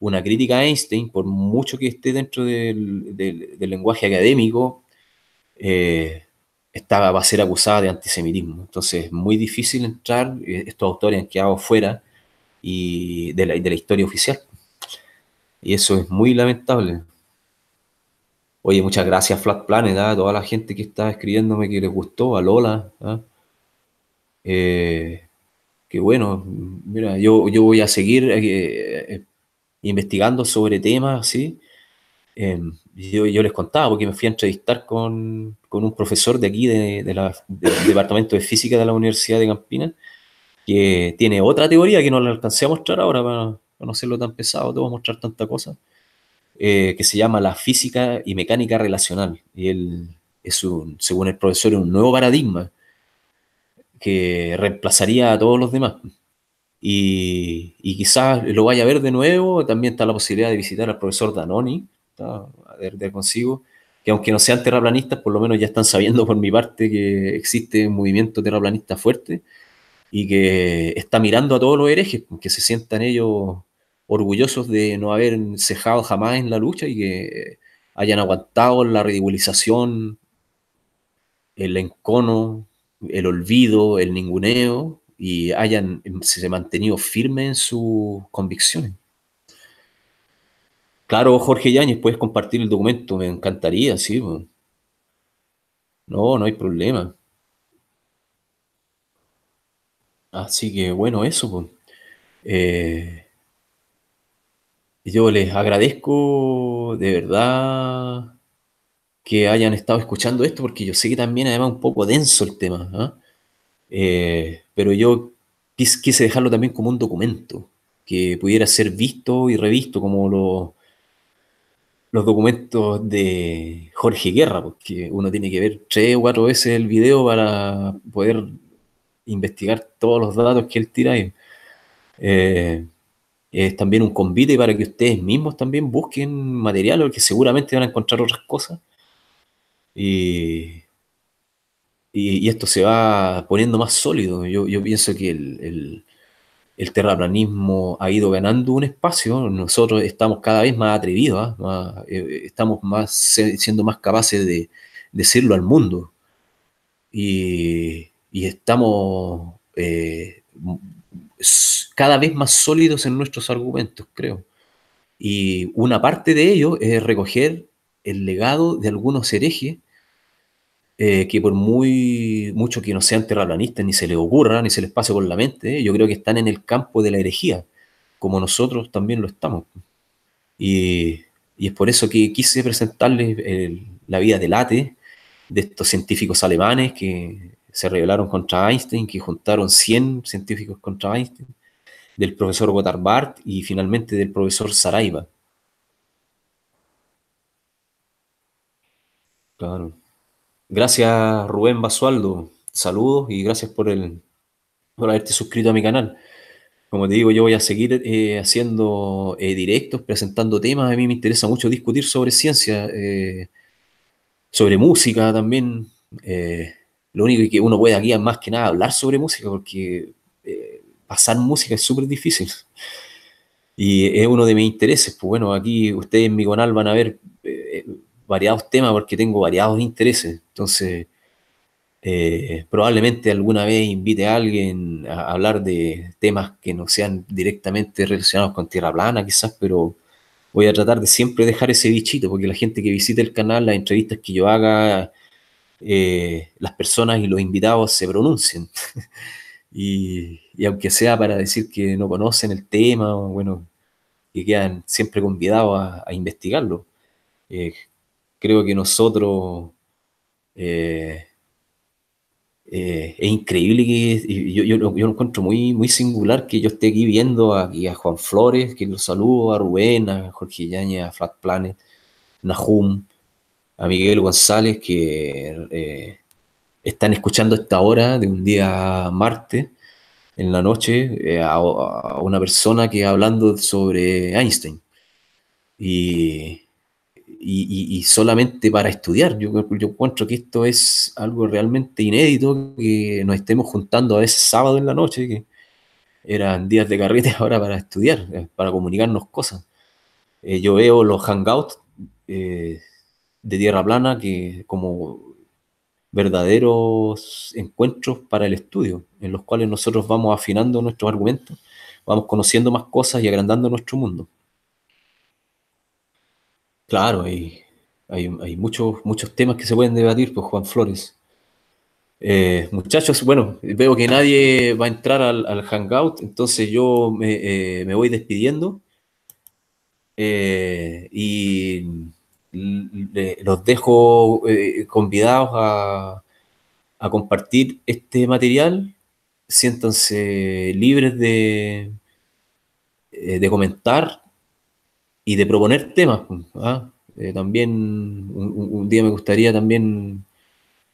una crítica a Einstein, por mucho que esté dentro del, lenguaje académico, eh, está, va a ser acusada de antisemitismo. Entonces, es muy difícil entrar. Eh, estos autores que hago fuera y de, la, de la historia oficial. Y eso es muy lamentable. Oye, muchas gracias Flat Planet, a ¿ah? toda la gente que está escribiéndome que les gustó, a Lola. ¿ah? Eh, que bueno, mira, yo, voy a seguir eh, eh, investigando sobre temas, ¿sí? Em, yo, les contaba porque me fui a entrevistar con, con un profesor de aquí, de, del Departamento de Física de la Universidad de Campinas, que tiene otra teoría que no le alcancé a mostrar ahora para, para no hacerlo tan pesado, te voy mostrar tanta cosa. Eh, que se llama la física y mecánica relacional. Y él es, un, según el profesor, un nuevo paradigma que reemplazaría a todos los demás. Y, y, quizás lo vaya a ver de nuevo. También está la posibilidad de visitar al profesor Danoni, a ver consigo, que aunque no sean terraplanistas, por lo menos ya están sabiendo por mi parte que existe un movimiento terraplanista fuerte y que está mirando a todos los herejes, que se sientan ellos orgullosos de no haber cejado jamás en la lucha y que hayan aguantado la ridiculización, el encono, el olvido, el ninguneo y hayan se mantenido firme en sus convicciones. Claro, Jorge Yáñez, puedes compartir el documento, me encantaría, sí. No, no hay problema. Así que bueno, eso yo les agradezco de verdad que hayan estado escuchando esto, porque yo sé que también además un poco denso el tema, ¿ah? eh, pero yo quise dejarlo también como un documento, que pudiera ser visto y revisto como los documentos de Jorge Guerra, porque uno tiene que ver tres o cuatro veces el video para poder investigar todos los datos que él tira ahí. Eh, es también un convite para que ustedes mismos también busquen material, porque seguramente van a encontrar otras cosas. Y, esto se va poniendo más sólido. Yo, pienso que el, el, terraplanismo ha ido ganando un espacio. Nosotros estamos cada vez más atrevidos, ¿ah? eh, estamos más, siendo más capaces de, decirlo al mundo. Y, estamos... Eh, cada vez más sólidos en nuestros argumentos, creo. Y una parte de ello es recoger el legado de algunos herejes eh, que por muy mucho que no sean terraplanistas, ni se les ocurra, ni se les pase por la mente, yo creo que están en el campo de la herejía, como nosotros también lo estamos. Y, es por eso que quise presentarles la vida de LATE de estos científicos alemanes que se rebelaron contra Einstein, que juntaron 100 científicos contra Einstein, del profesor Gotthard Bart y finalmente del profesor Saraiva. Claro. Gracias Rubén Basualdo, saludos y gracias por, el, por haberte suscrito a mi canal. Como te digo, yo voy a seguir eh, haciendo eh, directos, presentando temas. A mí me interesa mucho discutir sobre ciencia, eh, sobre música también. Lo único que uno puede aquí es más que nada hablar sobre música, porque eh, pasar música es súper difícil. Y es uno de mis intereses. Pues bueno, aquí ustedes en mi canal van a ver eh, variados temas porque tengo variados intereses. Entonces, eh, probablemente alguna vez invite a alguien a hablar de temas que no sean directamente relacionados con Tierra Plana, quizás, pero voy a tratar de siempre dejar ese bichito, porque la gente que visite el canal, las entrevistas que yo haga, eh, las personas y los invitados se pronuncien. y, y, aunque sea para decir que no conocen el tema, bueno, que quedan siempre convidados a, investigarlo. Eh, creo que nosotros... Eh, es increíble que yo, yo, yo, lo encuentro muy, muy singular que yo esté aquí viendo a, a Juan Flores, que los saludo, a Rubén, a Jorge Yañez, a Flat Planet, Nahum, a Miguel González que eh, están escuchando esta hora de un día martes en la noche eh, a, una persona que hablando sobre Einstein. Y, solamente para estudiar. Yo, yo encuentro que esto es algo realmente inédito, que nos estemos juntando a veces sábado en la noche, que eran días de carrete ahora para estudiar, eh, para comunicarnos cosas. yo veo los hangouts de tierra plana que como verdaderos encuentros para el estudio, en los cuales nosotros vamos afinando nuestros argumentos, vamos conociendo más cosas y agrandando nuestro mundo. Claro, hay, hay, muchos, muchos temas que se pueden debatir, pues Juan Flores. Eh, muchachos, bueno, veo que nadie va a entrar al, hangout, entonces yo me, eh, voy despidiendo. Eh, y los dejo eh, convidados a, compartir este material. Siéntanse libres de, eh, de comentar y de proponer temas. Pues, ¿ah? eh, también un, día me gustaría también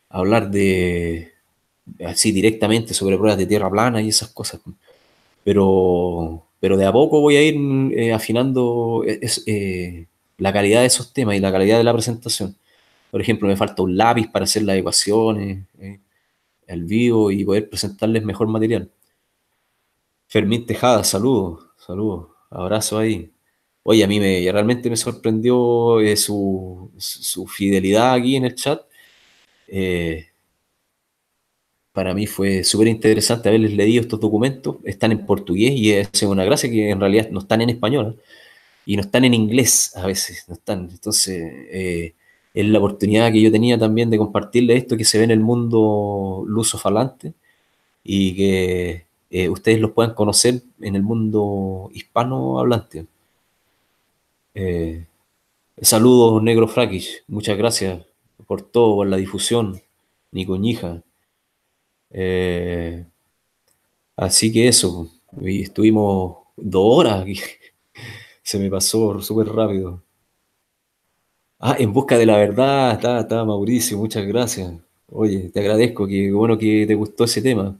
hablar de así directamente sobre pruebas de tierra plana y esas cosas. Pues. Pero, pero de a poco voy a ir afinando la calidad de esos temas y la calidad de la presentación. Por ejemplo, me falta un lápiz para hacer las ecuaciones el eh, al vivo y poder presentarles mejor material. Fermín Tejada, saludos, saludos, abrazo ahí. Oye, a mí me, realmente me sorprendió eh, su, fidelidad aquí en el chat. Eh, para mí fue súper interesante haberles leído estos documentos. Están en portugués y es una gracia que en realidad no están en español y no están en inglés a veces, no están. Entonces, eh, es la oportunidad que yo tenía también de compartirle esto que se ve en el mundo luso falante y que eh, ustedes los puedan conocer en el mundo hispano hablante. Eh, saludos, Negro Frakish. Muchas gracias por todo, por la difusión, mi Eh, así que eso, estuvimos dos horas. aquí se me pasó súper rápido. Ah, en busca de la verdad, está, está Mauricio, muchas gracias. Oye, te agradezco, que bueno que te gustó ese tema.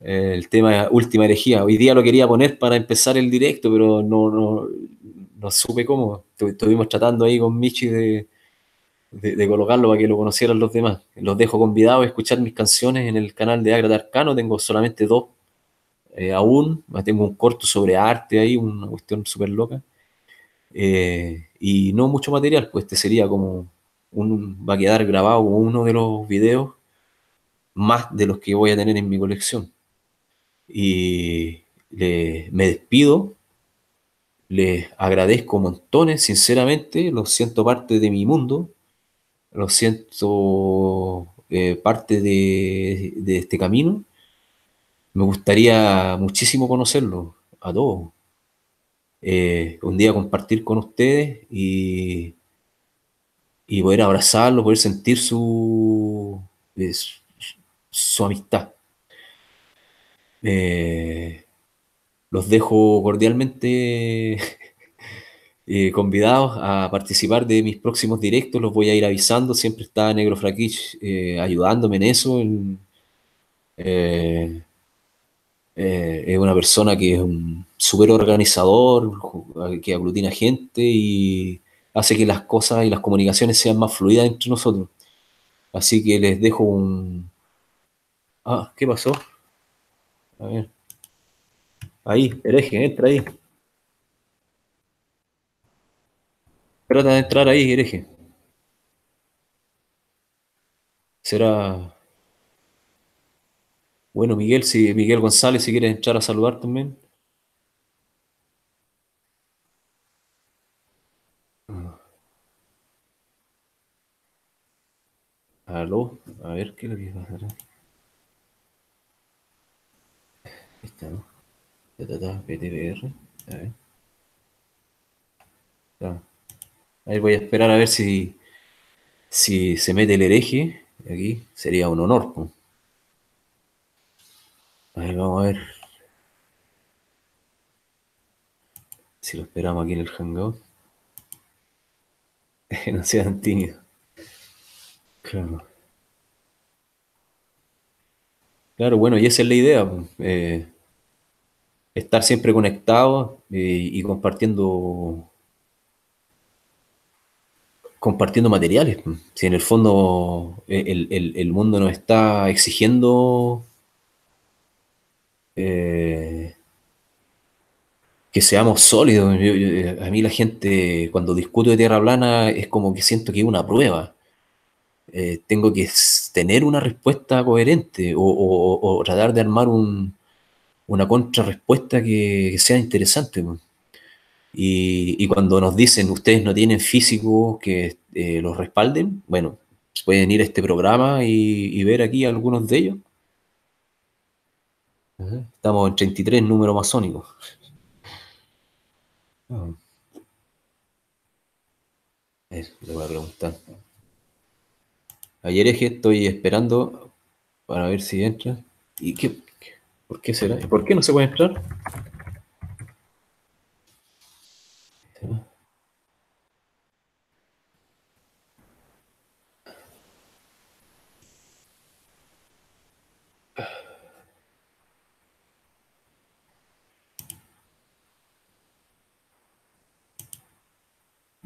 El tema Última Herejía. Hoy día lo quería poner para empezar el directo, pero no, no, no supe cómo. Estuvimos tratando ahí con Michi de, colocarlo para que lo conocieran los demás. Los dejo convidados a escuchar mis canciones en el canal de Agra Arcano. Tengo solamente dos eh, aún, tengo un corto sobre arte ahí, una cuestión súper loca, eh, y no mucho material, pues este sería como, un, va a quedar grabado uno de los videos más de los que voy a tener en mi colección. Y me despido, les agradezco montones, sinceramente, lo siento parte de mi mundo, lo siento eh, parte de este camino me gustaría muchísimo conocerlo, a todos. Eh, un día compartir con ustedes y, y poder abrazarlo, poder sentir su, eh, su, amistad. Eh, los dejo cordialmente convidados a participar de mis próximos directos, los voy a ir avisando, siempre está Negro Fraquich ayudándome en eso. En, eh, es una persona que es un súper organizador, que aglutina gente y hace que las cosas y las comunicaciones sean más fluidas entre nosotros. Así que les dejo un... Ah, ¿qué pasó? A ver. Ahí, hereje, entra ahí. Trata de entrar ahí, hereje. Será bueno, Miguel, si Miguel González, si quieres echar a saludar también. Aló, a ver qué le va a pasar. Esta, ¿no? PTBR. A ver. Ahí voy a esperar a ver si, si se mete el hereje. Aquí sería un honor vamos a ver. Si lo esperamos aquí en el Hangout. no sean tímidos. Claro. Claro, bueno, y esa es la idea. Pues, eh, estar siempre conectado eh, y compartiendo compartiendo materiales. Pues. Si en el fondo eh, el, el mundo nos está exigiendo eh, que seamos sólidos. Eh, a mí la gente, cuando discuto de tierra plana, es como que siento que es una prueba. Eh, tengo que tener una respuesta coherente o, tratar de armar un, una contrarrespuesta que, sea interesante. Y, cuando nos dicen ustedes no tienen físicos que los respalden, bueno, pueden ir a este programa y ver aquí algunos de ellos. Estamos en 33, número masónico. Ah. Eso, le voy a preguntar. Ayer que estoy esperando para ver si entra. ¿Y qué? ¿Por qué será? ¿Por qué no se puede entrar?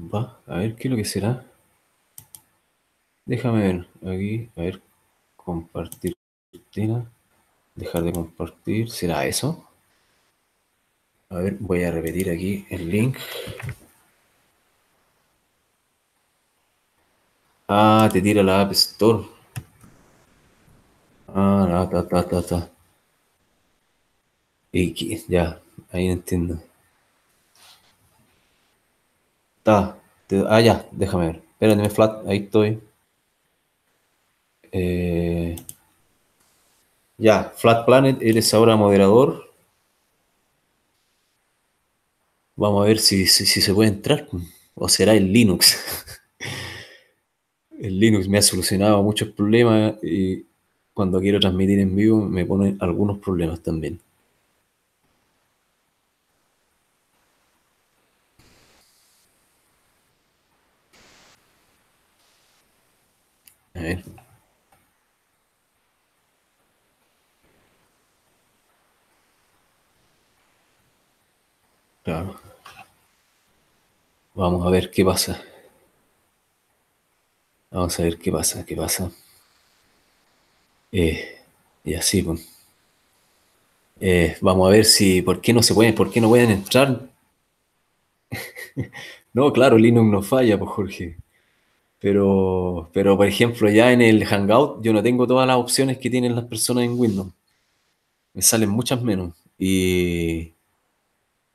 Va, a ver qué es lo que será. Déjame ver aquí, a ver, compartir dejar de compartir, ¿será eso? A ver, voy a repetir aquí el link. Ah, te tira la App Store. Ah, ta, ta, ta, ta. Y ya, ahí entiendo te, ah, ya, déjame ver. Espérenme flat, ahí estoy. Eh, ya, Flat Planet, eres ahora moderador. Vamos a ver si, si, si se puede entrar. O será el Linux. el Linux me ha solucionado muchos problemas y cuando quiero transmitir en vivo me pone algunos problemas también. Eh. Vamos a ver qué pasa. Vamos a ver qué pasa, qué pasa. Eh, y así, pues. Eh, vamos a ver si, ¿por qué no se pueden, por qué no pueden entrar? no, claro, Linux no falla, pues Jorge. Pero, pero, por ejemplo, ya en el Hangout yo no tengo todas las opciones que tienen las personas en Windows. Me salen muchas menos. Y,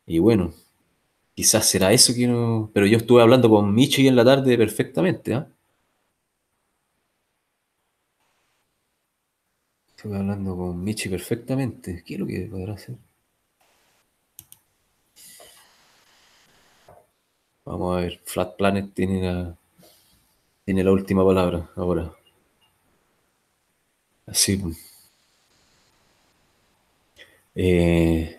y bueno, quizás será eso que no... Pero yo estuve hablando con Michi en la tarde perfectamente. ¿ah? Estuve hablando con Michi perfectamente. ¿Qué es lo que podrá hacer? Vamos a ver, Flat Planet tiene la... Tiene la última palabra ahora. Así. Pues. Eh,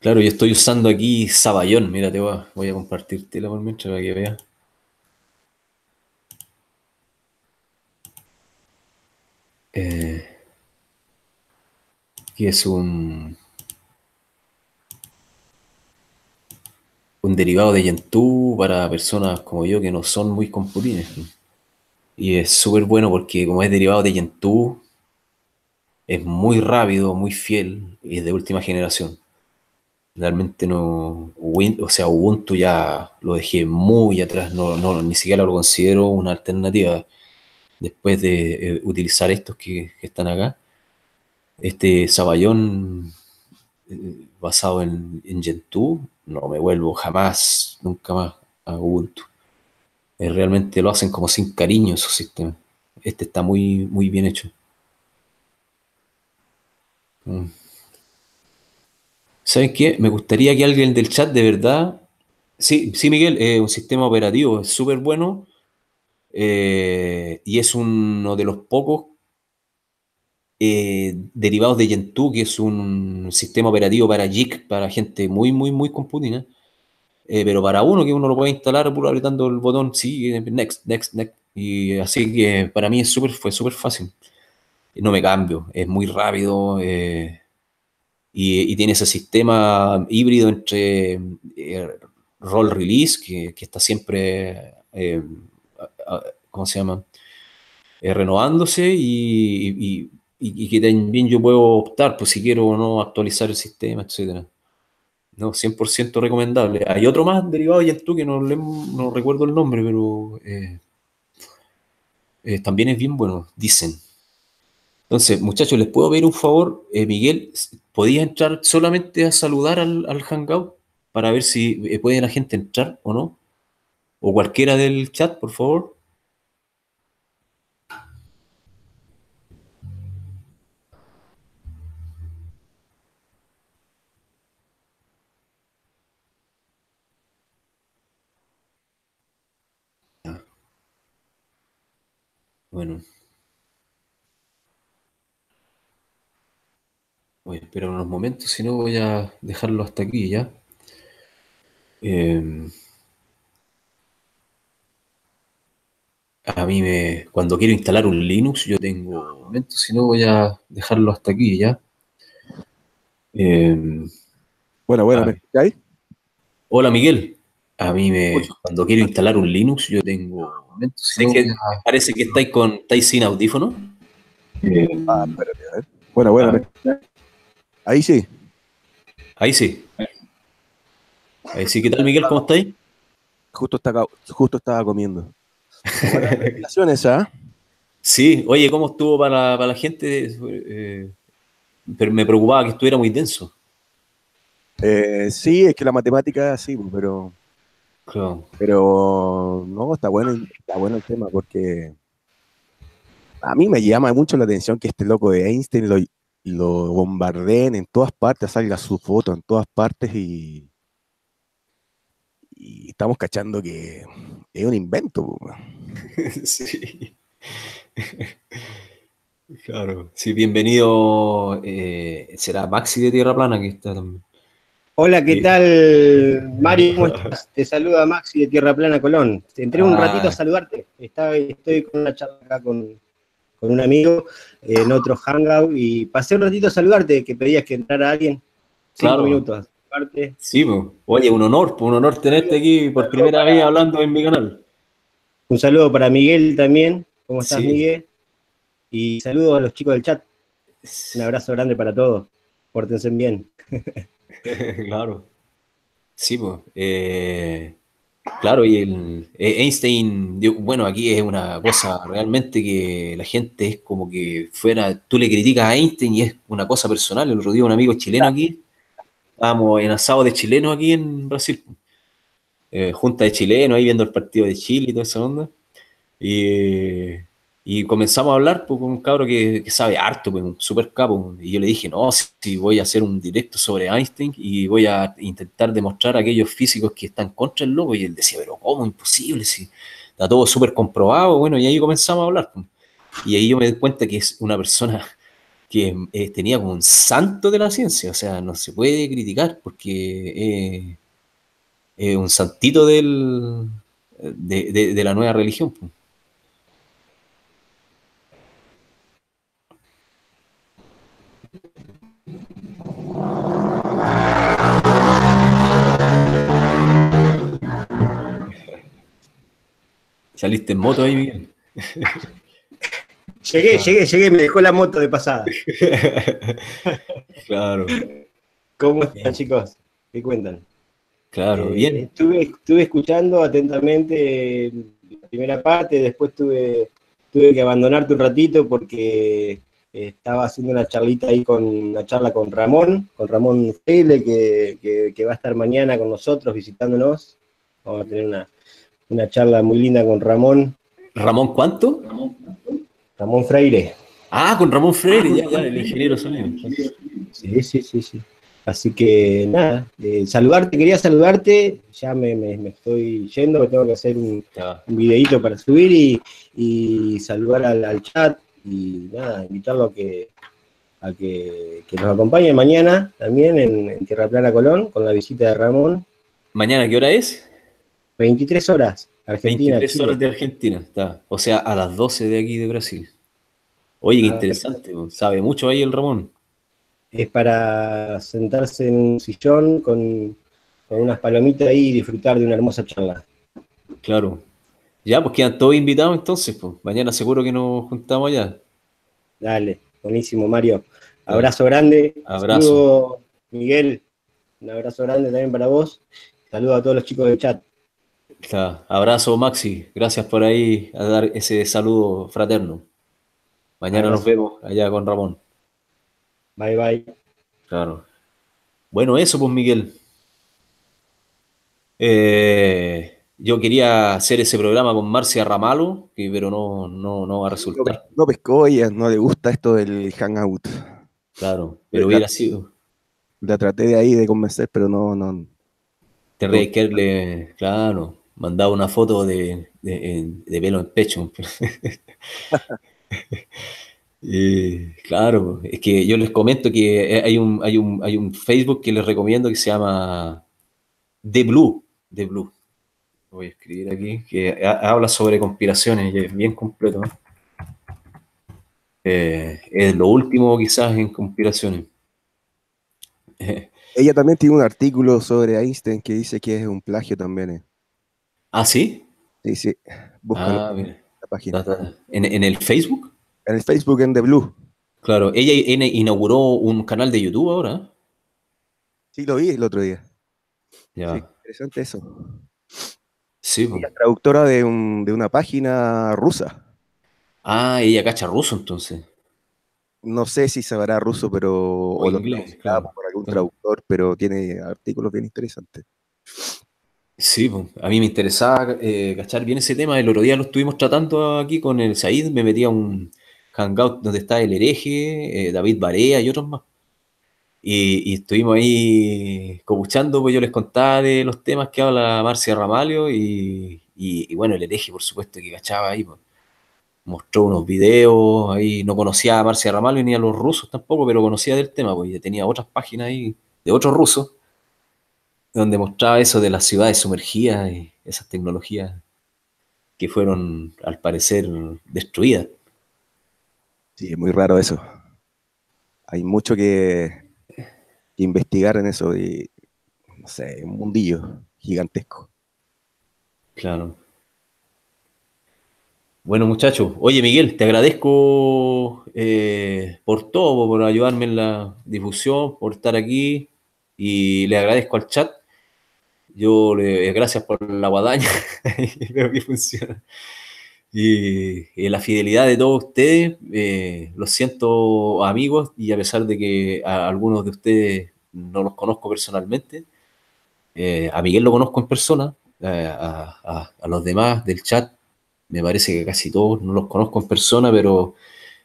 claro, yo estoy usando aquí Zaballón. Mira, te voy a, voy a compartirte por mientras para que veas. aquí eh, es un un derivado de Gentoo para personas como yo que no son muy computines. Y es súper bueno porque como es derivado de Gentoo, es muy rápido, muy fiel y es de última generación. Realmente no, o sea, Ubuntu ya lo dejé muy atrás, no, no ni siquiera lo considero una alternativa después de eh, utilizar estos que, están acá. Este Saballón eh, basado en, en Gentoo no me vuelvo jamás, nunca más a Ubuntu. Eh, realmente lo hacen como sin cariño esos sistemas. Este está muy, muy bien hecho. ¿Sabes mm. ¿Saben qué? Me gustaría que alguien del chat de verdad. Sí, sí, Miguel, es eh, un sistema operativo es súper bueno. Eh, y es uno de los pocos eh, derivados de Gentoo, que es un sistema operativo para JIC, para gente muy, muy, muy computina. Eh, pero para uno que uno lo puede instalar puro apretando el botón, sí, next, next, next. Y así que para mí es super, fue súper fácil. No me cambio, es muy rápido eh, y, y, tiene ese sistema híbrido entre roll release, que, que está siempre, ¿cómo se llama? renovándose y, y y, que también yo puedo optar por pues, si quiero o no actualizar el sistema, etcétera. No, 100% recomendable. Hay otro más derivado de tú que no, no recuerdo el nombre, pero eh, eh, también es bien bueno, dicen. Entonces, muchachos, les puedo pedir un favor. Eh, Miguel, ¿podías entrar solamente a saludar al, al Hangout para ver si puede la gente entrar o no? O cualquiera del chat, por favor. Bueno, voy a esperar unos momentos, si no voy a dejarlo hasta aquí ya. Em, a mí me, cuando quiero instalar un Linux, yo tengo momento, si no voy a dejarlo hasta aquí ya.
Em,
bueno, bueno, ¿me escucháis? Hola Miguel. A mí me, cuando quiero instalar un Linux, yo tengo Parece que estáis con estáis sin audífono.
Eh, ah, ah, bueno, bueno. Ah. Ahí sí. Ahí sí. Ahí sí. ¿Qué tal, Miguel? ¿Cómo estáis? Justo, estaba, justo estaba comiendo. ¿ah?
Sí, oye, ¿cómo estuvo para, la gente? Eh, pero me preocupaba que estuviera muy denso.
Eh, sí, es que la matemática, sí, pues, pero pero no, está bueno, está bueno el tema porque a mí me llama mucho la atención que este loco de Einstein lo, bombardeen en todas partes, salga su foto en todas partes y, estamos cachando que es un invento. sí.
claro, sí, bienvenido. Eh, será Maxi de Tierra Plana que está también.
Hola, ¿qué tal, Mario? Te saluda Maxi de Tierra Plana Colón. entré un ratito a ah. saludarte. estoy con una charla acá con, un amigo eh, en otro hangout y pasé un ratito a saludarte, que pedías que entrara alguien. Cinco minutos. Sí, oye, un honor, un honor tenerte aquí por primera vez hablando en mi canal. Un saludo para Miguel también. ¿Cómo estás, Miguel? Y saludo a los chicos del chat. Un abrazo grande para todos. Pórtense bien.
claro.
Sí, pues. Eh, claro, y el, eh, Einstein, bueno, aquí es una cosa realmente que la gente es como que fuera, tú le criticas a Einstein y es una cosa personal. El otro día un amigo chileno aquí, estábamos en asado de chilenos aquí en Brasil, eh, junta de chilenos, ahí viendo el partido de Chile y toda esa onda. Y y comenzamos a hablar pues, con un cabro que, sabe harto, pues, un super capo. Pues, y yo le dije, no, si voy a hacer un directo sobre Einstein y voy a intentar demostrar a aquellos físicos que están contra el loco. Y él decía, pero ¿cómo? Imposible, si está todo súper comprobado. Bueno, y ahí comenzamos a hablar. Y ahí yo me di cuenta que es una persona que eh, tenía como un santo de la ciencia. O sea, no se puede criticar porque eh, es un santito del, de, de, la nueva religión. Saliste en moto ahí, Miguel.
Llegué, llegué, llegué, me dejó la moto de pasada. claro. ¿Cómo están, chicos? ¿Qué cuentan?
Claro, eh, bien.
Estuve, estuve escuchando atentamente la primera parte, después tuve, tuve que abandonarte un ratito porque eh, estaba haciendo una charlita ahí con una charla con Ramón, con Ramón Fele, que, va a estar mañana con nosotros visitándonos. Vamos a tener una, una charla muy linda con Ramón. ¿Ramón cuánto? Ramón Freire. Ah, con Ramón Freire, ah, ya,
ya, el ingeniero sonido.
Sí, sí, sí, sí. Así que nada, eh, saludarte, quería saludarte, ya me, estoy yendo, tengo que hacer un, videíto videito para subir y, y saludar al, chat y nada, invitarlo a que, a que, nos acompañe mañana también en, en Tierra Plana Colón con la visita de Ramón. ¿Mañana qué hora es? 23 horas, Argentina. 23 horas de Argentina,
está. O sea, a las 12 de aquí de Brasil. Oye, qué ah, interesante,
pues, sabe mucho ahí el Ramón. Es para sentarse en un sillón con, unas palomitas ahí y disfrutar de una hermosa charla.
Claro. Ya, pues quedan todos invitados entonces, pues. Mañana seguro que nos juntamos allá.
Dale, buenísimo, Mario. Abrazo grande. Abrazo. Miguel, un abrazo grande también para vos. Saludo a todos los chicos del chat. Abrazo,
Maxi. Gracias por ahí a dar ese saludo fraterno. Mañana nos vemos allá con Ramón. Bye, bye. Claro. Bueno, eso pues, Miguel. Eh, yo quería hacer ese programa con Marcia Ramalo, pero no, no, no va a resultar.
No, pescó ella, no le gusta esto del hangout. Claro, pero hubiera sido. La traté de ahí de convencer, pero no, no. Tendría
que claro mandaba una foto de, de, pelo en pecho. Y claro, es que yo les comento que hay un, hay, un, Facebook que les recomiendo que se llama The Blue. The Blue. voy a escribir aquí, que habla sobre conspiraciones es bien completo. Eh, es lo último quizás en conspiraciones.
Ella también tiene un artículo sobre Einstein que dice que es un plagio también. Eh. ¿Ah, sí? Sí, sí. Búscalo ah, en la página. ¿En, el Facebook? En el Facebook, en The Blue.
Claro, ella inauguró un canal de YouTube ahora. ¿eh? Sí, lo vi
el otro día. Sí, interesante eso. Sí. La traductora de, una página rusa.
Ah, ella cacha ruso entonces.
No sé si sabrá ruso, pero. O, inglés, claro, por algún traductor, pero tiene artículos bien interesantes. Sí, pues,
a mí me interesaba eh, cachar bien ese tema. El otro día lo estuvimos tratando aquí con el Said. Me metí a un hangout donde está el hereje, eh, David Barea y otros más. Y, estuvimos ahí copuchando, pues yo les contaba de los temas que habla Marcia Ramalio y, bueno, el hereje, por supuesto, que cachaba ahí. Pues, mostró unos videos ahí. No conocía a Marcia Ramalio ni a los rusos tampoco, pero conocía del tema, pues tenía otras páginas ahí de otros rusos donde mostraba eso de las ciudades sumergidas y esas tecnologías
que fueron, al parecer, destruidas. Sí, es muy raro eso. Hay mucho que, investigar en eso y, no sé, un mundillo gigantesco. Claro.
Bueno, muchachos. Oye, Miguel, te agradezco eh, por todo, por ayudarme en la difusión, por estar aquí. Y le agradezco al chat yo le gracias por la guadaña y que funciona. Y, la fidelidad de todos ustedes, eh, Lo siento amigos y a pesar de que algunos de ustedes no los conozco personalmente, eh, a Miguel lo conozco en persona, eh, a, a, los demás del chat me parece que casi todos no los conozco en persona, pero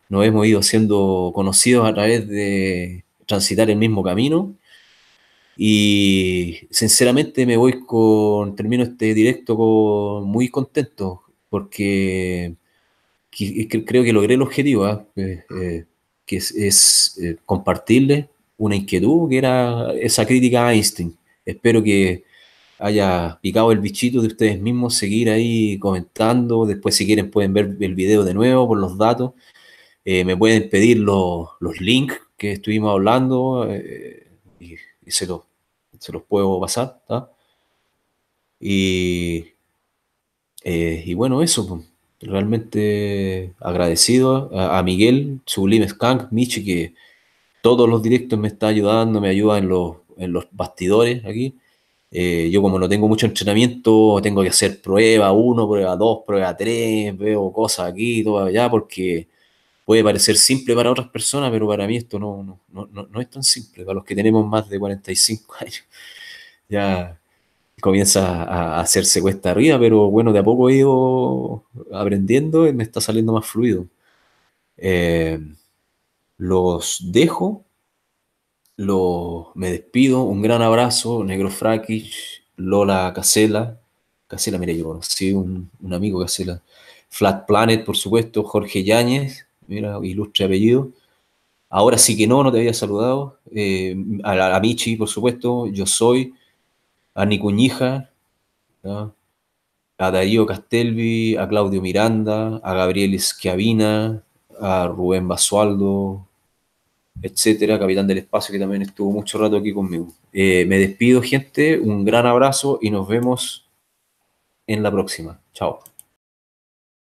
nos hemos ido siendo conocidos a través de transitar el mismo camino y sinceramente me voy con, termino este directo muy contento porque eh, creo que logré el objetivo, ¿ah? Eh, ah. Eh, que es, es compartirle una inquietud que era esa crítica a Einstein. Espero que haya picado el bichito de ustedes mismos, seguir ahí comentando, después si quieren pueden ver el video de nuevo por los datos, me pueden pedir los links que estuvimos hablando se, se los puedo pasar. Y, eh, y bueno, eso. Pues, realmente agradecido a, Miguel, Sublime Skank, Michi, que todos los directos me está ayudando, me ayuda en los, en los bastidores aquí. Eh, yo como no tengo mucho entrenamiento, tengo que hacer prueba 1, prueba 2, prueba 3, veo cosas aquí, todo allá, porque puede parecer simple para otras personas, pero para mí esto no, no, es tan simple. Para los que tenemos más de 45 años, ya comienza a hacerse cuesta arriba, pero bueno, de a poco he ido aprendiendo y me está saliendo más fluido. Eh, los dejo, los, me despido, un gran abrazo, Negro Frakish, Lola Casela, Casela, mire, yo conocí un, un amigo Casela, Flat Planet, por supuesto, Jorge Yáñez, mira, ilustre apellido. Ahora sí que no, no te había saludado. Eh, a, Michi, por supuesto, yo soy. A Nicuñija, a Darío Castelvi, a Claudio Miranda, a Gabriel Esquiavina, a Rubén Basualdo, etcétera, capitán del espacio que también estuvo mucho rato aquí conmigo. Eh, me despido, gente, un gran abrazo y nos vemos en la próxima. Chao.